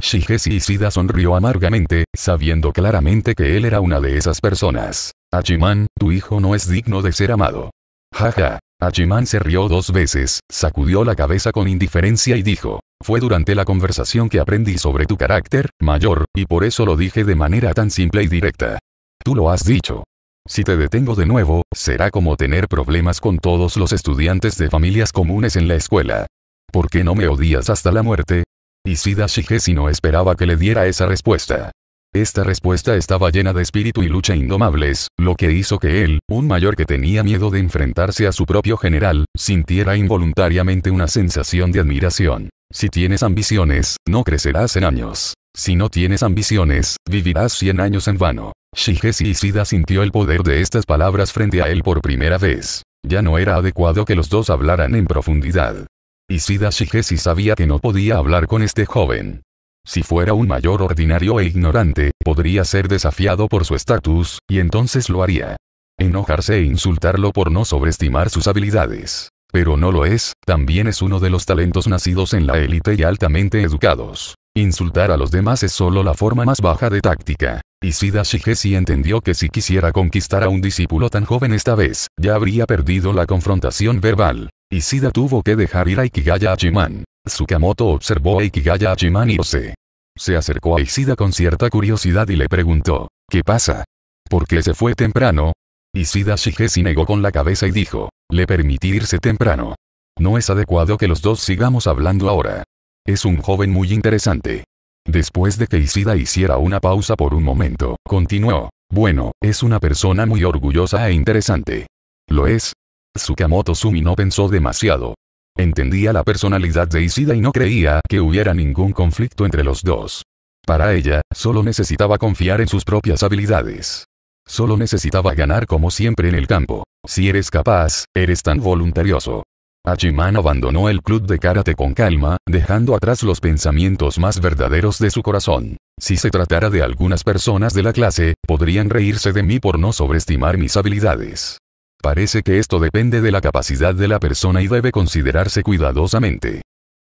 Shigesi Isida sonrió amargamente, sabiendo claramente que él era una de esas personas. «Achiman, tu hijo no es digno de ser amado. Jaja. Achiman se rió dos veces, sacudió la cabeza con indiferencia y dijo, fue durante la conversación que aprendí sobre tu carácter, mayor, y por eso lo dije de manera tan simple y directa. Tú lo has dicho. Si te detengo de nuevo, será como tener problemas con todos los estudiantes de familias comunes en la escuela. ¿Por qué no me odias hasta la muerte? Y Shige si no esperaba que le diera esa respuesta. Esta respuesta estaba llena de espíritu y lucha indomables, lo que hizo que él, un mayor que tenía miedo de enfrentarse a su propio general, sintiera involuntariamente una sensación de admiración. Si tienes ambiciones, no crecerás en años. Si no tienes ambiciones, vivirás 100 años en vano. Shigesi Sida sintió el poder de estas palabras frente a él por primera vez. Ya no era adecuado que los dos hablaran en profundidad. Isida Shigesi sabía que no podía hablar con este joven. Si fuera un mayor ordinario e ignorante, podría ser desafiado por su estatus, y entonces lo haría. Enojarse e insultarlo por no sobreestimar sus habilidades. Pero no lo es, también es uno de los talentos nacidos en la élite y altamente educados. Insultar a los demás es solo la forma más baja de táctica. Y Isida Shigesi entendió que si quisiera conquistar a un discípulo tan joven esta vez, ya habría perdido la confrontación verbal. Y Sida tuvo que dejar ir a Ikigaya Shiman. Tsukamoto observó a Ikigaya ose. Se acercó a Isida con cierta curiosidad y le preguntó, ¿qué pasa? ¿Por qué se fue temprano? Isida Shigesi negó con la cabeza y dijo, le permití irse temprano. No es adecuado que los dos sigamos hablando ahora. Es un joven muy interesante. Después de que Isida hiciera una pausa por un momento, continuó, bueno, es una persona muy orgullosa e interesante. Lo es. Tsukamoto Sumi no pensó demasiado, Entendía la personalidad de Isida y no creía que hubiera ningún conflicto entre los dos. Para ella, solo necesitaba confiar en sus propias habilidades. Solo necesitaba ganar como siempre en el campo. Si eres capaz, eres tan voluntarioso. Hachiman abandonó el club de karate con calma, dejando atrás los pensamientos más verdaderos de su corazón. Si se tratara de algunas personas de la clase, podrían reírse de mí por no sobreestimar mis habilidades. Parece que esto depende de la capacidad de la persona y debe considerarse cuidadosamente.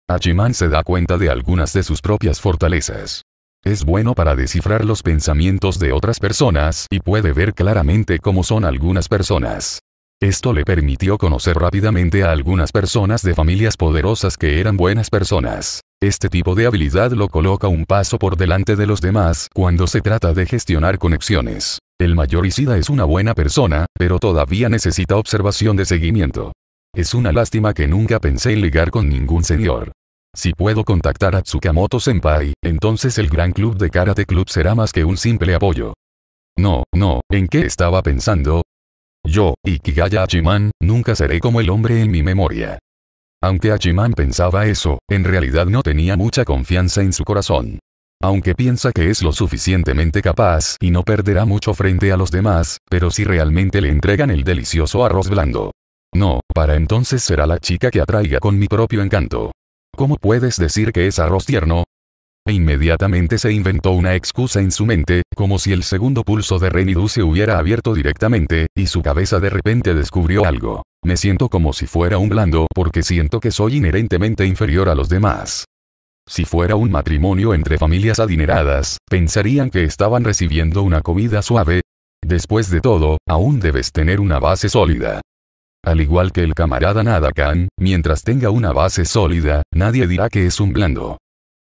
Achiman se da cuenta de algunas de sus propias fortalezas. Es bueno para descifrar los pensamientos de otras personas y puede ver claramente cómo son algunas personas. Esto le permitió conocer rápidamente a algunas personas de familias poderosas que eran buenas personas. Este tipo de habilidad lo coloca un paso por delante de los demás cuando se trata de gestionar conexiones. El mayoricida es una buena persona, pero todavía necesita observación de seguimiento. Es una lástima que nunca pensé en ligar con ningún señor. Si puedo contactar a Tsukamoto Senpai, entonces el gran club de Karate Club será más que un simple apoyo. No, no, ¿en qué estaba pensando? Yo, Ikigaya Achiman, nunca seré como el hombre en mi memoria. Aunque Achiman pensaba eso, en realidad no tenía mucha confianza en su corazón aunque piensa que es lo suficientemente capaz y no perderá mucho frente a los demás, pero si realmente le entregan el delicioso arroz blando. No, para entonces será la chica que atraiga con mi propio encanto. ¿Cómo puedes decir que es arroz tierno? E inmediatamente se inventó una excusa en su mente, como si el segundo pulso de Renidu se hubiera abierto directamente, y su cabeza de repente descubrió algo. Me siento como si fuera un blando porque siento que soy inherentemente inferior a los demás. Si fuera un matrimonio entre familias adineradas, pensarían que estaban recibiendo una comida suave. Después de todo, aún debes tener una base sólida. Al igual que el camarada Nadakan, mientras tenga una base sólida, nadie dirá que es un blando.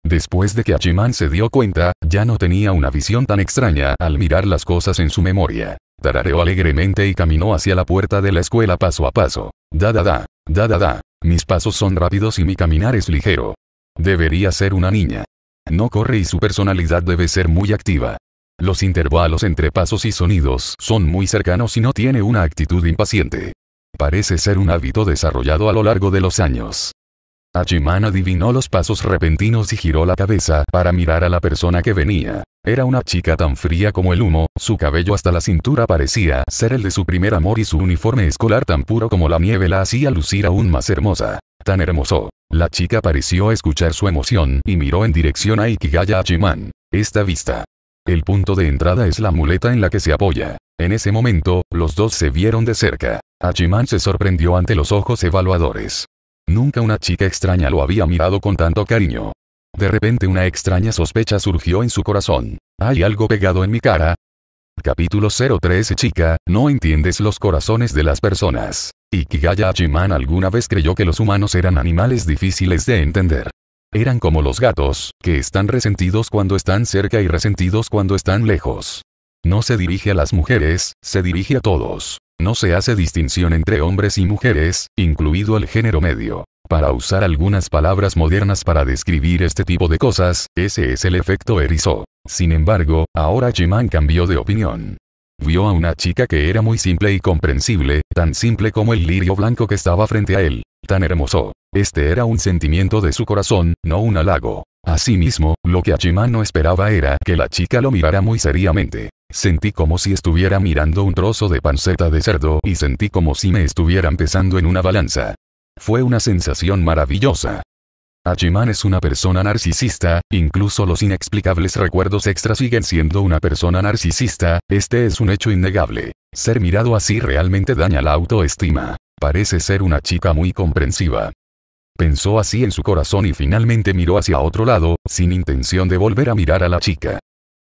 Después de que Achiman se dio cuenta, ya no tenía una visión tan extraña al mirar las cosas en su memoria. Tarareó alegremente y caminó hacia la puerta de la escuela paso a paso. Da da da, da da da. Mis pasos son rápidos y mi caminar es ligero. Debería ser una niña. No corre y su personalidad debe ser muy activa. Los intervalos entre pasos y sonidos son muy cercanos y no tiene una actitud impaciente. Parece ser un hábito desarrollado a lo largo de los años. Hachiman adivinó los pasos repentinos y giró la cabeza para mirar a la persona que venía. Era una chica tan fría como el humo, su cabello hasta la cintura parecía ser el de su primer amor y su uniforme escolar tan puro como la nieve la hacía lucir aún más hermosa. Tan hermoso. La chica pareció escuchar su emoción y miró en dirección a Ikigaya Achiman. Esta vista. El punto de entrada es la muleta en la que se apoya. En ese momento, los dos se vieron de cerca. Achiman se sorprendió ante los ojos evaluadores. Nunca una chica extraña lo había mirado con tanto cariño. De repente una extraña sospecha surgió en su corazón. ¿Hay algo pegado en mi cara? Capítulo 03: Chica, no entiendes los corazones de las personas. Kigaya Hachiman alguna vez creyó que los humanos eran animales difíciles de entender. Eran como los gatos, que están resentidos cuando están cerca y resentidos cuando están lejos. No se dirige a las mujeres, se dirige a todos. No se hace distinción entre hombres y mujeres, incluido el género medio. Para usar algunas palabras modernas para describir este tipo de cosas, ese es el efecto erizo. Sin embargo, ahora Chiman cambió de opinión. Vio a una chica que era muy simple y comprensible, tan simple como el lirio blanco que estaba frente a él, tan hermoso. Este era un sentimiento de su corazón, no un halago. Asimismo, lo que Achiman no esperaba era que la chica lo mirara muy seriamente. Sentí como si estuviera mirando un trozo de panceta de cerdo y sentí como si me estuvieran pesando en una balanza. Fue una sensación maravillosa. Hachiman es una persona narcisista, incluso los inexplicables recuerdos extra siguen siendo una persona narcisista, este es un hecho innegable. Ser mirado así realmente daña la autoestima. Parece ser una chica muy comprensiva. Pensó así en su corazón y finalmente miró hacia otro lado, sin intención de volver a mirar a la chica.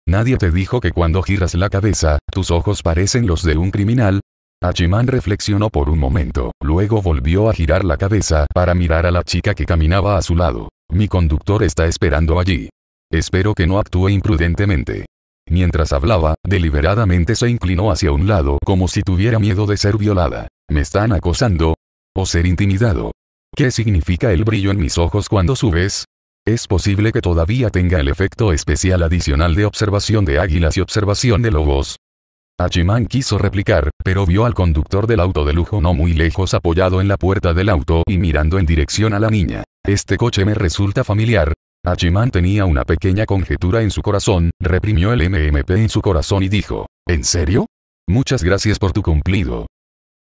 Nadie te dijo que cuando giras la cabeza, tus ojos parecen los de un criminal, Hachiman reflexionó por un momento, luego volvió a girar la cabeza para mirar a la chica que caminaba a su lado. Mi conductor está esperando allí. Espero que no actúe imprudentemente. Mientras hablaba, deliberadamente se inclinó hacia un lado como si tuviera miedo de ser violada. ¿Me están acosando? ¿O ser intimidado? ¿Qué significa el brillo en mis ojos cuando subes? Es posible que todavía tenga el efecto especial adicional de observación de águilas y observación de lobos, Hachiman quiso replicar, pero vio al conductor del auto de lujo no muy lejos apoyado en la puerta del auto y mirando en dirección a la niña. Este coche me resulta familiar. Hachiman tenía una pequeña conjetura en su corazón, reprimió el MMP en su corazón y dijo, ¿En serio? Muchas gracias por tu cumplido.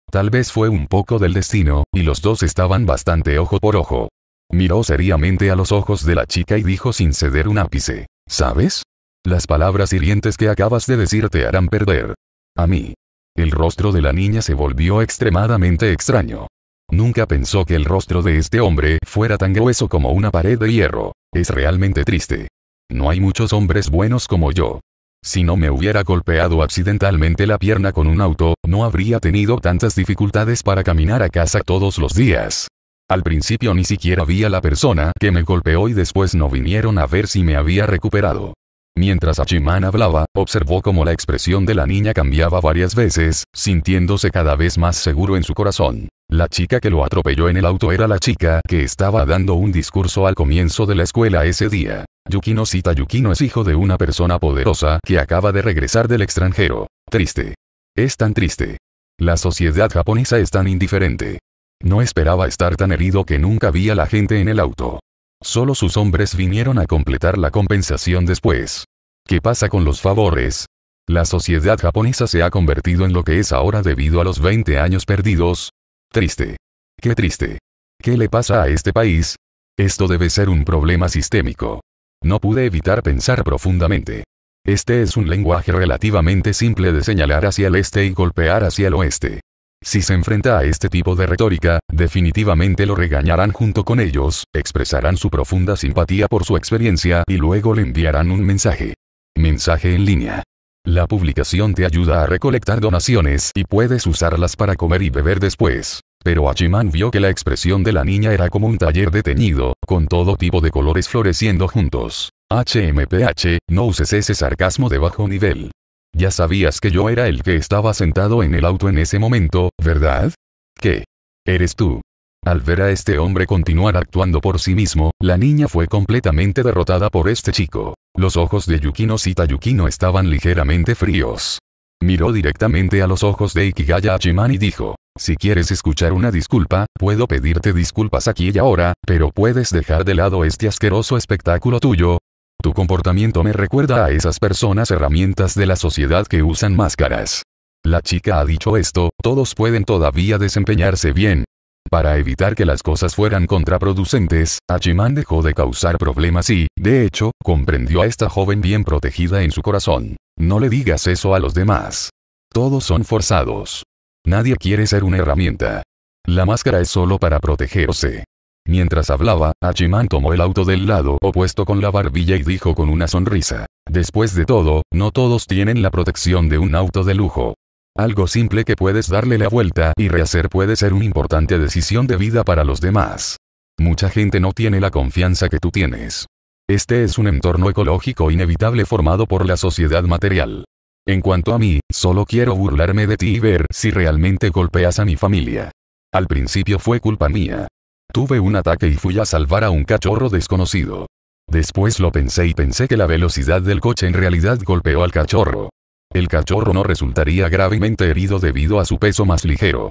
Tal vez fue un poco del destino, y los dos estaban bastante ojo por ojo. Miró seriamente a los ojos de la chica y dijo sin ceder un ápice, ¿sabes? Las palabras hirientes que acabas de decir te harán perder. A mí. El rostro de la niña se volvió extremadamente extraño. Nunca pensó que el rostro de este hombre fuera tan grueso como una pared de hierro. Es realmente triste. No hay muchos hombres buenos como yo. Si no me hubiera golpeado accidentalmente la pierna con un auto, no habría tenido tantas dificultades para caminar a casa todos los días. Al principio ni siquiera vi a la persona que me golpeó y después no vinieron a ver si me había recuperado. Mientras Achiman hablaba, observó cómo la expresión de la niña cambiaba varias veces, sintiéndose cada vez más seguro en su corazón. La chica que lo atropelló en el auto era la chica que estaba dando un discurso al comienzo de la escuela ese día. Yukino cita Yukino es hijo de una persona poderosa que acaba de regresar del extranjero. Triste. Es tan triste. La sociedad japonesa es tan indiferente. No esperaba estar tan herido que nunca vi a la gente en el auto. Solo sus hombres vinieron a completar la compensación después. ¿Qué pasa con los favores? La sociedad japonesa se ha convertido en lo que es ahora debido a los 20 años perdidos. Triste. Qué triste. ¿Qué le pasa a este país? Esto debe ser un problema sistémico. No pude evitar pensar profundamente. Este es un lenguaje relativamente simple de señalar hacia el este y golpear hacia el oeste. Si se enfrenta a este tipo de retórica, definitivamente lo regañarán junto con ellos, expresarán su profunda simpatía por su experiencia y luego le enviarán un mensaje. Mensaje en línea. La publicación te ayuda a recolectar donaciones y puedes usarlas para comer y beber después. Pero Hachiman vio que la expresión de la niña era como un taller de teñido, con todo tipo de colores floreciendo juntos. HMPH, no uses ese sarcasmo de bajo nivel. Ya sabías que yo era el que estaba sentado en el auto en ese momento, ¿verdad? ¿Qué? Eres tú. Al ver a este hombre continuar actuando por sí mismo, la niña fue completamente derrotada por este chico. Los ojos de Yukino Sita Yukino estaban ligeramente fríos. Miró directamente a los ojos de Ikigaya Hachiman y dijo, si quieres escuchar una disculpa, puedo pedirte disculpas aquí y ahora, pero puedes dejar de lado este asqueroso espectáculo tuyo, tu comportamiento me recuerda a esas personas herramientas de la sociedad que usan máscaras. La chica ha dicho esto, todos pueden todavía desempeñarse bien. Para evitar que las cosas fueran contraproducentes, Achiman dejó de causar problemas y, de hecho, comprendió a esta joven bien protegida en su corazón. No le digas eso a los demás. Todos son forzados. Nadie quiere ser una herramienta. La máscara es solo para protegerse. Mientras hablaba, Achiman tomó el auto del lado opuesto con la barbilla y dijo con una sonrisa. Después de todo, no todos tienen la protección de un auto de lujo. Algo simple que puedes darle la vuelta y rehacer puede ser una importante decisión de vida para los demás. Mucha gente no tiene la confianza que tú tienes. Este es un entorno ecológico inevitable formado por la sociedad material. En cuanto a mí, solo quiero burlarme de ti y ver si realmente golpeas a mi familia. Al principio fue culpa mía, Tuve un ataque y fui a salvar a un cachorro desconocido. Después lo pensé y pensé que la velocidad del coche en realidad golpeó al cachorro. El cachorro no resultaría gravemente herido debido a su peso más ligero.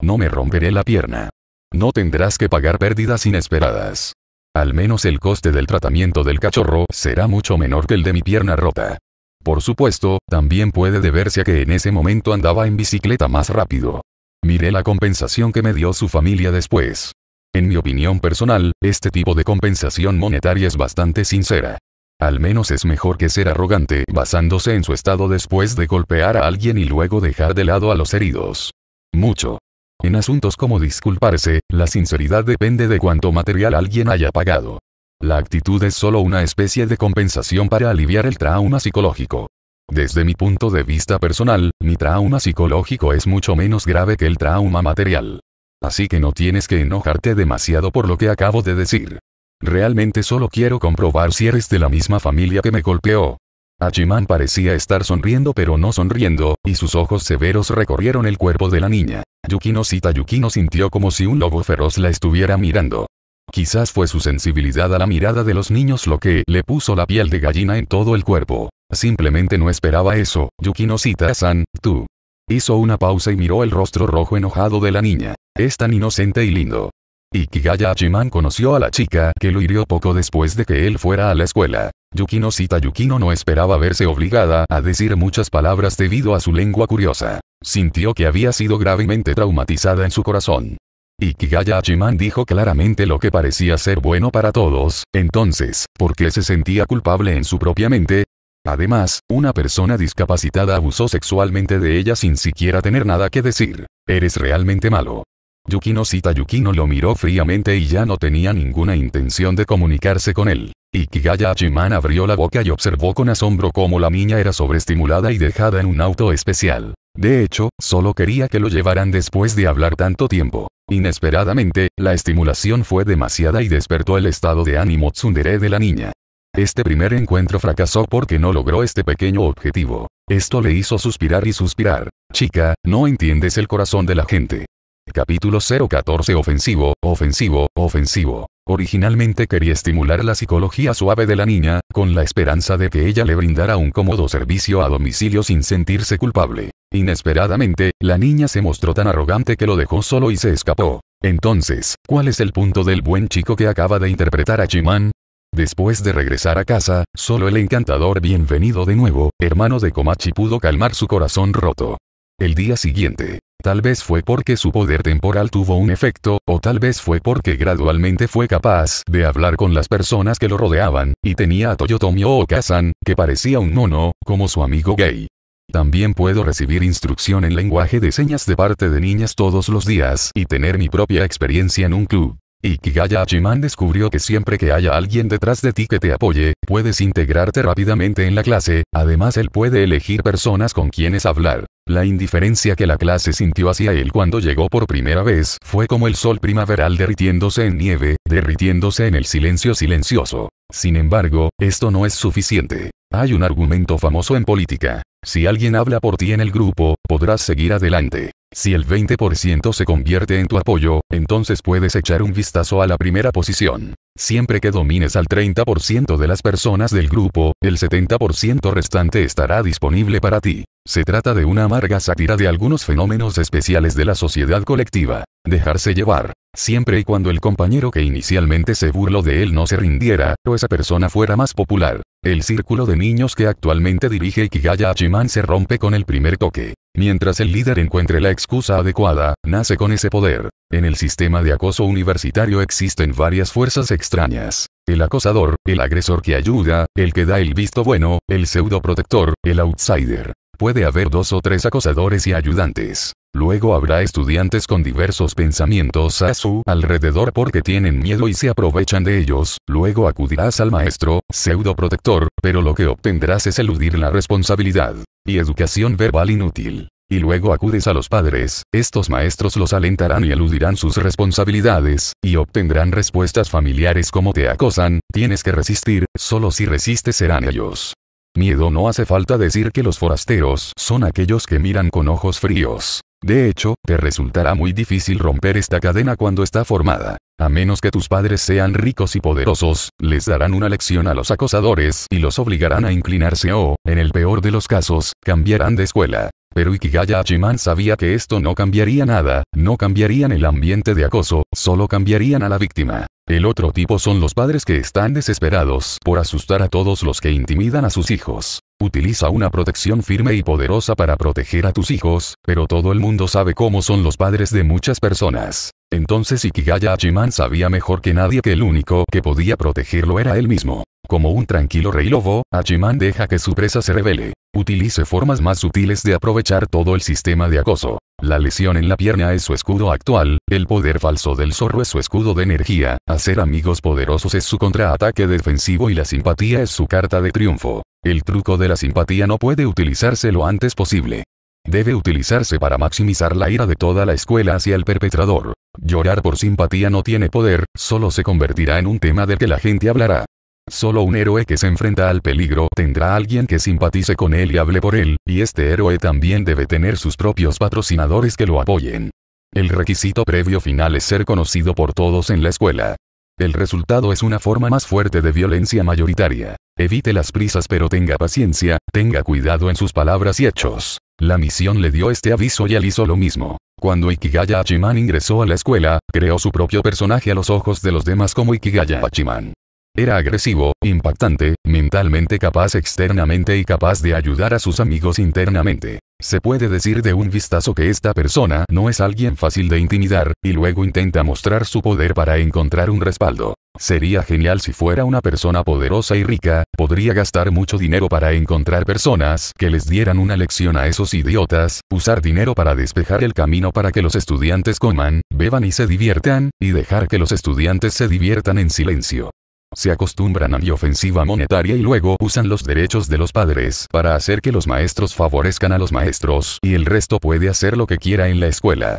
No me romperé la pierna. No tendrás que pagar pérdidas inesperadas. Al menos el coste del tratamiento del cachorro será mucho menor que el de mi pierna rota. Por supuesto, también puede deberse a que en ese momento andaba en bicicleta más rápido. Miré la compensación que me dio su familia después. En mi opinión personal, este tipo de compensación monetaria es bastante sincera. Al menos es mejor que ser arrogante basándose en su estado después de golpear a alguien y luego dejar de lado a los heridos. Mucho. En asuntos como disculparse, la sinceridad depende de cuánto material alguien haya pagado. La actitud es solo una especie de compensación para aliviar el trauma psicológico. Desde mi punto de vista personal, mi trauma psicológico es mucho menos grave que el trauma material. Así que no tienes que enojarte demasiado por lo que acabo de decir. Realmente solo quiero comprobar si eres de la misma familia que me golpeó. Hachiman parecía estar sonriendo pero no sonriendo, y sus ojos severos recorrieron el cuerpo de la niña. Yukino Yukino sintió como si un lobo feroz la estuviera mirando. Quizás fue su sensibilidad a la mirada de los niños lo que le puso la piel de gallina en todo el cuerpo. Simplemente no esperaba eso, Yukino Sita-san, tú. Hizo una pausa y miró el rostro rojo enojado de la niña. Es tan inocente y lindo. Ikigaya Hachiman conoció a la chica que lo hirió poco después de que él fuera a la escuela. Yukino cita Yukino no esperaba verse obligada a decir muchas palabras debido a su lengua curiosa. Sintió que había sido gravemente traumatizada en su corazón. Ikigaya Hachiman dijo claramente lo que parecía ser bueno para todos, entonces, ¿por qué se sentía culpable en su propia mente? Además, una persona discapacitada abusó sexualmente de ella sin siquiera tener nada que decir. Eres realmente malo. Yukino Sita Yukino lo miró fríamente y ya no tenía ninguna intención de comunicarse con él. Ikigaya Achiman abrió la boca y observó con asombro cómo la niña era sobreestimulada y dejada en un auto especial. De hecho, solo quería que lo llevaran después de hablar tanto tiempo. Inesperadamente, la estimulación fue demasiada y despertó el estado de ánimo tsundere de la niña. Este primer encuentro fracasó porque no logró este pequeño objetivo. Esto le hizo suspirar y suspirar. Chica, no entiendes el corazón de la gente. Capítulo 014 Ofensivo, ofensivo, ofensivo. Originalmente quería estimular la psicología suave de la niña, con la esperanza de que ella le brindara un cómodo servicio a domicilio sin sentirse culpable. Inesperadamente, la niña se mostró tan arrogante que lo dejó solo y se escapó. Entonces, ¿cuál es el punto del buen chico que acaba de interpretar a Chimán? Después de regresar a casa, solo el encantador bienvenido de nuevo, hermano de Komachi pudo calmar su corazón roto. El día siguiente, Tal vez fue porque su poder temporal tuvo un efecto, o tal vez fue porque gradualmente fue capaz de hablar con las personas que lo rodeaban, y tenía a Toyotomi Okazan, que parecía un mono, como su amigo gay. También puedo recibir instrucción en lenguaje de señas de parte de niñas todos los días y tener mi propia experiencia en un club. Ikigaya Achiman descubrió que siempre que haya alguien detrás de ti que te apoye, puedes integrarte rápidamente en la clase, además él puede elegir personas con quienes hablar. La indiferencia que la clase sintió hacia él cuando llegó por primera vez fue como el sol primaveral derritiéndose en nieve, derritiéndose en el silencio silencioso. Sin embargo, esto no es suficiente. Hay un argumento famoso en política. Si alguien habla por ti en el grupo, podrás seguir adelante. Si el 20% se convierte en tu apoyo, entonces puedes echar un vistazo a la primera posición. Siempre que domines al 30% de las personas del grupo, el 70% restante estará disponible para ti. Se trata de una amarga sátira de algunos fenómenos especiales de la sociedad colectiva. Dejarse llevar. Siempre y cuando el compañero que inicialmente se burló de él no se rindiera, o esa persona fuera más popular, el círculo de niños que actualmente dirige Ikigaya Achiman se rompe con el primer toque. Mientras el líder encuentre la excusa adecuada, nace con ese poder. En el sistema de acoso universitario existen varias fuerzas extrañas. El acosador, el agresor que ayuda, el que da el visto bueno, el pseudoprotector, el outsider. Puede haber dos o tres acosadores y ayudantes. Luego habrá estudiantes con diversos pensamientos a su alrededor porque tienen miedo y se aprovechan de ellos, luego acudirás al maestro, pseudo protector, pero lo que obtendrás es eludir la responsabilidad. Y educación verbal inútil. Y luego acudes a los padres, estos maestros los alentarán y eludirán sus responsabilidades, y obtendrán respuestas familiares como te acosan, tienes que resistir, solo si resistes serán ellos. Miedo no hace falta decir que los forasteros son aquellos que miran con ojos fríos. De hecho, te resultará muy difícil romper esta cadena cuando está formada. A menos que tus padres sean ricos y poderosos, les darán una lección a los acosadores y los obligarán a inclinarse o, en el peor de los casos, cambiarán de escuela. Pero Ikigaya Hachiman sabía que esto no cambiaría nada, no cambiarían el ambiente de acoso, solo cambiarían a la víctima. El otro tipo son los padres que están desesperados por asustar a todos los que intimidan a sus hijos. Utiliza una protección firme y poderosa para proteger a tus hijos, pero todo el mundo sabe cómo son los padres de muchas personas. Entonces Ikigaya Achiman sabía mejor que nadie que el único que podía protegerlo era él mismo. Como un tranquilo rey lobo, Achiman deja que su presa se revele. Utilice formas más sutiles de aprovechar todo el sistema de acoso. La lesión en la pierna es su escudo actual, el poder falso del zorro es su escudo de energía, hacer amigos poderosos es su contraataque defensivo y la simpatía es su carta de triunfo. El truco de la simpatía no puede utilizarse lo antes posible. Debe utilizarse para maximizar la ira de toda la escuela hacia el perpetrador. Llorar por simpatía no tiene poder, solo se convertirá en un tema del que la gente hablará. Solo un héroe que se enfrenta al peligro tendrá alguien que simpatice con él y hable por él, y este héroe también debe tener sus propios patrocinadores que lo apoyen. El requisito previo final es ser conocido por todos en la escuela. El resultado es una forma más fuerte de violencia mayoritaria. Evite las prisas pero tenga paciencia, tenga cuidado en sus palabras y hechos. La misión le dio este aviso y él hizo lo mismo. Cuando Ikigaya Hachiman ingresó a la escuela, creó su propio personaje a los ojos de los demás como Ikigaya Hachiman. Era agresivo, impactante, mentalmente capaz externamente y capaz de ayudar a sus amigos internamente. Se puede decir de un vistazo que esta persona no es alguien fácil de intimidar, y luego intenta mostrar su poder para encontrar un respaldo. Sería genial si fuera una persona poderosa y rica, podría gastar mucho dinero para encontrar personas que les dieran una lección a esos idiotas, usar dinero para despejar el camino para que los estudiantes coman, beban y se diviertan, y dejar que los estudiantes se diviertan en silencio. Se acostumbran a mi ofensiva monetaria y luego usan los derechos de los padres para hacer que los maestros favorezcan a los maestros y el resto puede hacer lo que quiera en la escuela.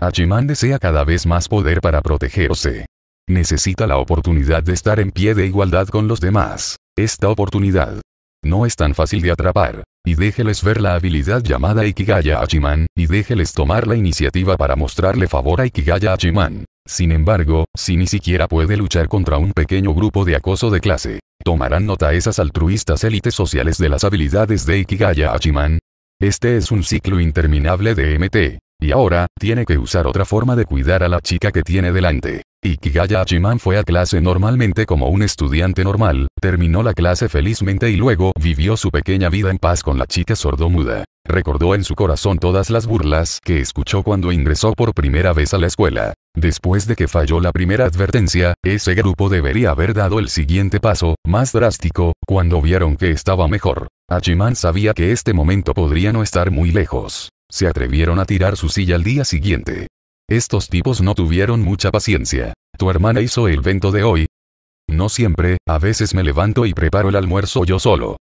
Achimán desea cada vez más poder para protegerse. Necesita la oportunidad de estar en pie de igualdad con los demás. Esta oportunidad no es tan fácil de atrapar. Y déjeles ver la habilidad llamada Ikigaya Hachiman, y déjeles tomar la iniciativa para mostrarle favor a Ikigaya Hachiman. Sin embargo, si ni siquiera puede luchar contra un pequeño grupo de acoso de clase, ¿tomarán nota esas altruistas élites sociales de las habilidades de Ikigaya Hachiman? Este es un ciclo interminable de MT. Y ahora, tiene que usar otra forma de cuidar a la chica que tiene delante. Ikigaya Hachiman fue a clase normalmente como un estudiante normal, terminó la clase felizmente y luego vivió su pequeña vida en paz con la chica sordomuda. Recordó en su corazón todas las burlas que escuchó cuando ingresó por primera vez a la escuela. Después de que falló la primera advertencia, ese grupo debería haber dado el siguiente paso, más drástico, cuando vieron que estaba mejor. Hachiman sabía que este momento podría no estar muy lejos. Se atrevieron a tirar su silla al día siguiente. Estos tipos no tuvieron mucha paciencia. Tu hermana hizo el vento de hoy. No siempre, a veces me levanto y preparo el almuerzo yo solo.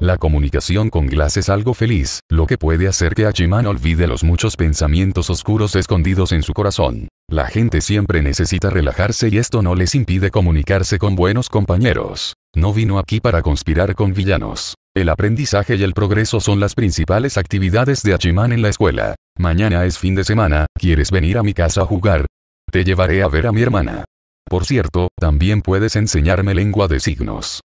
La comunicación con Glass es algo feliz, lo que puede hacer que Himan olvide los muchos pensamientos oscuros escondidos en su corazón. La gente siempre necesita relajarse y esto no les impide comunicarse con buenos compañeros. No vino aquí para conspirar con villanos. El aprendizaje y el progreso son las principales actividades de Achiman en la escuela. Mañana es fin de semana, ¿quieres venir a mi casa a jugar? Te llevaré a ver a mi hermana. Por cierto, también puedes enseñarme lengua de signos.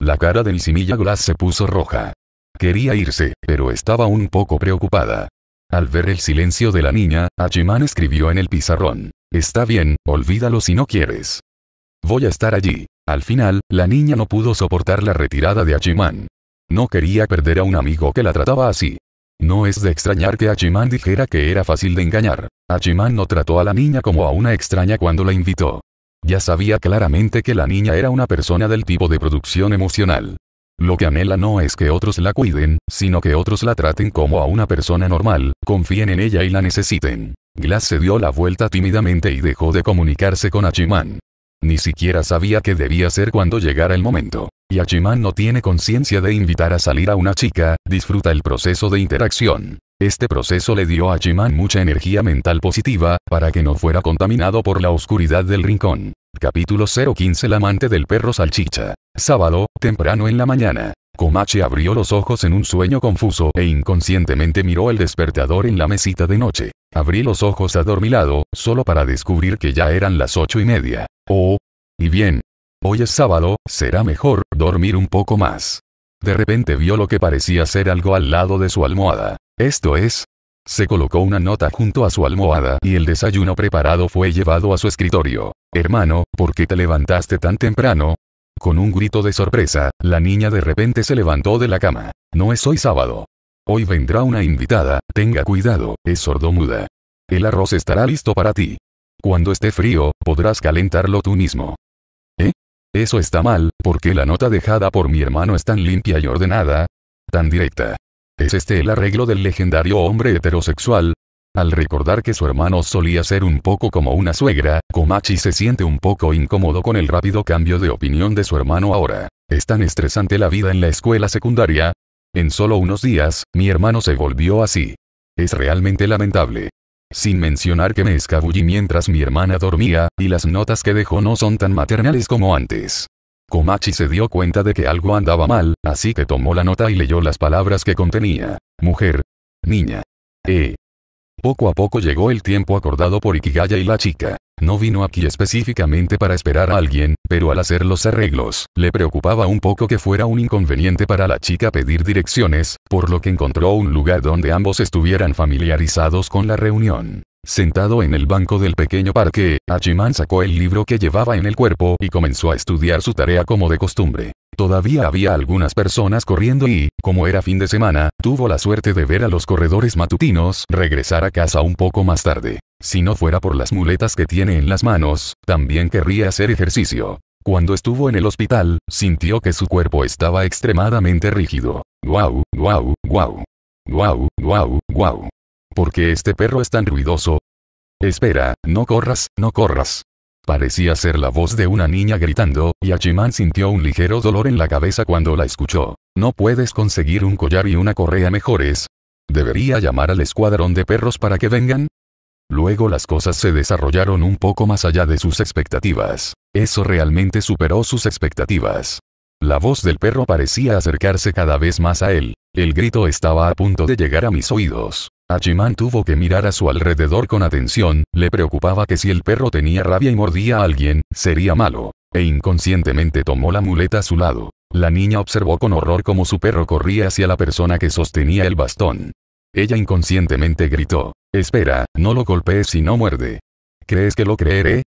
La cara de Nisimilla Glass se puso roja. Quería irse, pero estaba un poco preocupada. Al ver el silencio de la niña, Achiman escribió en el pizarrón. Está bien, olvídalo si no quieres. Voy a estar allí. Al final, la niña no pudo soportar la retirada de Achiman. No quería perder a un amigo que la trataba así. No es de extrañar que Achiman dijera que era fácil de engañar. Achiman no trató a la niña como a una extraña cuando la invitó. Ya sabía claramente que la niña era una persona del tipo de producción emocional. Lo que anhela no es que otros la cuiden, sino que otros la traten como a una persona normal, confíen en ella y la necesiten. Glass se dio la vuelta tímidamente y dejó de comunicarse con Achiman. Ni siquiera sabía qué debía hacer cuando llegara el momento. Yachiman no tiene conciencia de invitar a salir a una chica, disfruta el proceso de interacción. Este proceso le dio a Chimán mucha energía mental positiva, para que no fuera contaminado por la oscuridad del rincón. Capítulo 015 El amante del perro salchicha. Sábado, temprano en la mañana. Komachi abrió los ojos en un sueño confuso e inconscientemente miró el despertador en la mesita de noche. Abrí los ojos adormilado, solo para descubrir que ya eran las ocho y media. Oh, y bien. Hoy es sábado, será mejor dormir un poco más. De repente vio lo que parecía ser algo al lado de su almohada. Esto es, se colocó una nota junto a su almohada y el desayuno preparado fue llevado a su escritorio. Hermano, ¿por qué te levantaste tan temprano? Con un grito de sorpresa, la niña de repente se levantó de la cama. No es hoy sábado. Hoy vendrá una invitada, tenga cuidado, es sordomuda. El arroz estará listo para ti. Cuando esté frío, podrás calentarlo tú mismo. ¿Eh? Eso está mal, porque la nota dejada por mi hermano es tan limpia y ordenada, tan directa. ¿Es este el arreglo del legendario hombre heterosexual? Al recordar que su hermano solía ser un poco como una suegra, Komachi se siente un poco incómodo con el rápido cambio de opinión de su hermano ahora. Es tan estresante la vida en la escuela secundaria. En solo unos días, mi hermano se volvió así. Es realmente lamentable. Sin mencionar que me escabullí mientras mi hermana dormía, y las notas que dejó no son tan maternales como antes. Komachi se dio cuenta de que algo andaba mal, así que tomó la nota y leyó las palabras que contenía. Mujer. Niña. E. Poco a poco llegó el tiempo acordado por Ikigaya y la chica. No vino aquí específicamente para esperar a alguien, pero al hacer los arreglos, le preocupaba un poco que fuera un inconveniente para la chica pedir direcciones, por lo que encontró un lugar donde ambos estuvieran familiarizados con la reunión. Sentado en el banco del pequeño parque, Hachiman sacó el libro que llevaba en el cuerpo y comenzó a estudiar su tarea como de costumbre. Todavía había algunas personas corriendo y, como era fin de semana, tuvo la suerte de ver a los corredores matutinos regresar a casa un poco más tarde. Si no fuera por las muletas que tiene en las manos, también querría hacer ejercicio. Cuando estuvo en el hospital, sintió que su cuerpo estaba extremadamente rígido. Guau, guau, guau. Guau, guau, guau. ¿Por qué este perro es tan ruidoso? Espera, no corras, no corras. Parecía ser la voz de una niña gritando, y Achiman sintió un ligero dolor en la cabeza cuando la escuchó. ¿No puedes conseguir un collar y una correa mejores? ¿Debería llamar al escuadrón de perros para que vengan? Luego las cosas se desarrollaron un poco más allá de sus expectativas. Eso realmente superó sus expectativas. La voz del perro parecía acercarse cada vez más a él. El grito estaba a punto de llegar a mis oídos. Achiman tuvo que mirar a su alrededor con atención, le preocupaba que si el perro tenía rabia y mordía a alguien, sería malo. E inconscientemente tomó la muleta a su lado. La niña observó con horror cómo su perro corría hacia la persona que sostenía el bastón. Ella inconscientemente gritó. Espera, no lo golpees y no muerde. ¿Crees que lo creeré?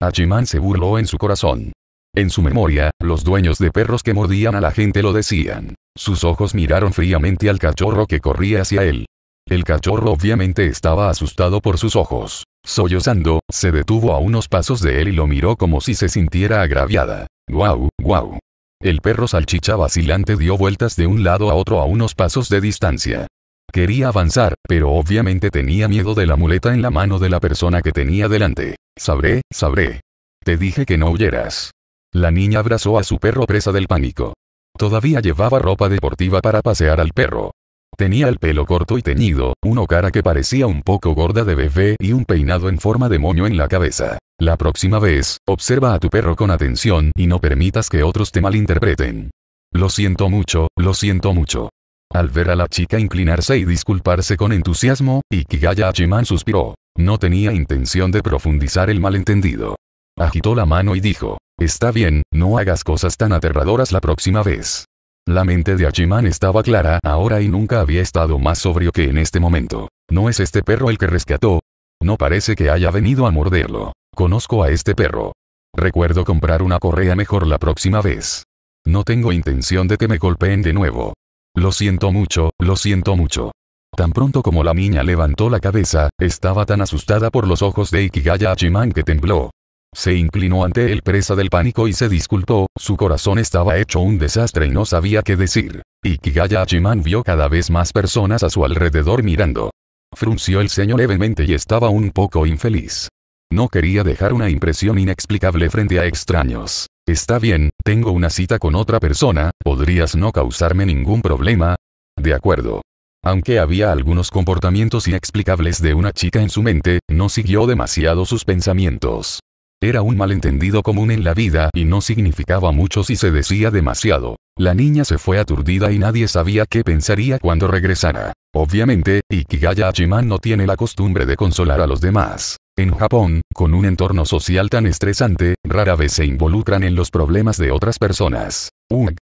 Achiman se burló en su corazón. En su memoria, los dueños de perros que mordían a la gente lo decían. Sus ojos miraron fríamente al cachorro que corría hacia él. El cachorro obviamente estaba asustado por sus ojos. Sollozando, se detuvo a unos pasos de él y lo miró como si se sintiera agraviada. ¡Guau, guau! El perro salchicha vacilante dio vueltas de un lado a otro a unos pasos de distancia. Quería avanzar, pero obviamente tenía miedo de la muleta en la mano de la persona que tenía delante. Sabré, sabré. Te dije que no huyeras. La niña abrazó a su perro presa del pánico. Todavía llevaba ropa deportiva para pasear al perro. Tenía el pelo corto y teñido, una cara que parecía un poco gorda de bebé y un peinado en forma de moño en la cabeza. La próxima vez, observa a tu perro con atención y no permitas que otros te malinterpreten. Lo siento mucho, lo siento mucho. Al ver a la chica inclinarse y disculparse con entusiasmo, Ikigaya Achiman suspiró. No tenía intención de profundizar el malentendido. Agitó la mano y dijo, Está bien, no hagas cosas tan aterradoras la próxima vez. La mente de Hachiman estaba clara ahora y nunca había estado más sobrio que en este momento. ¿No es este perro el que rescató? No parece que haya venido a morderlo. Conozco a este perro. Recuerdo comprar una correa mejor la próxima vez. No tengo intención de que me golpeen de nuevo. Lo siento mucho, lo siento mucho. Tan pronto como la niña levantó la cabeza, estaba tan asustada por los ojos de Ikigaya Hachiman que tembló. Se inclinó ante él presa del pánico y se disculpó, su corazón estaba hecho un desastre y no sabía qué decir. Ikigaya Hachiman vio cada vez más personas a su alrededor mirando. Frunció el ceño levemente y estaba un poco infeliz. No quería dejar una impresión inexplicable frente a extraños. Está bien, tengo una cita con otra persona, ¿podrías no causarme ningún problema? De acuerdo. Aunque había algunos comportamientos inexplicables de una chica en su mente, no siguió demasiado sus pensamientos. Era un malentendido común en la vida y no significaba mucho si se decía demasiado. La niña se fue aturdida y nadie sabía qué pensaría cuando regresara. Obviamente, Ikigaya Hachiman no tiene la costumbre de consolar a los demás. En Japón, con un entorno social tan estresante, rara vez se involucran en los problemas de otras personas.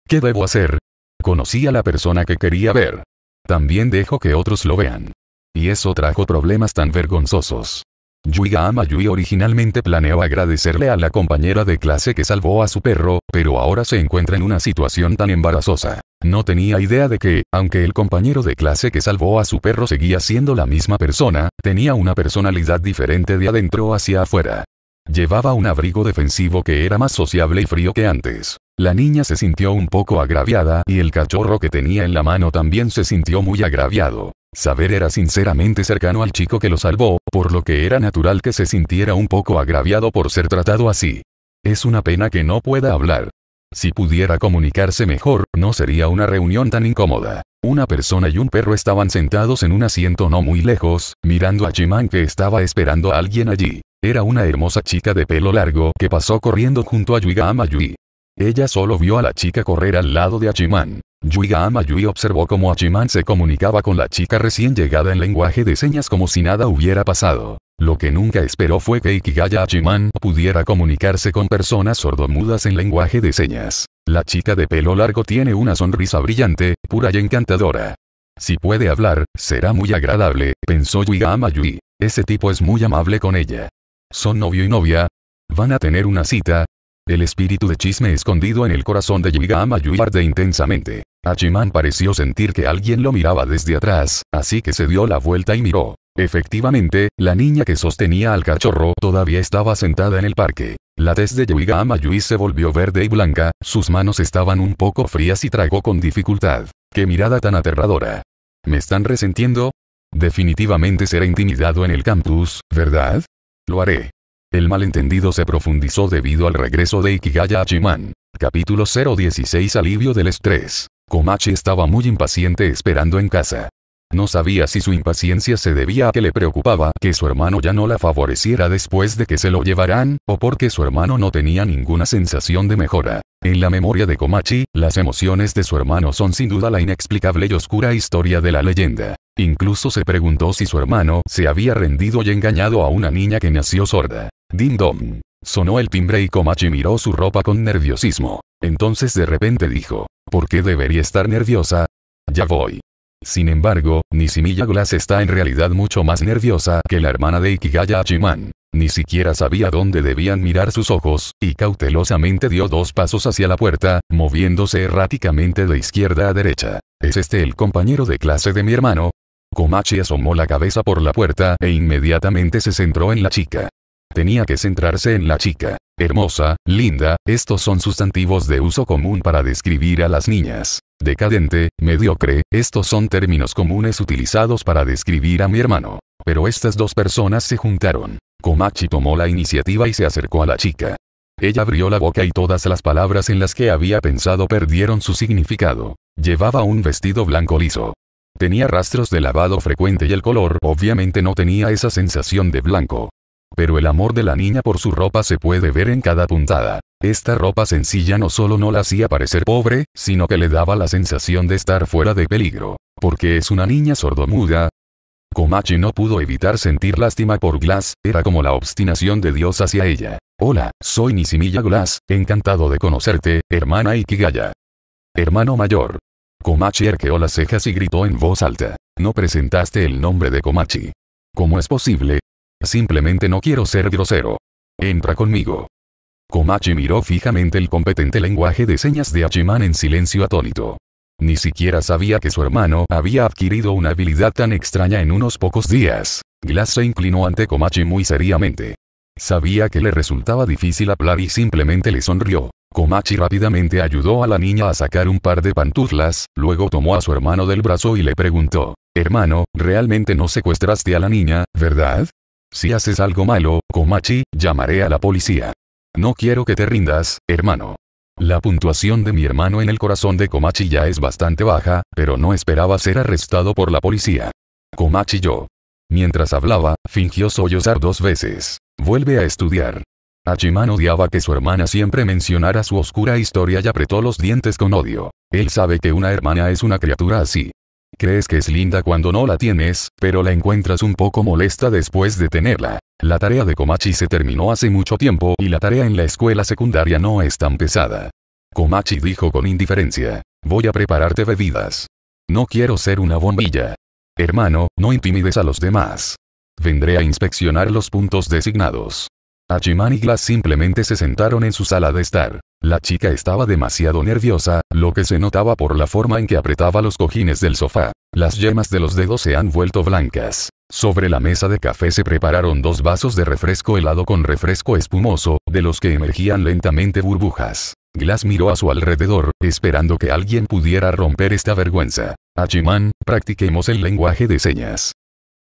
¿qué debo hacer? Conocí a la persona que quería ver. También dejo que otros lo vean. Y eso trajo problemas tan vergonzosos. Yui Amayui originalmente planeó agradecerle a la compañera de clase que salvó a su perro, pero ahora se encuentra en una situación tan embarazosa. No tenía idea de que, aunque el compañero de clase que salvó a su perro seguía siendo la misma persona, tenía una personalidad diferente de adentro hacia afuera. Llevaba un abrigo defensivo que era más sociable y frío que antes. La niña se sintió un poco agraviada y el cachorro que tenía en la mano también se sintió muy agraviado. Saber era sinceramente cercano al chico que lo salvó, por lo que era natural que se sintiera un poco agraviado por ser tratado así. Es una pena que no pueda hablar. Si pudiera comunicarse mejor, no sería una reunión tan incómoda. Una persona y un perro estaban sentados en un asiento no muy lejos, mirando a Chimán que estaba esperando a alguien allí. Era una hermosa chica de pelo largo que pasó corriendo junto a Yuiga Ella solo vio a la chica correr al lado de Chimán. Yuiga Amayui observó cómo Achiman se comunicaba con la chica recién llegada en lenguaje de señas como si nada hubiera pasado. Lo que nunca esperó fue que Ikigaya Achiman pudiera comunicarse con personas sordomudas en lenguaje de señas. La chica de pelo largo tiene una sonrisa brillante, pura y encantadora. Si puede hablar, será muy agradable, pensó Yuiga Yui. Ese tipo es muy amable con ella. ¿Son novio y novia? ¿Van a tener una cita? El espíritu de chisme escondido en el corazón de Yuiga Yui arde intensamente. Hachiman pareció sentir que alguien lo miraba desde atrás, así que se dio la vuelta y miró. Efectivamente, la niña que sostenía al cachorro todavía estaba sentada en el parque. La tez de Yuiga Amayui se volvió verde y blanca, sus manos estaban un poco frías y tragó con dificultad. ¡Qué mirada tan aterradora! ¿Me están resentiendo? Definitivamente seré intimidado en el campus, ¿verdad? Lo haré. El malentendido se profundizó debido al regreso de Ikigaya Achiman. Capítulo 016 Alivio del estrés. Komachi estaba muy impaciente esperando en casa. No sabía si su impaciencia se debía a que le preocupaba que su hermano ya no la favoreciera después de que se lo llevaran, o porque su hermano no tenía ninguna sensación de mejora. En la memoria de Komachi, las emociones de su hermano son sin duda la inexplicable y oscura historia de la leyenda. Incluso se preguntó si su hermano se había rendido y engañado a una niña que nació sorda. din Dom. Sonó el timbre y Komachi miró su ropa con nerviosismo. Entonces de repente dijo, ¿Por qué debería estar nerviosa? Ya voy. Sin embargo, Nishimiya Glass está en realidad mucho más nerviosa que la hermana de Ikigaya Achiman. Ni siquiera sabía dónde debían mirar sus ojos, y cautelosamente dio dos pasos hacia la puerta, moviéndose erráticamente de izquierda a derecha. ¿Es este el compañero de clase de mi hermano? Komachi asomó la cabeza por la puerta e inmediatamente se centró en la chica. Tenía que centrarse en la chica. Hermosa, linda, estos son sustantivos de uso común para describir a las niñas. Decadente, mediocre, estos son términos comunes utilizados para describir a mi hermano. Pero estas dos personas se juntaron. Komachi tomó la iniciativa y se acercó a la chica. Ella abrió la boca y todas las palabras en las que había pensado perdieron su significado. Llevaba un vestido blanco liso. Tenía rastros de lavado frecuente y el color obviamente no tenía esa sensación de blanco. Pero el amor de la niña por su ropa se puede ver en cada puntada. Esta ropa sencilla no solo no la hacía parecer pobre, sino que le daba la sensación de estar fuera de peligro. Porque es una niña sordomuda, Komachi no pudo evitar sentir lástima por Glass, era como la obstinación de Dios hacia ella. Hola, soy Nisimilla Glass, encantado de conocerte, hermana Ikigaya. Hermano mayor. Komachi arqueó las cejas y gritó en voz alta. No presentaste el nombre de Komachi. ¿Cómo es posible? Simplemente no quiero ser grosero. Entra conmigo. Komachi miró fijamente el competente lenguaje de señas de Hachiman en silencio atónito. Ni siquiera sabía que su hermano había adquirido una habilidad tan extraña en unos pocos días. Glass se inclinó ante Komachi muy seriamente. Sabía que le resultaba difícil hablar y simplemente le sonrió. Komachi rápidamente ayudó a la niña a sacar un par de pantuflas, luego tomó a su hermano del brazo y le preguntó, Hermano, realmente no secuestraste a la niña, ¿verdad? Si haces algo malo, Komachi, llamaré a la policía. No quiero que te rindas, hermano. La puntuación de mi hermano en el corazón de Komachi ya es bastante baja, pero no esperaba ser arrestado por la policía. Komachi yo. Mientras hablaba, fingió sollozar dos veces. Vuelve a estudiar. Hachiman odiaba que su hermana siempre mencionara su oscura historia y apretó los dientes con odio. Él sabe que una hermana es una criatura así. Crees que es linda cuando no la tienes, pero la encuentras un poco molesta después de tenerla. La tarea de Komachi se terminó hace mucho tiempo y la tarea en la escuela secundaria no es tan pesada. Komachi dijo con indiferencia. Voy a prepararte bebidas. No quiero ser una bombilla. Hermano, no intimides a los demás. Vendré a inspeccionar los puntos designados. Hachiman y Glass simplemente se sentaron en su sala de estar. La chica estaba demasiado nerviosa, lo que se notaba por la forma en que apretaba los cojines del sofá. Las yemas de los dedos se han vuelto blancas. Sobre la mesa de café se prepararon dos vasos de refresco helado con refresco espumoso, de los que emergían lentamente burbujas. Glass miró a su alrededor, esperando que alguien pudiera romper esta vergüenza. Achiman, practiquemos el lenguaje de señas.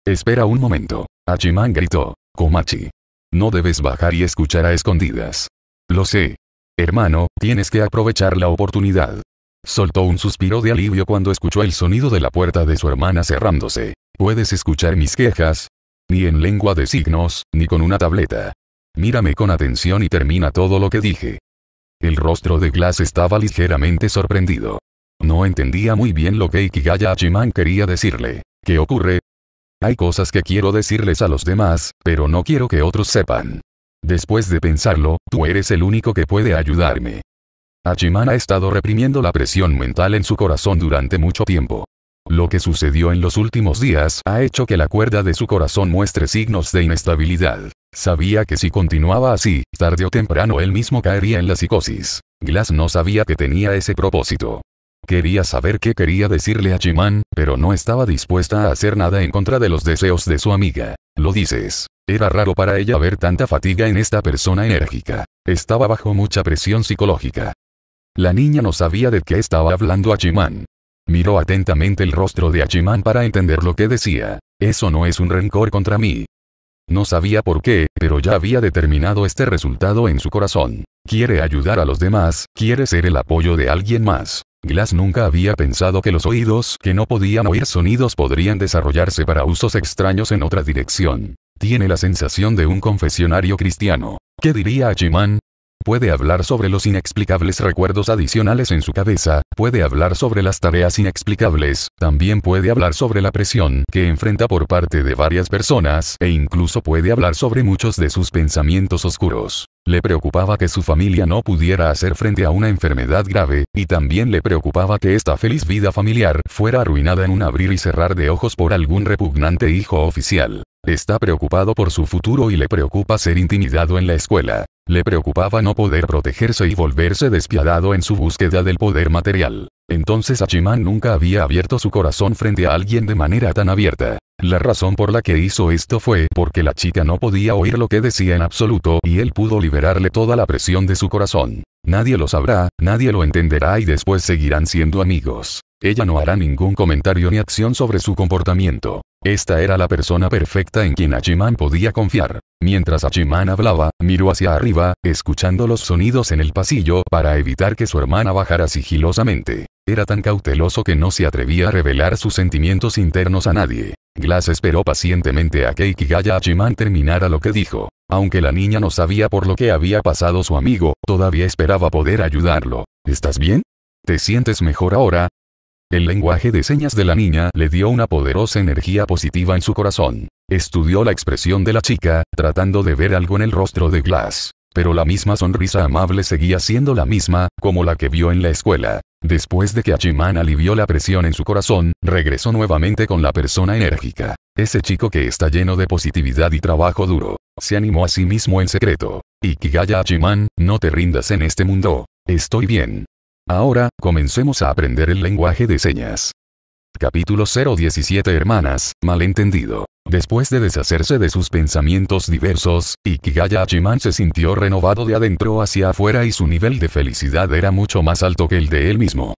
Espera un momento. Achiman gritó. Komachi. No debes bajar y escuchar a escondidas. Lo sé, Hermano, tienes que aprovechar la oportunidad. Soltó un suspiro de alivio cuando escuchó el sonido de la puerta de su hermana cerrándose. ¿Puedes escuchar mis quejas? Ni en lengua de signos, ni con una tableta. Mírame con atención y termina todo lo que dije. El rostro de Glass estaba ligeramente sorprendido. No entendía muy bien lo que Ikigaya Hachiman quería decirle. ¿Qué ocurre? Hay cosas que quiero decirles a los demás, pero no quiero que otros sepan. Después de pensarlo, tú eres el único que puede ayudarme. Hachiman ha estado reprimiendo la presión mental en su corazón durante mucho tiempo. Lo que sucedió en los últimos días ha hecho que la cuerda de su corazón muestre signos de inestabilidad. Sabía que si continuaba así, tarde o temprano él mismo caería en la psicosis. Glass no sabía que tenía ese propósito. Quería saber qué quería decirle a Chimán, pero no estaba dispuesta a hacer nada en contra de los deseos de su amiga. Lo dices. Era raro para ella ver tanta fatiga en esta persona enérgica. Estaba bajo mucha presión psicológica. La niña no sabía de qué estaba hablando a Chimán. Miró atentamente el rostro de Chimán para entender lo que decía. Eso no es un rencor contra mí. No sabía por qué, pero ya había determinado este resultado en su corazón. Quiere ayudar a los demás, quiere ser el apoyo de alguien más. Glass nunca había pensado que los oídos que no podían oír sonidos podrían desarrollarse para usos extraños en otra dirección. Tiene la sensación de un confesionario cristiano. ¿Qué diría a Puede hablar sobre los inexplicables recuerdos adicionales en su cabeza, puede hablar sobre las tareas inexplicables, también puede hablar sobre la presión que enfrenta por parte de varias personas e incluso puede hablar sobre muchos de sus pensamientos oscuros. Le preocupaba que su familia no pudiera hacer frente a una enfermedad grave, y también le preocupaba que esta feliz vida familiar fuera arruinada en un abrir y cerrar de ojos por algún repugnante hijo oficial. Está preocupado por su futuro y le preocupa ser intimidado en la escuela. Le preocupaba no poder protegerse y volverse despiadado en su búsqueda del poder material. Entonces Achiman nunca había abierto su corazón frente a alguien de manera tan abierta. La razón por la que hizo esto fue porque la chica no podía oír lo que decía en absoluto y él pudo liberarle toda la presión de su corazón. Nadie lo sabrá, nadie lo entenderá y después seguirán siendo amigos. Ella no hará ningún comentario ni acción sobre su comportamiento. Esta era la persona perfecta en quien Achiman podía confiar. Mientras Achiman hablaba, miró hacia arriba, escuchando los sonidos en el pasillo para evitar que su hermana bajara sigilosamente. Era tan cauteloso que no se atrevía a revelar sus sentimientos internos a nadie. Glass esperó pacientemente a que Ikigaya Achiman terminara lo que dijo. Aunque la niña no sabía por lo que había pasado su amigo, todavía esperaba poder ayudarlo. ¿Estás bien? ¿Te sientes mejor ahora? El lenguaje de señas de la niña le dio una poderosa energía positiva en su corazón. Estudió la expresión de la chica, tratando de ver algo en el rostro de Glass. Pero la misma sonrisa amable seguía siendo la misma, como la que vio en la escuela. Después de que Achiman alivió la presión en su corazón, regresó nuevamente con la persona enérgica. Ese chico que está lleno de positividad y trabajo duro. Se animó a sí mismo en secreto. Ikigaya Achiman, no te rindas en este mundo. Estoy bien. Ahora, comencemos a aprender el lenguaje de señas. Capítulo 017 Hermanas, malentendido. Después de deshacerse de sus pensamientos diversos, Ikigaya Achiman se sintió renovado de adentro hacia afuera y su nivel de felicidad era mucho más alto que el de él mismo.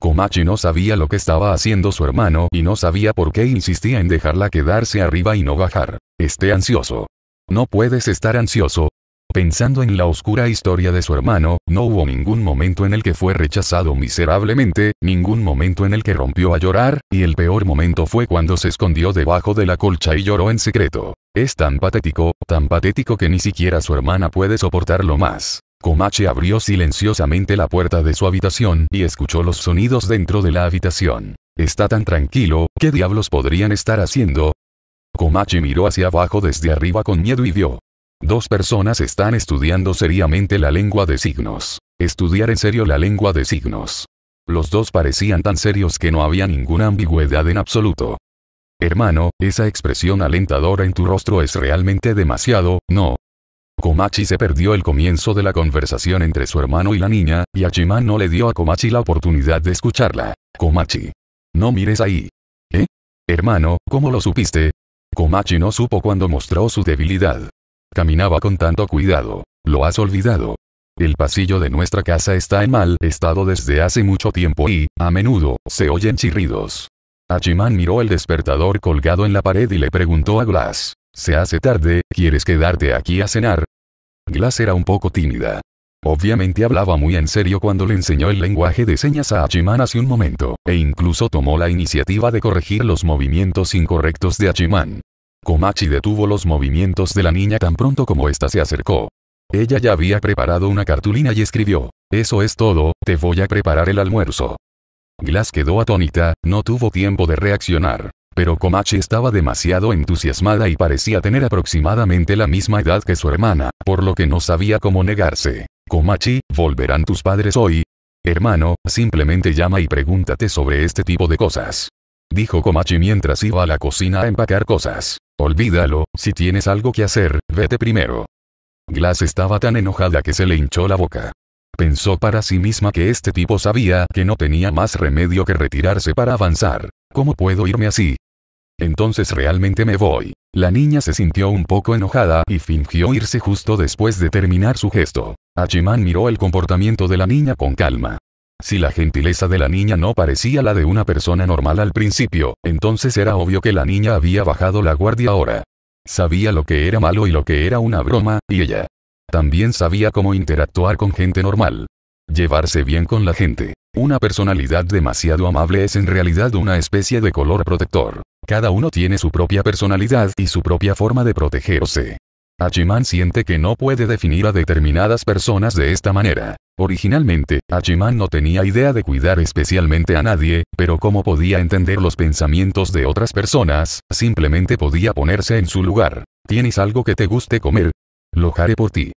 Komachi no sabía lo que estaba haciendo su hermano y no sabía por qué insistía en dejarla quedarse arriba y no bajar. Esté ansioso. No puedes estar ansioso, Pensando en la oscura historia de su hermano, no hubo ningún momento en el que fue rechazado miserablemente, ningún momento en el que rompió a llorar, y el peor momento fue cuando se escondió debajo de la colcha y lloró en secreto. Es tan patético, tan patético que ni siquiera su hermana puede soportarlo más. Komachi abrió silenciosamente la puerta de su habitación y escuchó los sonidos dentro de la habitación. Está tan tranquilo, ¿qué diablos podrían estar haciendo? Komachi miró hacia abajo desde arriba con miedo y vio, Dos personas están estudiando seriamente la lengua de signos. Estudiar en serio la lengua de signos. Los dos parecían tan serios que no había ninguna ambigüedad en absoluto. Hermano, esa expresión alentadora en tu rostro es realmente demasiado, ¿no? Komachi se perdió el comienzo de la conversación entre su hermano y la niña, y Achiman no le dio a Komachi la oportunidad de escucharla. Komachi. No mires ahí. ¿Eh? Hermano, ¿cómo lo supiste? Komachi no supo cuando mostró su debilidad. Caminaba con tanto cuidado. Lo has olvidado. El pasillo de nuestra casa está en mal estado desde hace mucho tiempo y, a menudo, se oyen chirridos. Achiman miró el despertador colgado en la pared y le preguntó a Glass. Se hace tarde, ¿quieres quedarte aquí a cenar? Glass era un poco tímida. Obviamente hablaba muy en serio cuando le enseñó el lenguaje de señas a Achiman hace un momento, e incluso tomó la iniciativa de corregir los movimientos incorrectos de Achiman. Komachi detuvo los movimientos de la niña tan pronto como ésta se acercó. Ella ya había preparado una cartulina y escribió, eso es todo, te voy a preparar el almuerzo. Glass quedó atónita, no tuvo tiempo de reaccionar. Pero Komachi estaba demasiado entusiasmada y parecía tener aproximadamente la misma edad que su hermana, por lo que no sabía cómo negarse. Komachi, ¿volverán tus padres hoy? Hermano, simplemente llama y pregúntate sobre este tipo de cosas. Dijo Komachi mientras iba a la cocina a empacar cosas. Olvídalo, si tienes algo que hacer, vete primero. Glass estaba tan enojada que se le hinchó la boca. Pensó para sí misma que este tipo sabía que no tenía más remedio que retirarse para avanzar. ¿Cómo puedo irme así? Entonces realmente me voy. La niña se sintió un poco enojada y fingió irse justo después de terminar su gesto. Achiman miró el comportamiento de la niña con calma. Si la gentileza de la niña no parecía la de una persona normal al principio, entonces era obvio que la niña había bajado la guardia ahora. Sabía lo que era malo y lo que era una broma, y ella también sabía cómo interactuar con gente normal. Llevarse bien con la gente. Una personalidad demasiado amable es en realidad una especie de color protector. Cada uno tiene su propia personalidad y su propia forma de protegerse. Achiman siente que no puede definir a determinadas personas de esta manera. Originalmente, Hachiman no tenía idea de cuidar especialmente a nadie, pero como podía entender los pensamientos de otras personas, simplemente podía ponerse en su lugar. ¿Tienes algo que te guste comer? Lo haré por ti.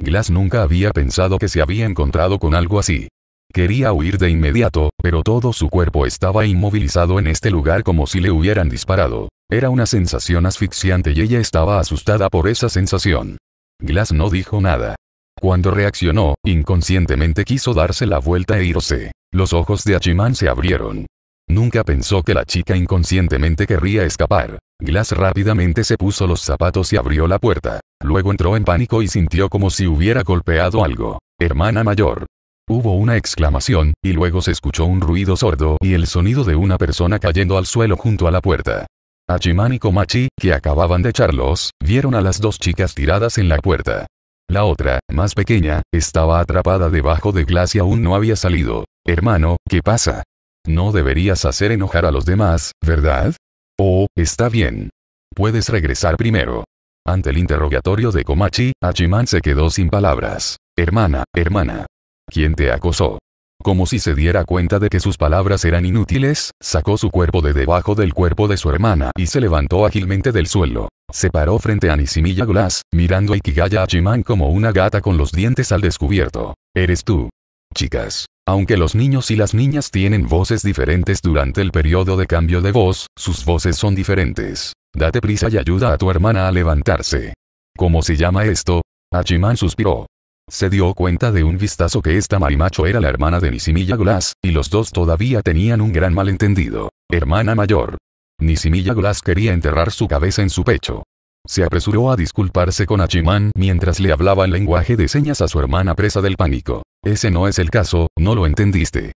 Glass nunca había pensado que se había encontrado con algo así. Quería huir de inmediato, pero todo su cuerpo estaba inmovilizado en este lugar como si le hubieran disparado. Era una sensación asfixiante y ella estaba asustada por esa sensación. Glass no dijo nada. Cuando reaccionó, inconscientemente quiso darse la vuelta e irse. Los ojos de Achiman se abrieron. Nunca pensó que la chica inconscientemente querría escapar. Glass rápidamente se puso los zapatos y abrió la puerta. Luego entró en pánico y sintió como si hubiera golpeado algo. Hermana mayor. Hubo una exclamación, y luego se escuchó un ruido sordo y el sonido de una persona cayendo al suelo junto a la puerta. Achiman y Komachi, que acababan de echarlos, vieron a las dos chicas tiradas en la puerta. La otra, más pequeña, estaba atrapada debajo de glacia y aún no había salido. Hermano, ¿qué pasa? No deberías hacer enojar a los demás, ¿verdad? Oh, está bien. Puedes regresar primero. Ante el interrogatorio de Komachi, Achiman se quedó sin palabras. Hermana, hermana. ¿Quién te acosó? Como si se diera cuenta de que sus palabras eran inútiles, sacó su cuerpo de debajo del cuerpo de su hermana y se levantó ágilmente del suelo. Se paró frente a Nisimilla Glass, mirando a Ikigaya Achiman como una gata con los dientes al descubierto. Eres tú. Chicas. Aunque los niños y las niñas tienen voces diferentes durante el periodo de cambio de voz, sus voces son diferentes. Date prisa y ayuda a tu hermana a levantarse. ¿Cómo se llama esto? Hachiman suspiró. Se dio cuenta de un vistazo que esta Marimacho era la hermana de Nisimilla Glass, y los dos todavía tenían un gran malentendido. Hermana mayor. Nisimilla Glass quería enterrar su cabeza en su pecho. Se apresuró a disculparse con Achimán mientras le hablaba en lenguaje de señas a su hermana presa del pánico. Ese no es el caso, no lo entendiste.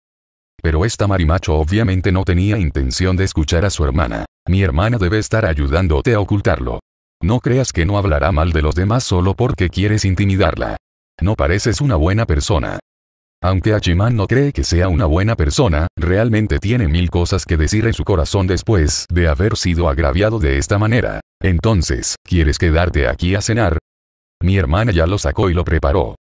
Pero esta marimacho obviamente no tenía intención de escuchar a su hermana. Mi hermana debe estar ayudándote a ocultarlo. No creas que no hablará mal de los demás solo porque quieres intimidarla. No pareces una buena persona. Aunque Achiman no cree que sea una buena persona, realmente tiene mil cosas que decir en su corazón después de haber sido agraviado de esta manera. Entonces, ¿quieres quedarte aquí a cenar? Mi hermana ya lo sacó y lo preparó.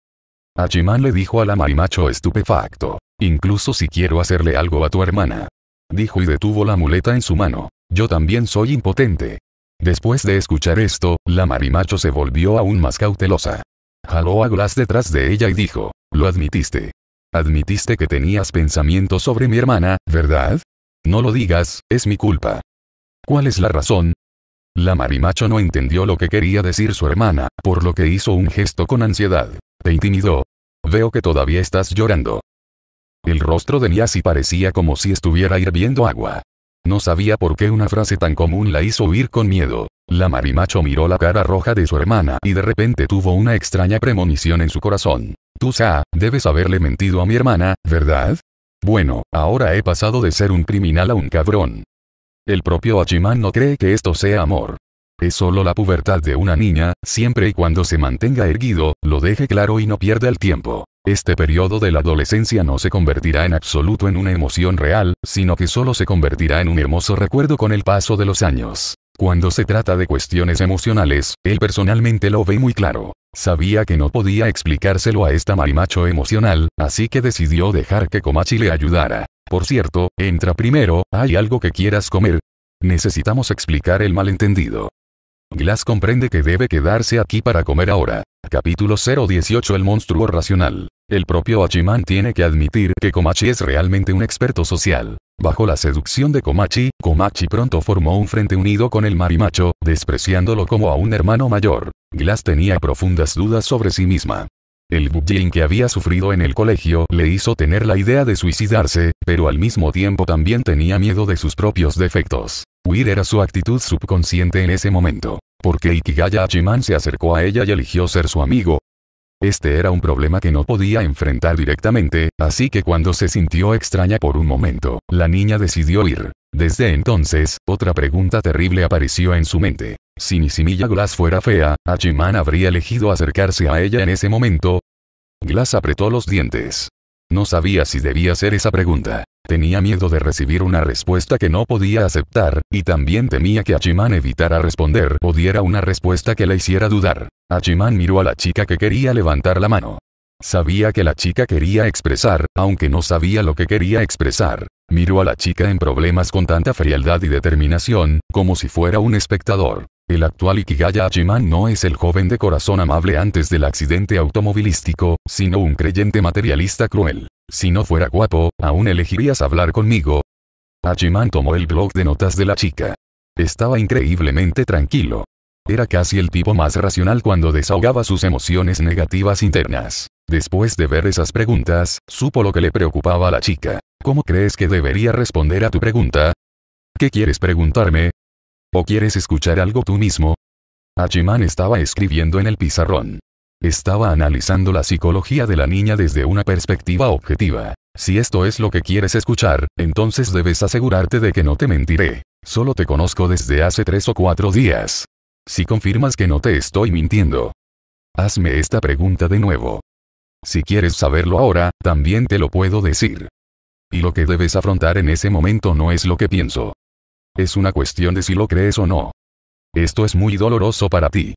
Achiman le dijo a la marimacho estupefacto. Incluso si quiero hacerle algo a tu hermana. Dijo y detuvo la muleta en su mano. Yo también soy impotente. Después de escuchar esto, la marimacho se volvió aún más cautelosa jaló a Glass detrás de ella y dijo, lo admitiste. Admitiste que tenías pensamientos sobre mi hermana, ¿verdad? No lo digas, es mi culpa. ¿Cuál es la razón? La marimacho no entendió lo que quería decir su hermana, por lo que hizo un gesto con ansiedad. Te intimidó. Veo que todavía estás llorando. El rostro de Niasi parecía como si estuviera hirviendo agua. No sabía por qué una frase tan común la hizo huir con miedo. La marimacho miró la cara roja de su hermana y de repente tuvo una extraña premonición en su corazón. Tusa, debes haberle mentido a mi hermana, ¿verdad? Bueno, ahora he pasado de ser un criminal a un cabrón. El propio Achiman no cree que esto sea amor. Es solo la pubertad de una niña, siempre y cuando se mantenga erguido, lo deje claro y no pierda el tiempo. Este periodo de la adolescencia no se convertirá en absoluto en una emoción real, sino que solo se convertirá en un hermoso recuerdo con el paso de los años. Cuando se trata de cuestiones emocionales, él personalmente lo ve muy claro. Sabía que no podía explicárselo a esta marimacho emocional, así que decidió dejar que Komachi le ayudara. Por cierto, entra primero, ¿hay algo que quieras comer? Necesitamos explicar el malentendido. Glass comprende que debe quedarse aquí para comer ahora. Capítulo 018 El monstruo racional. El propio Achiman tiene que admitir que Komachi es realmente un experto social. Bajo la seducción de Komachi, Komachi pronto formó un frente unido con el marimacho, despreciándolo como a un hermano mayor. Glass tenía profundas dudas sobre sí misma. El bullying que había sufrido en el colegio le hizo tener la idea de suicidarse, pero al mismo tiempo también tenía miedo de sus propios defectos. Huir era su actitud subconsciente en ese momento. Porque Ikigaya Hachiman se acercó a ella y eligió ser su amigo, este era un problema que no podía enfrentar directamente, así que cuando se sintió extraña por un momento, la niña decidió ir. Desde entonces, otra pregunta terrible apareció en su mente. Si siquiera Glass fuera fea, Hachiman habría elegido acercarse a ella en ese momento. Glass apretó los dientes. No sabía si debía hacer esa pregunta. Tenía miedo de recibir una respuesta que no podía aceptar, y también temía que Achiman evitara responder o diera una respuesta que la hiciera dudar. Achiman miró a la chica que quería levantar la mano. Sabía que la chica quería expresar, aunque no sabía lo que quería expresar. Miró a la chica en problemas con tanta frialdad y determinación, como si fuera un espectador. El actual Ikigaya Hachiman no es el joven de corazón amable antes del accidente automovilístico, sino un creyente materialista cruel. Si no fuera guapo, aún elegirías hablar conmigo. Hachiman tomó el blog de notas de la chica. Estaba increíblemente tranquilo. Era casi el tipo más racional cuando desahogaba sus emociones negativas internas. Después de ver esas preguntas, supo lo que le preocupaba a la chica. ¿Cómo crees que debería responder a tu pregunta? ¿Qué quieres preguntarme? ¿O quieres escuchar algo tú mismo? Hachiman estaba escribiendo en el pizarrón. Estaba analizando la psicología de la niña desde una perspectiva objetiva. Si esto es lo que quieres escuchar, entonces debes asegurarte de que no te mentiré. Solo te conozco desde hace tres o cuatro días. Si confirmas que no te estoy mintiendo. Hazme esta pregunta de nuevo. Si quieres saberlo ahora, también te lo puedo decir. Y lo que debes afrontar en ese momento no es lo que pienso es una cuestión de si lo crees o no. Esto es muy doloroso para ti.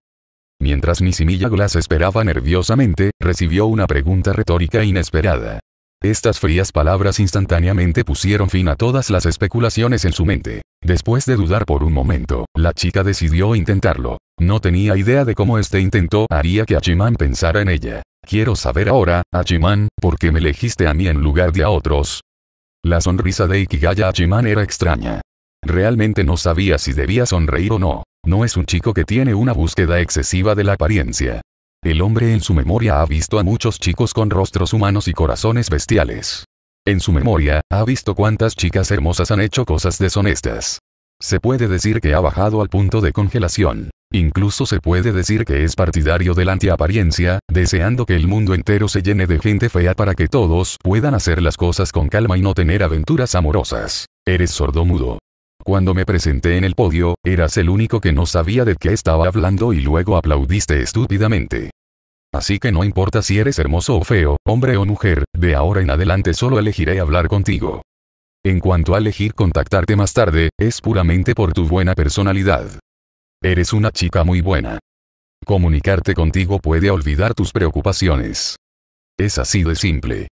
Mientras Nisimilla Glass esperaba nerviosamente, recibió una pregunta retórica inesperada. Estas frías palabras instantáneamente pusieron fin a todas las especulaciones en su mente. Después de dudar por un momento, la chica decidió intentarlo. No tenía idea de cómo este intento haría que Achiman pensara en ella. Quiero saber ahora, Achiman, ¿por qué me elegiste a mí en lugar de a otros? La sonrisa de Ikigaya Achiman era extraña. Realmente no sabía si debía sonreír o no. No es un chico que tiene una búsqueda excesiva de la apariencia. El hombre en su memoria ha visto a muchos chicos con rostros humanos y corazones bestiales. En su memoria, ha visto cuántas chicas hermosas han hecho cosas deshonestas. Se puede decir que ha bajado al punto de congelación. Incluso se puede decir que es partidario de la antiapariencia, deseando que el mundo entero se llene de gente fea para que todos puedan hacer las cosas con calma y no tener aventuras amorosas. Eres sordomudo. Cuando me presenté en el podio, eras el único que no sabía de qué estaba hablando y luego aplaudiste estúpidamente. Así que no importa si eres hermoso o feo, hombre o mujer, de ahora en adelante solo elegiré hablar contigo. En cuanto a elegir contactarte más tarde, es puramente por tu buena personalidad. Eres una chica muy buena. Comunicarte contigo puede olvidar tus preocupaciones. Es así de simple.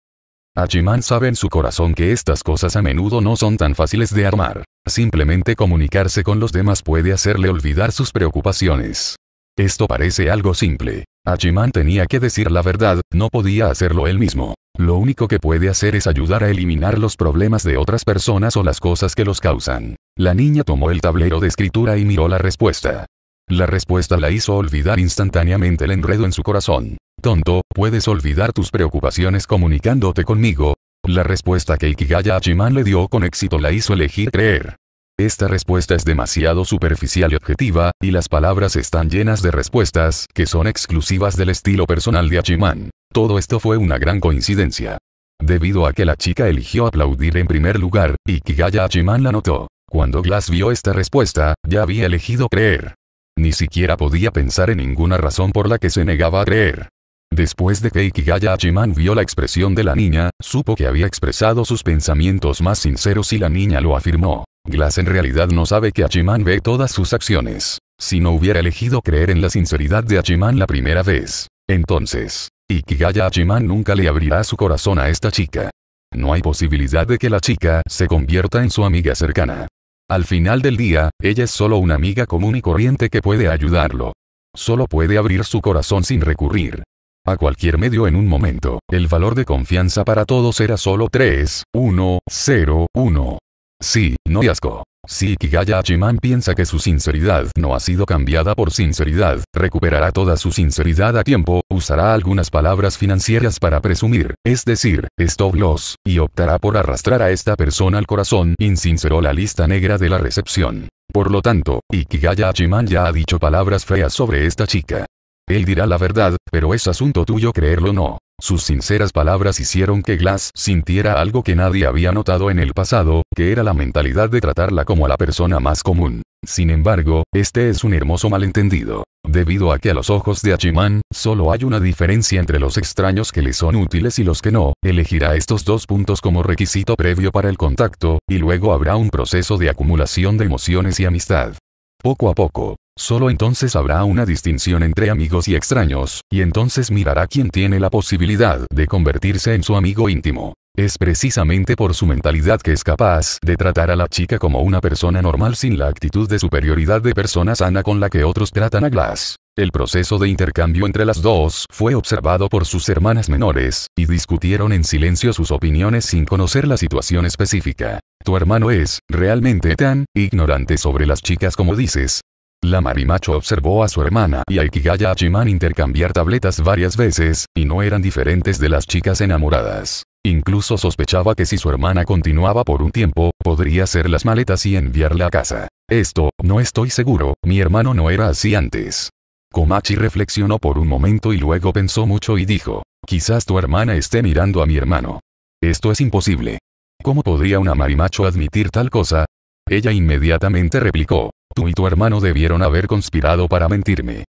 Achiman sabe en su corazón que estas cosas a menudo no son tan fáciles de armar. Simplemente comunicarse con los demás puede hacerle olvidar sus preocupaciones. Esto parece algo simple. Hachiman tenía que decir la verdad, no podía hacerlo él mismo. Lo único que puede hacer es ayudar a eliminar los problemas de otras personas o las cosas que los causan. La niña tomó el tablero de escritura y miró la respuesta. La respuesta la hizo olvidar instantáneamente el enredo en su corazón. Tonto, puedes olvidar tus preocupaciones comunicándote conmigo, la respuesta que Ikigaya Achiman le dio con éxito la hizo elegir creer. Esta respuesta es demasiado superficial y objetiva, y las palabras están llenas de respuestas que son exclusivas del estilo personal de Hachiman. Todo esto fue una gran coincidencia. Debido a que la chica eligió aplaudir en primer lugar, Ikigaya Achiman la notó. Cuando Glass vio esta respuesta, ya había elegido creer. Ni siquiera podía pensar en ninguna razón por la que se negaba a creer. Después de que Ikigaya Achiman vio la expresión de la niña, supo que había expresado sus pensamientos más sinceros y la niña lo afirmó. Glass en realidad no sabe que Achiman ve todas sus acciones. Si no hubiera elegido creer en la sinceridad de Achiman la primera vez, entonces, Ikigaya Achiman nunca le abrirá su corazón a esta chica. No hay posibilidad de que la chica se convierta en su amiga cercana. Al final del día, ella es solo una amiga común y corriente que puede ayudarlo. Solo puede abrir su corazón sin recurrir a cualquier medio en un momento. El valor de confianza para todos era solo 3, 1, 0, 1. Sí, no asco. Si Ikigaya Hachiman piensa que su sinceridad no ha sido cambiada por sinceridad, recuperará toda su sinceridad a tiempo, usará algunas palabras financieras para presumir, es decir, stop loss, y optará por arrastrar a esta persona al corazón insinceró la lista negra de la recepción. Por lo tanto, Ikigaya Hachiman ya ha dicho palabras feas sobre esta chica. Él dirá la verdad, pero es asunto tuyo creerlo o no. Sus sinceras palabras hicieron que Glass sintiera algo que nadie había notado en el pasado, que era la mentalidad de tratarla como a la persona más común. Sin embargo, este es un hermoso malentendido. Debido a que a los ojos de Achiman, solo hay una diferencia entre los extraños que le son útiles y los que no, elegirá estos dos puntos como requisito previo para el contacto, y luego habrá un proceso de acumulación de emociones y amistad. Poco a poco, Solo entonces habrá una distinción entre amigos y extraños, y entonces mirará quién tiene la posibilidad de convertirse en su amigo íntimo. Es precisamente por su mentalidad que es capaz de tratar a la chica como una persona normal sin la actitud de superioridad de persona sana con la que otros tratan a Glass. El proceso de intercambio entre las dos fue observado por sus hermanas menores, y discutieron en silencio sus opiniones sin conocer la situación específica. Tu hermano es, realmente tan, ignorante sobre las chicas como dices, la Marimacho observó a su hermana y a Ikigaya Achiman intercambiar tabletas varias veces, y no eran diferentes de las chicas enamoradas. Incluso sospechaba que si su hermana continuaba por un tiempo, podría hacer las maletas y enviarla a casa. Esto, no estoy seguro, mi hermano no era así antes. Komachi reflexionó por un momento y luego pensó mucho y dijo, quizás tu hermana esté mirando a mi hermano. Esto es imposible. ¿Cómo podría una marimacho admitir tal cosa? Ella inmediatamente replicó, tú y tu hermano debieron haber conspirado para mentirme.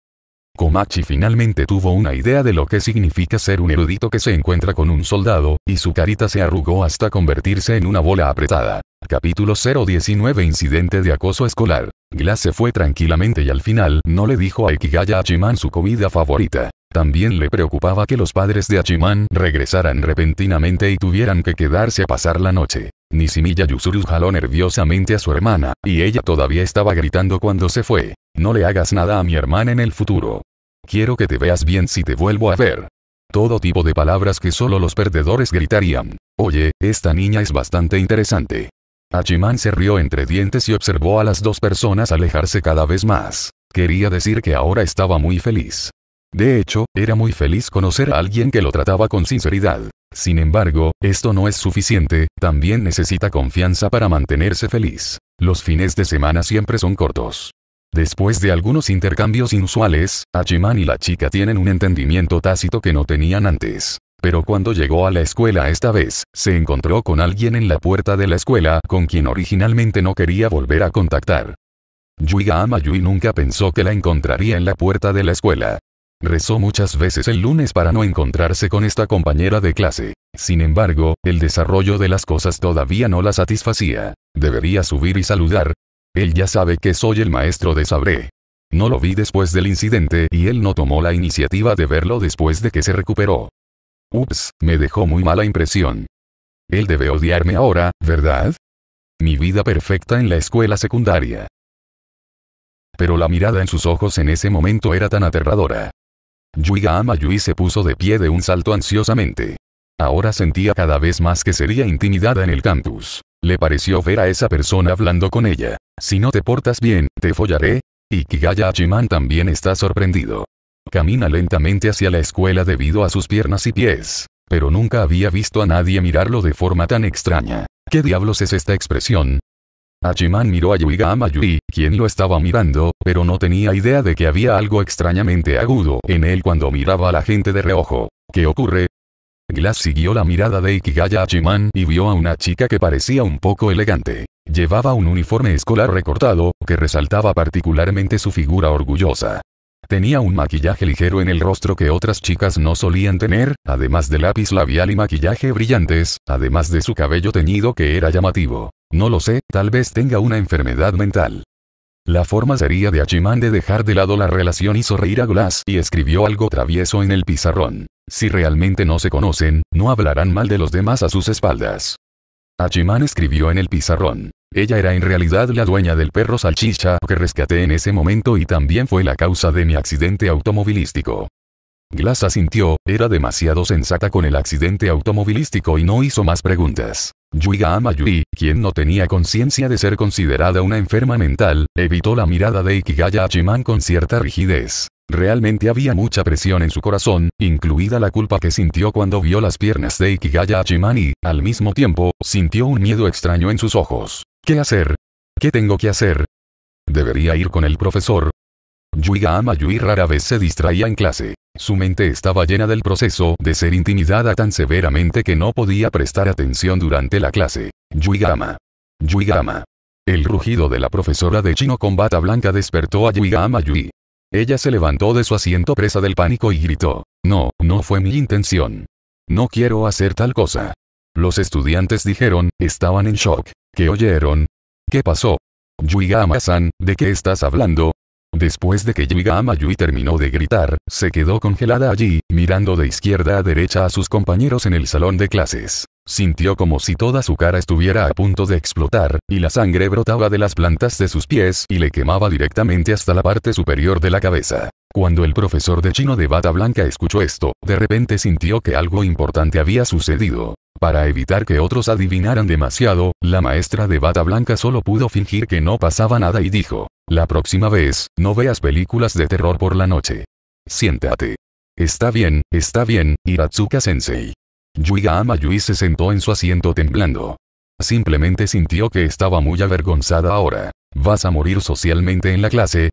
Komachi finalmente tuvo una idea de lo que significa ser un erudito que se encuentra con un soldado, y su carita se arrugó hasta convertirse en una bola apretada. Capítulo 019 Incidente de acoso escolar. Glass se fue tranquilamente y al final no le dijo a Ikigaya Chiman su comida favorita. También le preocupaba que los padres de Achimán regresaran repentinamente y tuvieran que quedarse a pasar la noche. Nishimiya Yusuru jaló nerviosamente a su hermana, y ella todavía estaba gritando cuando se fue. No le hagas nada a mi hermana en el futuro. Quiero que te veas bien si te vuelvo a ver. Todo tipo de palabras que solo los perdedores gritarían. Oye, esta niña es bastante interesante. Achimán se rió entre dientes y observó a las dos personas alejarse cada vez más. Quería decir que ahora estaba muy feliz. De hecho, era muy feliz conocer a alguien que lo trataba con sinceridad. Sin embargo, esto no es suficiente, también necesita confianza para mantenerse feliz. Los fines de semana siempre son cortos. Después de algunos intercambios inusuales, Achiman y la chica tienen un entendimiento tácito que no tenían antes. Pero cuando llegó a la escuela esta vez, se encontró con alguien en la puerta de la escuela con quien originalmente no quería volver a contactar. Yuiga Amayui nunca pensó que la encontraría en la puerta de la escuela. Rezó muchas veces el lunes para no encontrarse con esta compañera de clase. Sin embargo, el desarrollo de las cosas todavía no la satisfacía. Debería subir y saludar. Él ya sabe que soy el maestro de Sabré. No lo vi después del incidente y él no tomó la iniciativa de verlo después de que se recuperó. Ups, me dejó muy mala impresión. Él debe odiarme ahora, ¿verdad? Mi vida perfecta en la escuela secundaria. Pero la mirada en sus ojos en ese momento era tan aterradora. Yuiga Yui se puso de pie de un salto ansiosamente. Ahora sentía cada vez más que sería intimidada en el campus. Le pareció ver a esa persona hablando con ella. Si no te portas bien, te follaré. Y Kigaya Achiman también está sorprendido. Camina lentamente hacia la escuela debido a sus piernas y pies. Pero nunca había visto a nadie mirarlo de forma tan extraña. ¿Qué diablos es esta expresión? Hachiman miró a Yuigama Yui, quien lo estaba mirando, pero no tenía idea de que había algo extrañamente agudo en él cuando miraba a la gente de reojo. ¿Qué ocurre? Glass siguió la mirada de Ikigaya Hachiman y vio a una chica que parecía un poco elegante. Llevaba un uniforme escolar recortado, que resaltaba particularmente su figura orgullosa. Tenía un maquillaje ligero en el rostro que otras chicas no solían tener, además de lápiz labial y maquillaje brillantes, además de su cabello teñido que era llamativo. No lo sé, tal vez tenga una enfermedad mental. La forma sería de Achiman de dejar de lado la relación y sonreír a Glass y escribió algo travieso en el pizarrón. Si realmente no se conocen, no hablarán mal de los demás a sus espaldas. Achiman escribió en el pizarrón. Ella era en realidad la dueña del perro salchicha que rescaté en ese momento y también fue la causa de mi accidente automovilístico. Glass sintió era demasiado sensata con el accidente automovilístico y no hizo más preguntas. Yuiga yui quien no tenía conciencia de ser considerada una enferma mental, evitó la mirada de Ikigaya achiman con cierta rigidez. Realmente había mucha presión en su corazón, incluida la culpa que sintió cuando vio las piernas de Ikigaya achiman y, al mismo tiempo, sintió un miedo extraño en sus ojos. ¿Qué hacer? ¿Qué tengo que hacer? Debería ir con el profesor, Yui rara vez se distraía en clase. Su mente estaba llena del proceso de ser intimidada tan severamente que no podía prestar atención durante la clase. Yuigama. Yuigama. El rugido de la profesora de chino con bata blanca despertó a Yui Ella se levantó de su asiento presa del pánico y gritó. No, no fue mi intención. No quiero hacer tal cosa. Los estudiantes dijeron, estaban en shock. ¿Qué oyeron? ¿Qué pasó? yuigama san ¿de qué estás hablando? Después de que Yui Yui terminó de gritar, se quedó congelada allí, mirando de izquierda a derecha a sus compañeros en el salón de clases. Sintió como si toda su cara estuviera a punto de explotar, y la sangre brotaba de las plantas de sus pies y le quemaba directamente hasta la parte superior de la cabeza. Cuando el profesor de chino de bata blanca escuchó esto, de repente sintió que algo importante había sucedido. Para evitar que otros adivinaran demasiado, la maestra de bata blanca solo pudo fingir que no pasaba nada y dijo, la próxima vez, no veas películas de terror por la noche. Siéntate. Está bien, está bien, Hiratsuka sensei. Yuiga Ama-Yui se sentó en su asiento temblando. Simplemente sintió que estaba muy avergonzada ahora. ¿Vas a morir socialmente en la clase?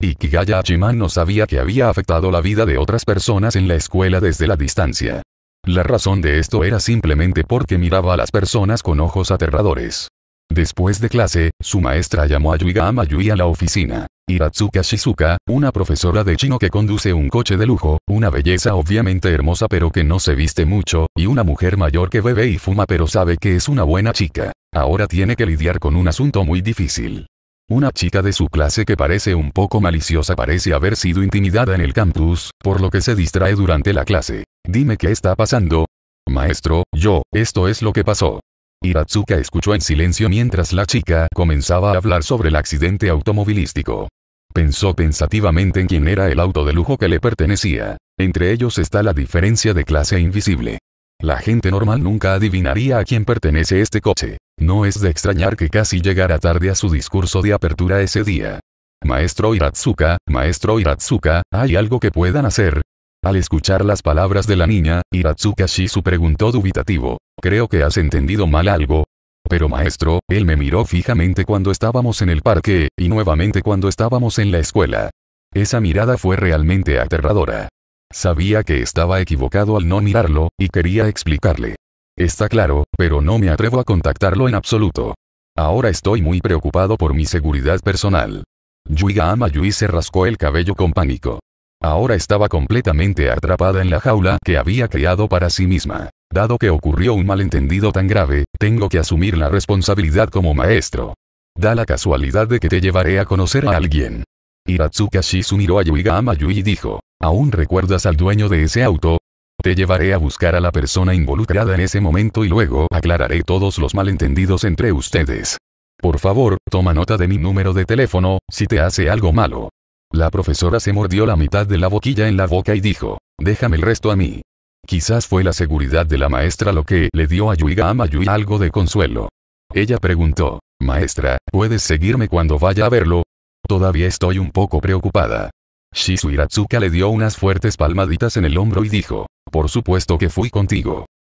Kigaya Hachiman no sabía que había afectado la vida de otras personas en la escuela desde la distancia. La razón de esto era simplemente porque miraba a las personas con ojos aterradores. Después de clase, su maestra llamó a Yuiga Amayui a la oficina. Hiratsuka Shizuka, una profesora de chino que conduce un coche de lujo, una belleza obviamente hermosa pero que no se viste mucho, y una mujer mayor que bebe y fuma pero sabe que es una buena chica. Ahora tiene que lidiar con un asunto muy difícil. Una chica de su clase que parece un poco maliciosa parece haber sido intimidada en el campus, por lo que se distrae durante la clase. Dime qué está pasando. Maestro, yo, esto es lo que pasó. Hiratsuka escuchó en silencio mientras la chica comenzaba a hablar sobre el accidente automovilístico. Pensó pensativamente en quién era el auto de lujo que le pertenecía. Entre ellos está la diferencia de clase invisible. La gente normal nunca adivinaría a quién pertenece este coche. No es de extrañar que casi llegara tarde a su discurso de apertura ese día. Maestro Hiratsuka, maestro Hiratsuka, ¿hay algo que puedan hacer? Al escuchar las palabras de la niña, Hiratsuka Shizu preguntó dubitativo. Creo que has entendido mal algo. Pero maestro, él me miró fijamente cuando estábamos en el parque, y nuevamente cuando estábamos en la escuela. Esa mirada fue realmente aterradora. Sabía que estaba equivocado al no mirarlo, y quería explicarle. Está claro, pero no me atrevo a contactarlo en absoluto. Ahora estoy muy preocupado por mi seguridad personal. Yuiga Ama Yui se rascó el cabello con pánico. Ahora estaba completamente atrapada en la jaula que había creado para sí misma. Dado que ocurrió un malentendido tan grave, tengo que asumir la responsabilidad como maestro. Da la casualidad de que te llevaré a conocer a alguien. Hiratsuka Shizu miró a Yuiga y dijo, ¿aún recuerdas al dueño de ese auto? Te llevaré a buscar a la persona involucrada en ese momento y luego aclararé todos los malentendidos entre ustedes. Por favor, toma nota de mi número de teléfono, si te hace algo malo. La profesora se mordió la mitad de la boquilla en la boca y dijo, déjame el resto a mí. Quizás fue la seguridad de la maestra lo que le dio a Yuiga a algo de consuelo. Ella preguntó, maestra, ¿puedes seguirme cuando vaya a verlo? Todavía estoy un poco preocupada. Shizu le dio unas fuertes palmaditas en el hombro y dijo, por supuesto que fui contigo.